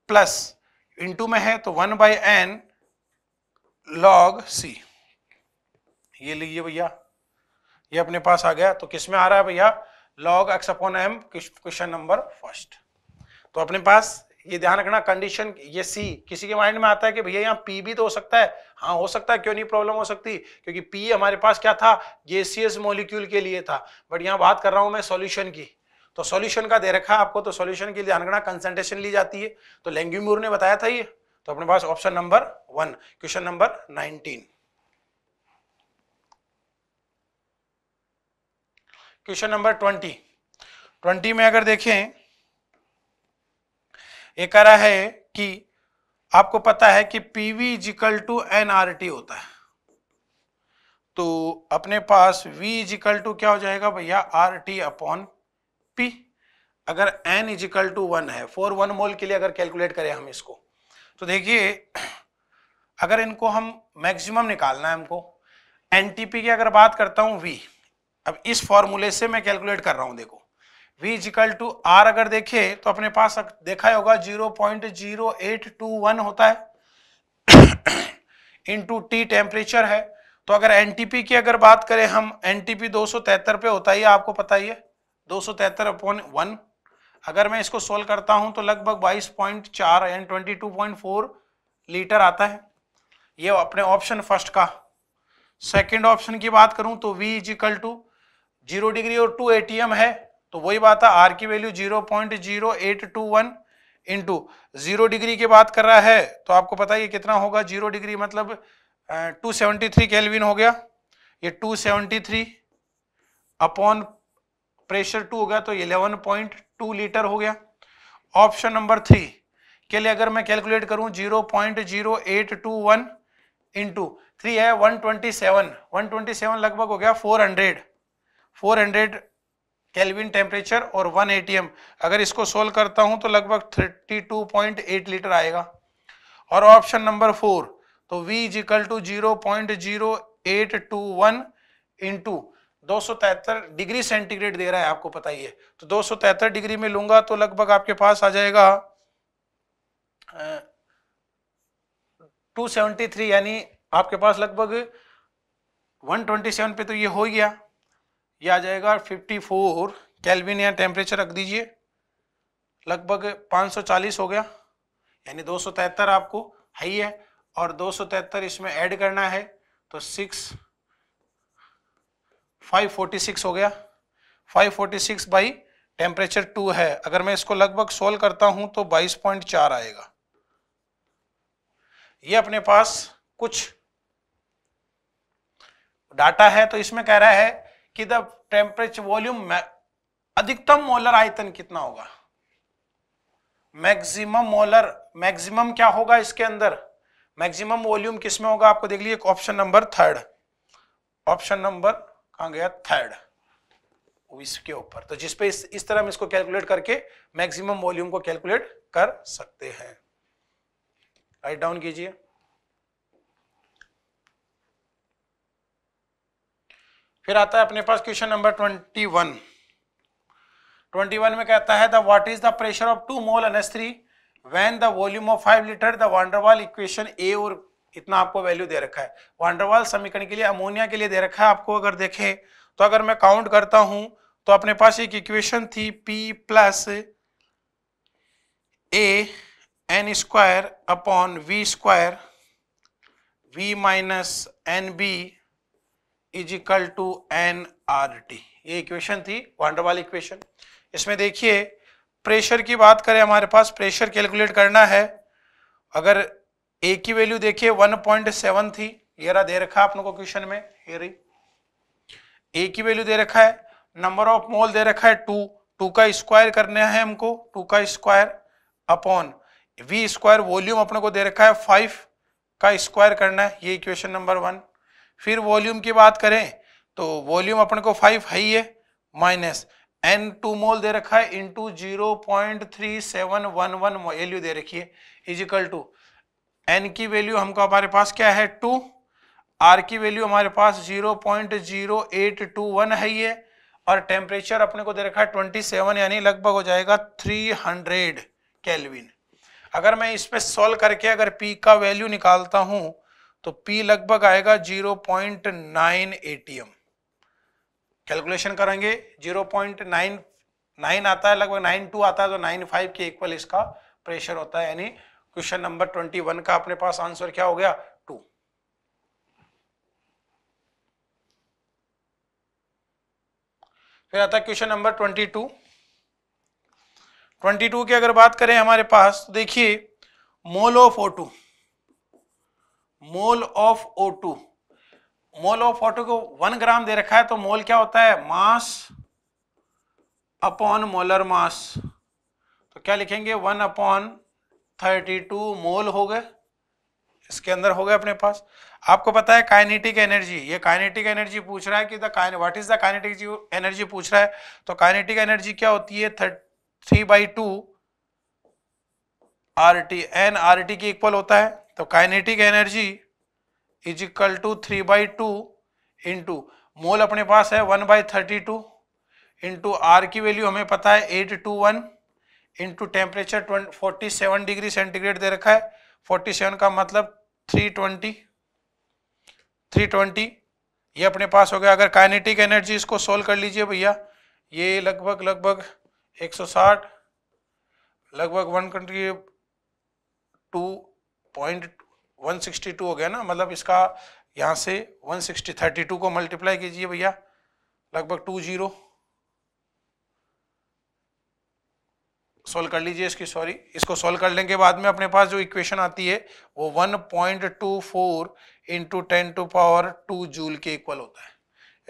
प्लस इंटू में है तो one by N log C ये लीजिए भैया ये अपने पास आ गया तो किस में आ रहा है भैया log X upon M question number first तो अपने पास ये ध्यान रखना कंडीशन ये सी किसी के माइंड में आता है कि भैया यहाँ पी भी तो हो सकता है हाँ हो सकता है क्यों नहीं प्रॉब्लम हो सकती क्योंकि पी हमारे पास क्या था ये सी एस मोलिक्यूल के लिए था बट यहाँ बात कर रहा हूँ मैं सॉल्यूशन की तो सॉल्यूशन का दे रखा है आपको तो सॉल्यूशन के लिए ध्यान रखना कंसेंट्रेशन ली जाती है तो लेंग्यूमूर ने बताया था ये तो अपने पास option number one question number nineteen question number twenty twenty में अगर देखें एक कह रहा है कि आपको पता है कि P V is equal to N R T होता है तो अपने पास V इजिकल टू क्या हो जाएगा भैया आर टी अपॉन पी अगर एन इजिकल टू वन है फोर वन मोल के लिए अगर कैलकुलेट करें हम इसको तो देखिए अगर इनको हम मैक्सिमम निकालना है हमको एन टी पी की अगर बात करता हूँ V अब इस फॉर्मूले से मैं कैलकुलेट कर रहा हूँ देखो वी इजिकल टू आर अगर देखे तो अपने पास देखा होगा zero point zero eight two one होता है टू टी टेम्परेचर है तो अगर एनटीपी की अगर बात करें हम एनटीपी दो सौ तिहत्तर पे होता ही आपको पता ही है दो सौ तिहत्तर अपॉन वन अगर मैं इसको सोल्व करता हूं तो लगभग बाईस पॉइंट चार and twenty two point four litre आता है ये अपने ऑप्शन फर्स्ट का सेकंड ऑप्शन की बात करूं तो V is equal to zero degree और टू एटीएम है तो वही बात है आर की value zero point zero eight two one into zero degree की बात कर रहा है तो आपको पता है ये कितना होगा जीरो डिग्री मतलब टू सेवेंटी थ्री कैलविन हो गया ये two seventy three upon pressure two हो गया तो इलेवन पॉइंट टू लीटर हो गया ऑप्शन नंबर थ्री के लिए अगर मैं कैलकुलेट करूं zero point zero eight two one into three है one twenty seven one twenty seven लगभग हो गया four hundred four hundred kelvin temperature और 1 एटीएम अगर इसको सोल्व करता हूं तो लगभग 32.8 लीटर आएगा और ऑप्शन नंबर फोर तो V is equal to zero point zero eight two one into दो डिग्री सेंटीग्रेड दे रहा है आपको पता ही है तो दो डिग्री में लूंगा तो लगभग आपके पास आ जाएगा टू सेवेंटी थ्री यानी आपके पास लगभग 127 पे तो ये हो गया ये आ जाएगा 54 फोर कैलविन या टेम्परेचर रख दीजिए लगभग 540 हो गया यानी दो आपको हाई है और दो इसमें ऐड करना है तो सिक्स 546 हो गया 546 बाई टेम्परेचर टू है अगर मैं इसको लगभग सोल्व करता हूं तो 22.4 आएगा ये अपने पास कुछ डाटा है तो इसमें कह रहा है कि द टेम्परेचर वॉल्यूम अधिकतम मोलर आयतन कितना होगा मैक्सिमम मोलर मैक्सिमम क्या होगा इसके अंदर मैक्सिमम वॉल्यूम किसमें होगा आपको देख लीजिए option number third option number कहा गया थर्ड इसके ऊपर तो जिसपे इस, इस तरह हम इसको कैलकुलेट करके मैक्सिमम वॉल्यूम को कैलकुलेट कर सकते हैं राइट डाउन कीजिए फिर आता है अपने पास question number twenty one twenty one में कहता है the what is the pressure of two mole N S three when the volume of five litre the Van der Waals equation A और इतना आपको वैल्यू दे रखा है वांडरवाल समीकरण के लिए अमोनिया के लिए दे रखा है आपको अगर देखें तो अगर मैं काउंट करता हूं तो अपने पास एक इक्वेशन थी P plus A N square upon V square V minus N B is equal to N R T ये इक्वेशन थी वांडरवाल इक्वेशन इसमें देखिए प्रेशर की बात करें हमारे पास प्रेशर कैलकुलेट करना है अगर ए की वैल्यू देखिए 1.7 थी ये रहा दे रखा आप लोगों को क्वेश्चन में ये रही ए की वैल्यू दे रखा है नंबर ऑफ मोल दे रखा है टू टू का स्क्वायर करना है हमको टू का square upon V square volume अपने को दे रखा है फाइव का स्क्वायर करना है ये इक्वेशन नंबर वन फिर वॉल्यूम की बात करें तो वॉल्यूम अपन को फाइव है ही है माइनस एन टू मोल दे रखा है into zero point three seven one one value दे रखी है इजिकल टू एन की वैल्यू हमको हमारे पास क्या है टू आर की वैल्यू हमारे पास zero point zero eight two one है ये और टेम्परेचर अपने को दे रखा है ट्वेंटी सेवन यानी लगभग हो जाएगा थ्री हंड्रेड कैलविन अगर मैं इस पर सॉल्व करके अगर पी का वैल्यू निकालता हूँ तो P लगभग आएगा 0.9 पॉइंट नाइन एटीएम कैलकुलेशन करेंगे जीरो पॉइंट नाइन नाइन आता है लगभग नाइन टू आता है तो नाइन फाइव के इक्वल इसका प्रेशर होता है यानी क्वेश्चन नंबर ट्वेंटी वन का अपने पास आंसर क्या हो गया टू फिर आता है question number twenty two twenty two की अगर बात करें हमारे पास तो देखिए मोलो फोटू mole of O two mole of ऑटो को वन ग्राम दे रखा है तो मोल क्या होता है मास अपॉन मोलर मास तो क्या लिखेंगे one upon thirty two mole हो गए इसके अंदर हो गए अपने पास आपको पता है काइनेटिक एनर्जी ये काइनेटिक एनर्जी पूछ रहा है कि the what is the kinetic energy पूछ रहा है तो काइनेटिक एनर्जी क्या होती है three by two R T N R T के इक्वल होता है तो kinetic energy is equal to three by two into mole अपने पास है one by thirty two into R की वैल्यू हमें पता है eight two one into temperature forty seven degree centigrade दे रखा है फोर्टी सेवन का मतलब थ्री ट्वेंटी थ्री ट्वेंटी ये अपने पास हो गया अगर काइनेटिक एनर्जी इसको सोल्व कर लीजिए भैया ये लगभग लगभग एक सौ साठ लगभग one twenty two point one sixty two हो गया ना मतलब इसका यहाँ से वन सिक्सटी थर्टी टू को मल्टीप्लाई कीजिए भैया लगभग टू जीरो सोल्व कर लीजिए इसकी सॉरी इसको सोल्व करने के बाद में अपने पास जो इक्वेशन आती है वो one point two four into ten to power two joule के इक्वल होता है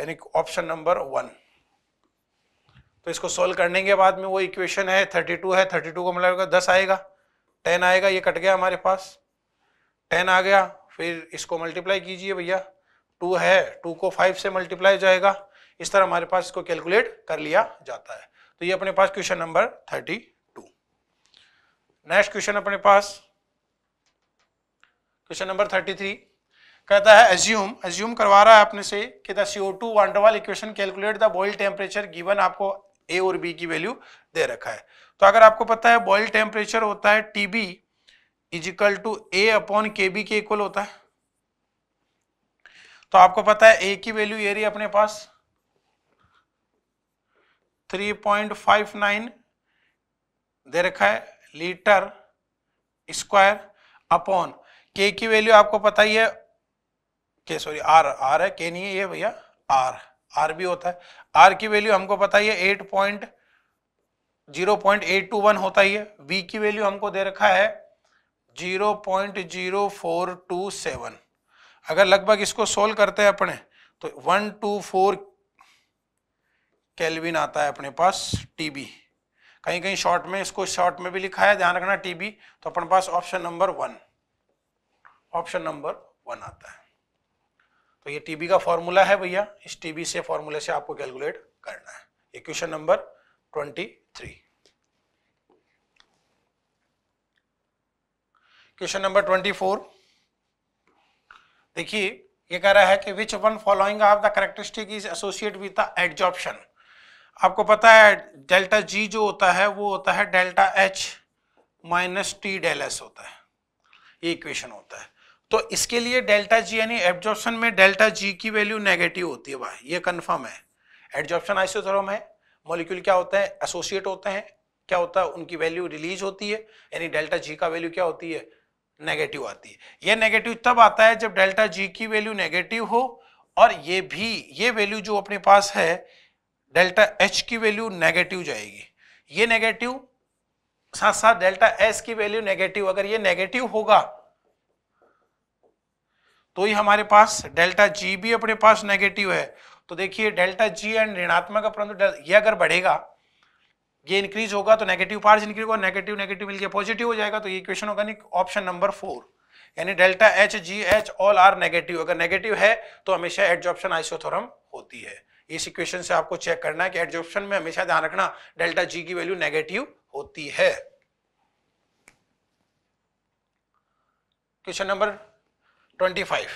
यानी ऑप्शन नंबर वन तो इसको सोल्व करने के बाद में वो इक्वेशन है थर्टी टू है थर्टी टू को मिला दस आएगा टेन आएगा ये कट गया हमारे पास टेन आ गया फिर इसको मल्टीप्लाई कीजिए भैया टू है टू को फाइव से मल्टीप्लाई जाएगा इस तरह हमारे पास इसको कैलकुलेट कर लिया जाता है तो ये अपने पास question number thirty two next question अपने पास क्वेश्चन नंबर थर्टी थ्री कहता है एज्यूम एज्यूम करवा रहा है अपने से कि the CO two Waals equation calculate the Boyle temperature given आपको ए और बी की वैल्यू दे रखा है तो अगर आपको पता है बॉइल टेम्परेचर होता है T B equal to A upon K B के इक्वल होता है तो आपको पता है ए की वैल्यू ये रही अपने पास 3.59 दे रखा है लीटर स्क्वायर अपॉन के की वैल्यू आपको पता ही है के सॉरी आर आर है के नहीं है ये भैया आर आर भी होता है आर की वैल्यू हमको पता ही है eight point zero point eight two one होता ही है वी की वैल्यू हमको दे रखा है zero point zero four two seven अगर लगभग इसको सोल्व करते हैं अपने तो वन टू फोर कैलविन आता है अपने पास टीबी कहीं कहीं शॉर्ट में इसको शॉर्ट में भी लिखा है ध्यान रखना टीबी तो अपने पास option number one option number one आता है तो ये टीबी का फॉर्मूला है भैया इस टीबी से फॉर्मूले से आपको कैलकुलेट करना है equation number twenty three question number twenty four देखिए ये कह रहा है कि which one following of the characteristic is associate with the adsorption आपको पता है डेल्टा जी जो होता है वो होता है delta H minus T del S होता है ये इक्वेशन होता है तो इसके लिए डेल्टा जी यानी एब्जॉर्प्शन में डेल्टा जी की वैल्यू नेगेटिव होती है भाई ये कन्फर्म है एब्जॉर्प्शन आइसोथर्म है मॉलिक्यूल क्या होते हैं एसोसिएट होते हैं क्या होता है उनकी वैल्यू रिलीज होती है यानी डेल्टा जी का वैल्यू क्या होती है नेगेटिव आती है ये नेगेटिव तब आता है जब डेल्टा जी की वैल्यू नेगेटिव हो और ये भी ये वैल्यू जो अपने पास है डेल्टा एच की वैल्यू नेगेटिव जाएगी ये नेगेटिव साथ साथ डेल्टा एस की वैल्यू नेगेटिव अगर ये नेगेटिव होगा तो ही हमारे पास डेल्टा जी भी अपने पास नेगेटिव है तो देखिए डेल्टा जी एंड ऋणात्मक अपरंतु ये अगर बढ़ेगा ये इंक्रीज होगा तो नेगेटिव पार्ज इंक्रीज होगा नेगेटिव नेगेटिव मिलकर पॉजिटिव हो जाएगा तो ये इक्वेशन होगा नहीं ऑप्शन नंबर फोर यानी delta H G H all are negative अगर नेगेटिव है तो हमेशा एडजॉप्शन आइसोथोरम होती है इस इक्वेशन से आपको चेक करना है कि एडजॉप्शन में हमेशा ध्यान रखना डेल्टा जी की वैल्यू नेगेटिव होती है question number twenty five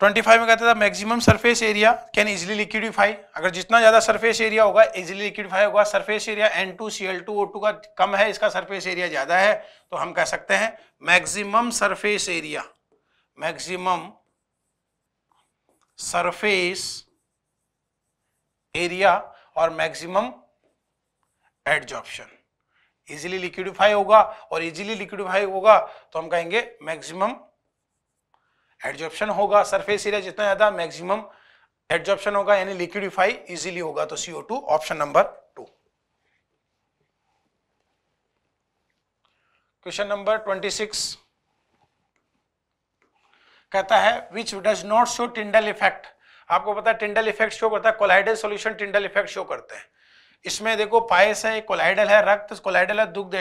twenty five में कहता था maximum surface area can easily liquefy अगर जितना ज़्यादा सरफेस एरिया होगा इजिली लिक्विडिफाई होगा surface area N two C L two O two का कम है इसका सरफेस एरिया ज़्यादा है तो हम कह सकते हैं maximum surface area maximum surface area और मैक्सिमम एडजॉर्प्शन इजिली लिक्विडिफाई होगा और इजिली लिक्विडिफाई होगा तो हम कहेंगे मैक्सिमम एडजॉर्प्शन होगा सरफेस एरिया जितना ज़्यादा मैक्सिमम एडजॉर्प्शन होगा यानी लिक्विडिफाई इजीली होगा तो CO two option number two question number twenty six कहता है which does not show Tyndall effect आपको पता है टिंडल इफेक्ट शो करता है colloidal solution Tyndall effect show करते हैं इसमें देखो पायस है कोलाइडल है रक्त कोलाइडल है दुग्ध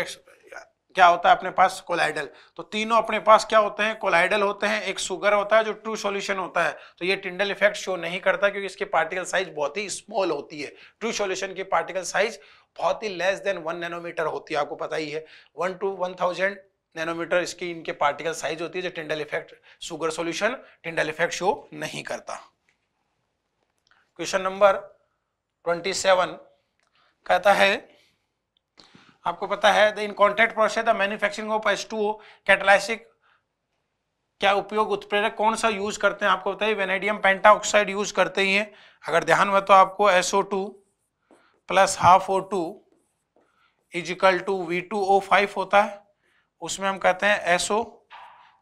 क्या होता है अपने पास कोलाइडल तो तीनों अपने पास क्या होते हैं कोलाइडल होते हैं एक सुगर होता है जो ट्रू सॉल्यूशन होता है तो ये टिंडल इफेक्ट शो नहीं करता क्योंकि इसकी पार्टिकल साइज बहुत ही स्मॉल होती है ट्रू सॉल्यूशन की पार्टिकल साइज बहुत ही लेस देन वन नैनोमीटर होती है आपको पता ही है one to one thousand nanometer इसकी इनके पार्टिकल साइज होती है जो Tyndall effect sugar solution Tyndall effect show नहीं करता क्वेश्चन नंबर ट्वेंटी कहता है आपको पता है the in contact process the manufacturing of S two catalytic क्या उपयोग उत्प्रेरक कौन सा यूज करते हैं आपको बताइए वेनेडियम पेंटा ऑक्साइड यूज करते ही हैं अगर ध्यान में तो आपको SO two plus half O two equal to V two O five होता है उसमें हम कहते हैं एसओ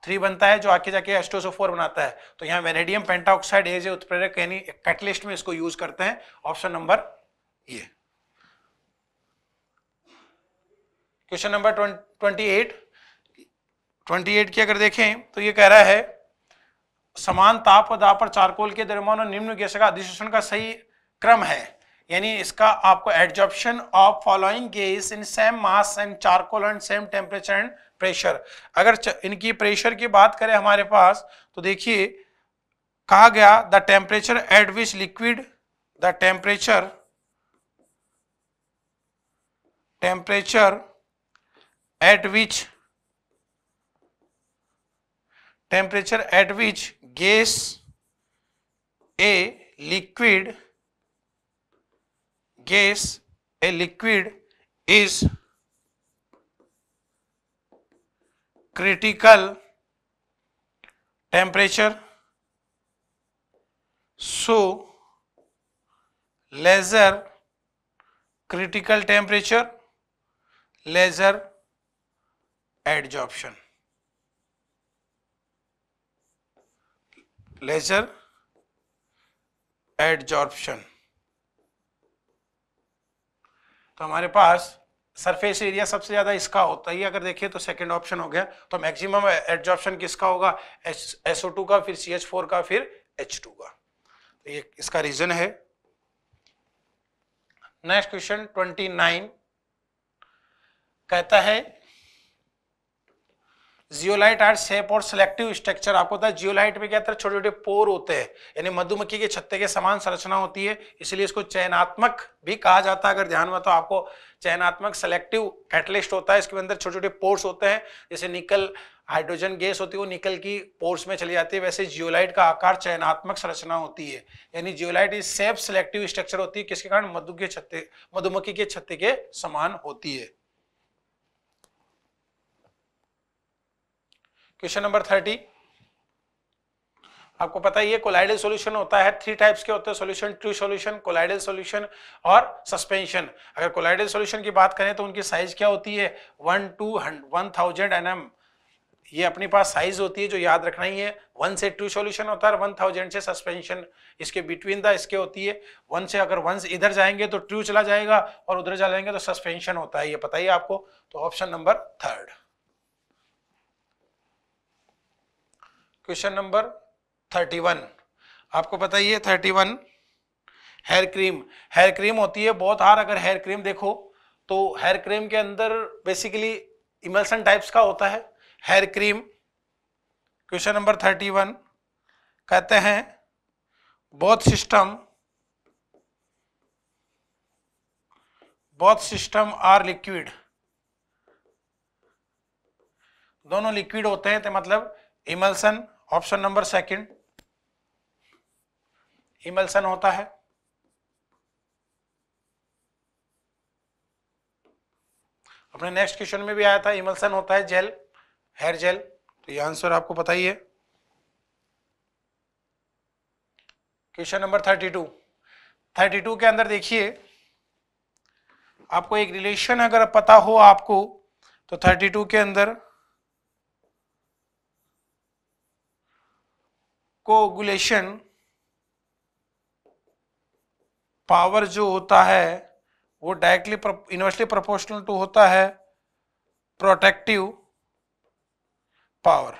थ्री बनता है जो आके जाके एस्टोसो फोर बनाता है तो यहाँ वेनेडियम पेंटाऑक्साइड एज ए उत्प्रेरक यानी कैटलिस्ट में इसको यूज करते हैं ऑप्शन नंबर ये question number twenty eight twenty eight की अगर देखें तो ये कह रहा है समान ताप और दाप पर चारकोल के दरमियान और निम्न गैस का अधिशोषण का सही क्रम है यानी इसका आपको adsorption of following gas in same mass and charcoal and same temperature and pressure अगर इनकी प्रेशर की बात करें हमारे पास तो देखिए कहा गया the temperature at which liquid the temperature temperature at which temperature at which gas a liquid gas a liquid is critical temperature so laser critical temperature laser adsorption laser adsorption तो हमारे पास सरफेस एरिया सबसे ज्यादा इसका होता ही अगर देखिए तो सेकंड ऑप्शन हो गया तो मैक्सिमम एडजॉर्प्शन किसका होगा एसओ टू का फिर सी एच फोर का फिर एच टू का तो ये इसका रीजन है नेक्स्ट क्वेश्चन ट्वेंटी नाइन कहता है जियोलाइट आर शेप और सिलेक्टिव स्ट्रक्चर आपको पता है जियोलाइट में क्या होता है छोटे छोटे पोर होते हैं यानी मधुमक्खी के छत्ते के समान संरचना होती है इसलिए इसको चयनात्मक भी कहा जाता है अगर ध्यान में तो आपको चयनात्मक सेलेक्टिव कैटलिस्ट होता है इसके अंदर छोटे छोटे पोर्स होते हैं जैसे निकल हाइड्रोजन गैस होती है वो निकल की पोर्स में चली जाती है वैसे जियोलाइट का आकार चयनात्मक संरचना होती है यानी zeolite is safe selective structure होती है किसके कारण मधु के छत्ते मधुमक्खी के छत्ते के समान होती है क्वेश्चन नंबर थर्टी आपको पता ही है कोलाइडल सॉल्यूशन होता है थ्री टाइप्स के होते हैं solution true solution colloidal solution और सस्पेंशन अगर कोलाइडल सॉल्यूशन की बात करें तो उनकी साइज क्या होती है one to one thousand N M ये अपने पास साइज होती है जो याद रखना ही है वन से ट्रू सॉल्यूशन होता है वन थाउजेंड से सस्पेंशन इसके बिटवीन द इसके होती है वन से अगर वन से इधर जाएंगे तो ट्रू चला जाएगा और उधर जाएंगे तो सस्पेंशन होता है ये पता ही आपको तो option number third question number thirty one आपको पता ही है thirty one hair cream hair cream होती है बहुत हार अगर हेयर क्रीम देखो तो हेयर क्रीम के अंदर बेसिकली इमल्सन टाइप्स का होता है hair cream question number thirty one कहते हैं बहुत सिस्टम बहुत सिस्टम आर लिक्विड दोनों लिक्विड होते हैं तो मतलब emulsion option number second emulsion होता है अपने नेक्स्ट क्वेश्चन में भी आया था इमल्सन होता है जेल हेयर जेल तो ये आंसर आपको पता ही है question number thirty two thirty two के अंदर देखिए आपको एक रिलेशन अगर पता हो आपको तो थर्टी टू के अंदर कोगुलेशन पावर जो होता है वो डायरेक्टली इनवर्सली प्रोपोर्शनल टू होता है प्रोटेक्टिव पावर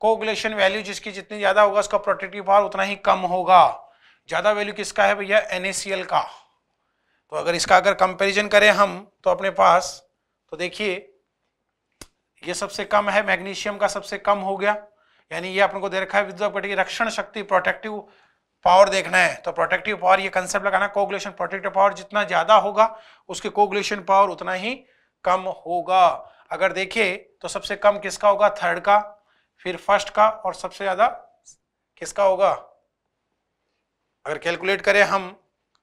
कोगुलेशन वैल्यू जिसकी जितनी ज्यादा होगा उसका प्रोटेक्टिव पावर उतना ही कम होगा ज्यादा वैल्यू किसका है भैया एनएसीएल का तो अगर इसका अगर कंपैरिजन करें हम तो अपने पास तो देखिए ये सबसे कम है मैग्नीशियम का सबसे कम हो गया यानी ये अपन को दे रखा है विद्युत की रक्षण शक्ति प्रोटेक्टिव पावर देखना है तो प्रोटेक्टिव पावर ये कंसेप्ट लगाना कोगुलेशन प्रोटेक्टिव पावर जितना ज्यादा होगा उसके कोगुलेशन पावर उतना ही कम होगा अगर देखिए तो सबसे कम किसका होगा थर्ड का फिर फर्स्ट का और सबसे ज्यादा किसका होगा अगर कैलकुलेट करें हम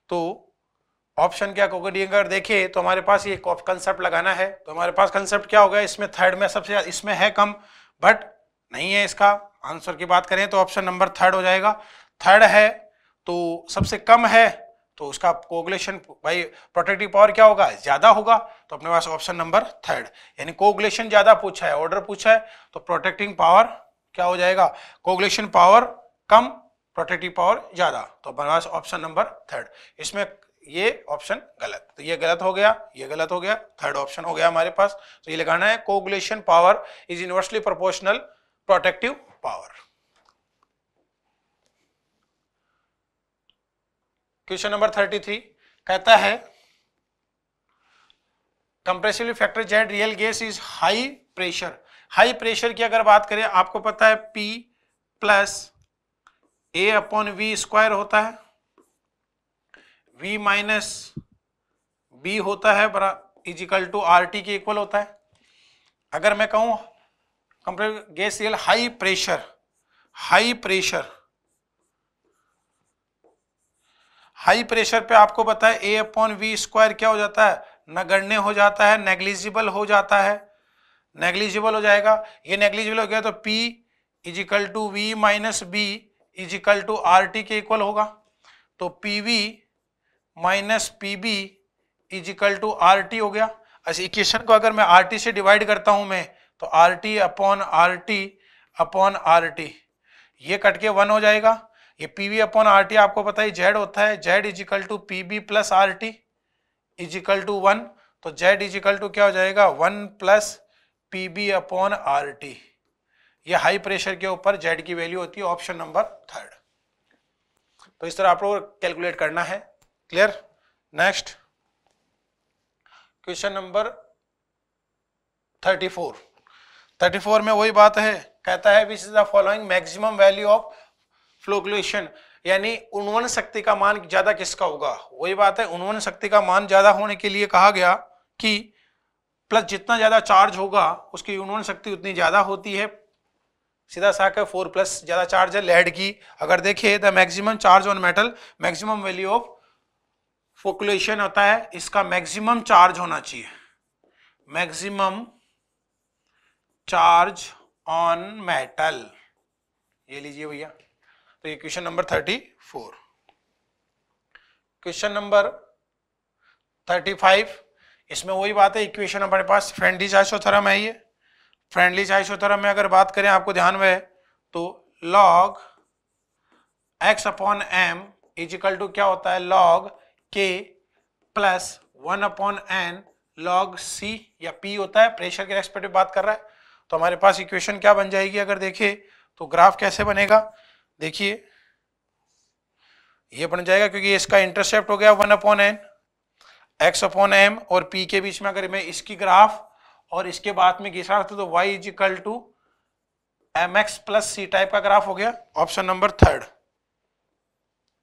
तो ऑप्शन क्या अगर देखिए तो हमारे पास ये कंसेप्ट लगाना है तो हमारे पास कंसेप्ट क्या होगा इसमें थर्ड में सबसे इसमें है कम बट नहीं है इसका आंसर की बात करें तो ऑप्शन नंबर थर्ड हो जाएगा थर्ड है तो सबसे कम है तो उसका कोगुलेशन भाई प्रोटेक्टिव पावर क्या होगा ज्यादा होगा तो अपने पास ऑप्शन नंबर थर्ड यानी कोगुलेशन ज्यादा पूछा है ऑर्डर पूछा है तो प्रोटेक्टिंग पावर क्या हो जाएगा कोगुलेशन पावर कम प्रोटेक्टिव पावर ज्यादा तो अपने पास ऑप्शन नंबर थर्ड इसमें ये ऑप्शन गलत तो ये गलत हो गया ये गलत हो गया थर्ड ऑप्शन हो गया हमारे पास तो ये लिखाना है coagulation power is universally proportional protective power question number thirty three कहता है compressively factor Z real gas is high pressure high pressure की अगर बात करें आपको पता है P plus A upon V square होता है v माइनस बी होता है बरा इजिकल टू आर टी के इक्वल होता है अगर मैं कहूँ compress gas L high pressure high pressure high pressure पे आपको पता है ए अपॉन वी स्क्वायर क्या हो जाता है नगण्य हो जाता है नेग्लिजिबल हो जाता है नेग्लिजिबल हो जाएगा ये नेग्लिजिबल हो गया तो P is equal to V minus B equal to R T के इक्वल होगा तो P V minus P B is equal to R T हो गया अच्छा इक्वेशन को अगर मैं आर टी से डिवाइड करता हूं मैं तो R T upon R T upon R T ये कट के वन हो जाएगा ये P V upon R T आपको पता ही जेड होता है Z is equal to P B plus R T is equal to one तो जेड इज इक्वल टू क्या हो जाएगा one plus P B upon R T ये हाई प्रेशर के ऊपर जेड की वैल्यू होती है ऑप्शन नंबर थर्ड तो इस तरह आप लोग कैलकुलेट करना है clear next question number thirty four thirty four में वही बात है कहता है which is the following maximum value of flocculation यानी उन्वन शक्ति का मान ज्यादा किसका होगा वही बात है उन्वन शक्ति का मान ज्यादा होने के लिए कहा गया कि प्लस जितना ज्यादा चार्ज होगा उसकी उन्वन शक्ति उतनी ज्यादा होती है सीधा सा फोर प्लस ज्यादा चार्ज है लेड की अगर देखिए the maximum charge on metal maximum value of flocculation होता है इसका मैक्सिमम चार्ज होना चाहिए मैक्सिमम चार्ज ऑन मेटल ये लीजिए भैया तो ये question number thirty four question number thirty five इसमें वही बात है इक्वेशन हमारे पास फ्रेंडली थर्म है ये फ्रेंडली थर्म में अगर बात करें आपको ध्यान में तो log X upon M equal to क्या होता है लॉग के plus one upon N log C या पी होता है प्रेशर के रेस्पेक्टिव बात कर रहा है तो हमारे पास इक्वेशन क्या बन जाएगी अगर देखे तो ग्राफ कैसे बनेगा देखिए ये बन जाएगा क्योंकि इसका इंटरसेप्ट हो गया one upon N X upon M और पी के बीच में अगर मैं इसकी ग्राफ और इसके बाद में घिसा तो Y is equal to M X plus C type का ग्राफ हो गया ऑप्शन नंबर थर्ड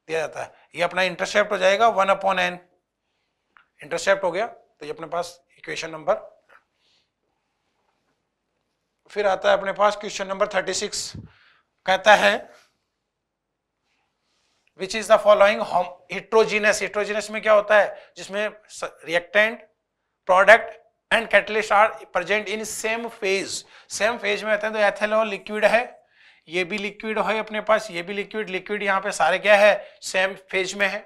दिया जाता है ये अपना इंटरसेप्ट हो जाएगा वन अपॉन एन इंटरसेप्ट हो गया तो ये अपने पास इक्वेशन नंबर फिर आता है अपने पास क्वेश्चन नंबर थर्टी सिक्स कहता है which is the following heterogeneous heterogeneous में क्या होता है जिसमें reactant product and catalyst are present in same phase same phase में रहते हैं तो एथेनॉल लिक्विड है ये भी लिक्विड है अपने पास ये भी लिक्विड लिक्विड यहाँ पे सारे क्या है सेम फेज में है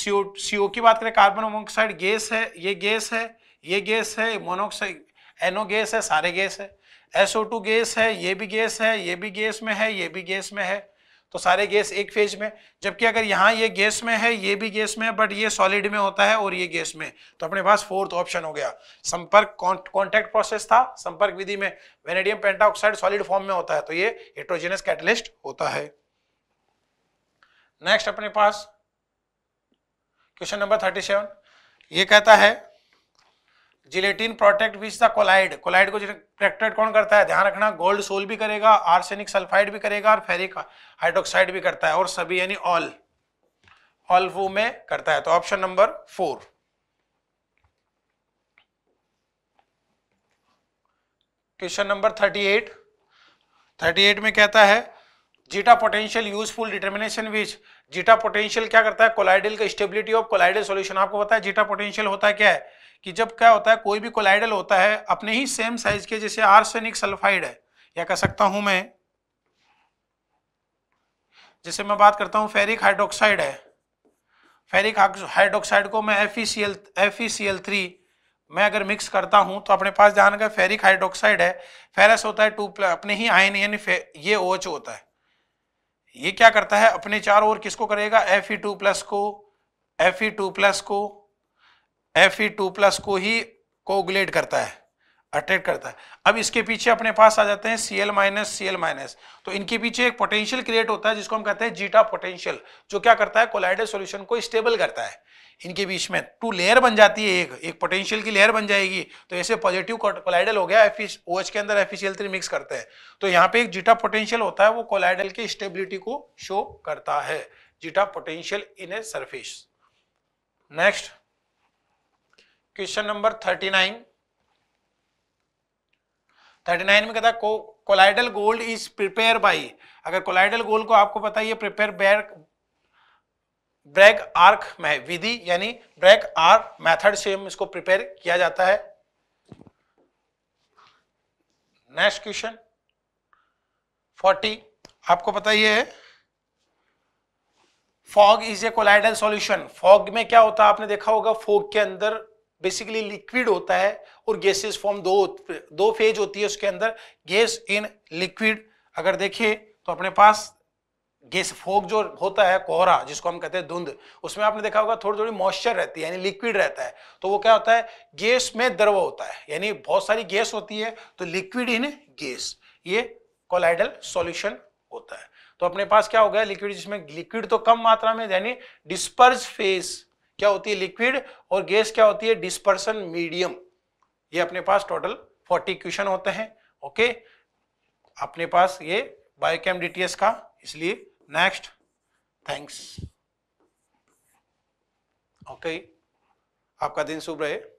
सीओ सीओ की बात करें कार्बन मोनोक्साइड गैस है ये गैस है ये गैस है मोनोक्साइड एनो गैस है सारे गैस है एसओ टू गैस है ये भी गैस है ये भी गैस में है ये भी गैस में है तो सारे गैस एक फेज में जबकि अगर यहाँ ये गैस में है ये भी गैस में है बट ये सॉलिड में होता है और ये गैस में तो अपने पास फोर्थ ऑप्शन हो गया संपर्क कॉन्टैक्ट प्रोसेस था संपर्क विधि में वेनेडियम पेंटाऑक्साइड सॉलिड फॉर्म में होता है तो ये हेट्रोजेनस कैटलिस्ट होता है नेक्स्ट अपने पास क्वेश्चन नंबर थर्टी सेवन ये कहता है gelatin protect which the colloid colloid को प्रोटेक्टेड कौन करता है ध्यान रखना गोल्ड सोल भी करेगा आर्सेनिक सल्फाइड भी करेगा और फेरिक हाइड्रोक्साइड भी करता है और सभी यानी ऑल ऑल वो में करता है तो option number four question number thirty eight thirty eight में कहता है zeta potential useful determination which zeta potential क्या करता है कोलाइडल का स्टेबिलिटी ऑफ कोलाइडल सॉल्यूशन आपको पता है जीटा पोटेंशियल होता है क्या है कि जब क्या होता है कोई भी कोलाइडल होता है अपने ही सेम साइज के जैसे आर्सेनिक सल्फाइड है या कह सकता हूं मैं जैसे मैं बात करता हूं फेरिक हाइड्रोक्साइड है फेरिक हाइड्रोक्साइड को मैं F E C L F E C L three मैं अगर मिक्स करता हूं तो अपने पास ध्यान का फेरिक हाइड्रोक्साइड है फेरस होता है टू अपने ही आयन यानी ये ओच होता है ये क्या करता है अपने चार ओर किसको करेगा एफ ई टू प्लस को एफ ई टू प्लस को एफ ई टू प्लस को ही कोगुलेट करता है अट्रैक्ट करता है अब इसके पीछे अपने पास आ जाते हैं Cl- Cl- minus C L minus तो इनके पीछे एक पोटेंशियल क्रिएट होता है जिसको हम कहते हैं जीटा पोटेंशियल जो क्या करता है कोलाइडल सॉल्यूशन को स्टेबल करता है इनके बीच में टू लेयर बन जाती है एक एक पोटेंशियल की लेयर बन जाएगी तो ऐसे पॉजिटिव कोलाइडल हो गया एफ OH के अंदर एफ थ्री मिक्स करते हैं तो यहाँ पे एक जीटा पोटेंशियल होता है वो कोलाइडल की स्टेबिलिटी को शो करता है zeta potential in a surface next question number thirty nine thirty nine में कहता को colloidal gold is prepare by अगर कोलाइडल गोल्ड को आपको पता है प्रिपेयर बैक ब्रैक आर्क में विधि यानी ब्रैक आर्क मेथड से हम इसको प्रिपेयर किया जाता है नेक्स्ट क्वेश्चन फोर्टी आपको पता ही है fog is a colloidal solution fog में क्या होता है आपने देखा होगा फॉग के अंदर बेसिकली लिक्विड होता है और गैसेस फॉर्म दो दो फेज होती है उसके अंदर गैस इन लिक्विड अगर देखिए तो अपने पास गैस फोग जो होता है कोहरा जिसको हम कहते हैं धुंध उसमें आपने देखा होगा थोड़ी थोड़ी मॉइस्चर रहती है यानी लिक्विड रहता है तो वो क्या होता है गैस में द्रव होता है यानी बहुत सारी गैस होती है तो लिक्विड इन गैस ये कोलाइडल सॉल्यूशन होता है तो अपने पास क्या हो गया लिक्विड जिसमें लिक्विड तो कम मात्रा में यानी डिस्पर्स फेस क्या होती है लिक्विड और गैस क्या होती है डिस्पर्सन मीडियम ये अपने पास टोटल फोर्टी क्वेश्चन होते हैं ओके अपने पास ये बायोकेम डीटीएस का इसलिए नेक्स्ट थैंक्स ओके आपका दिन शुभ रहे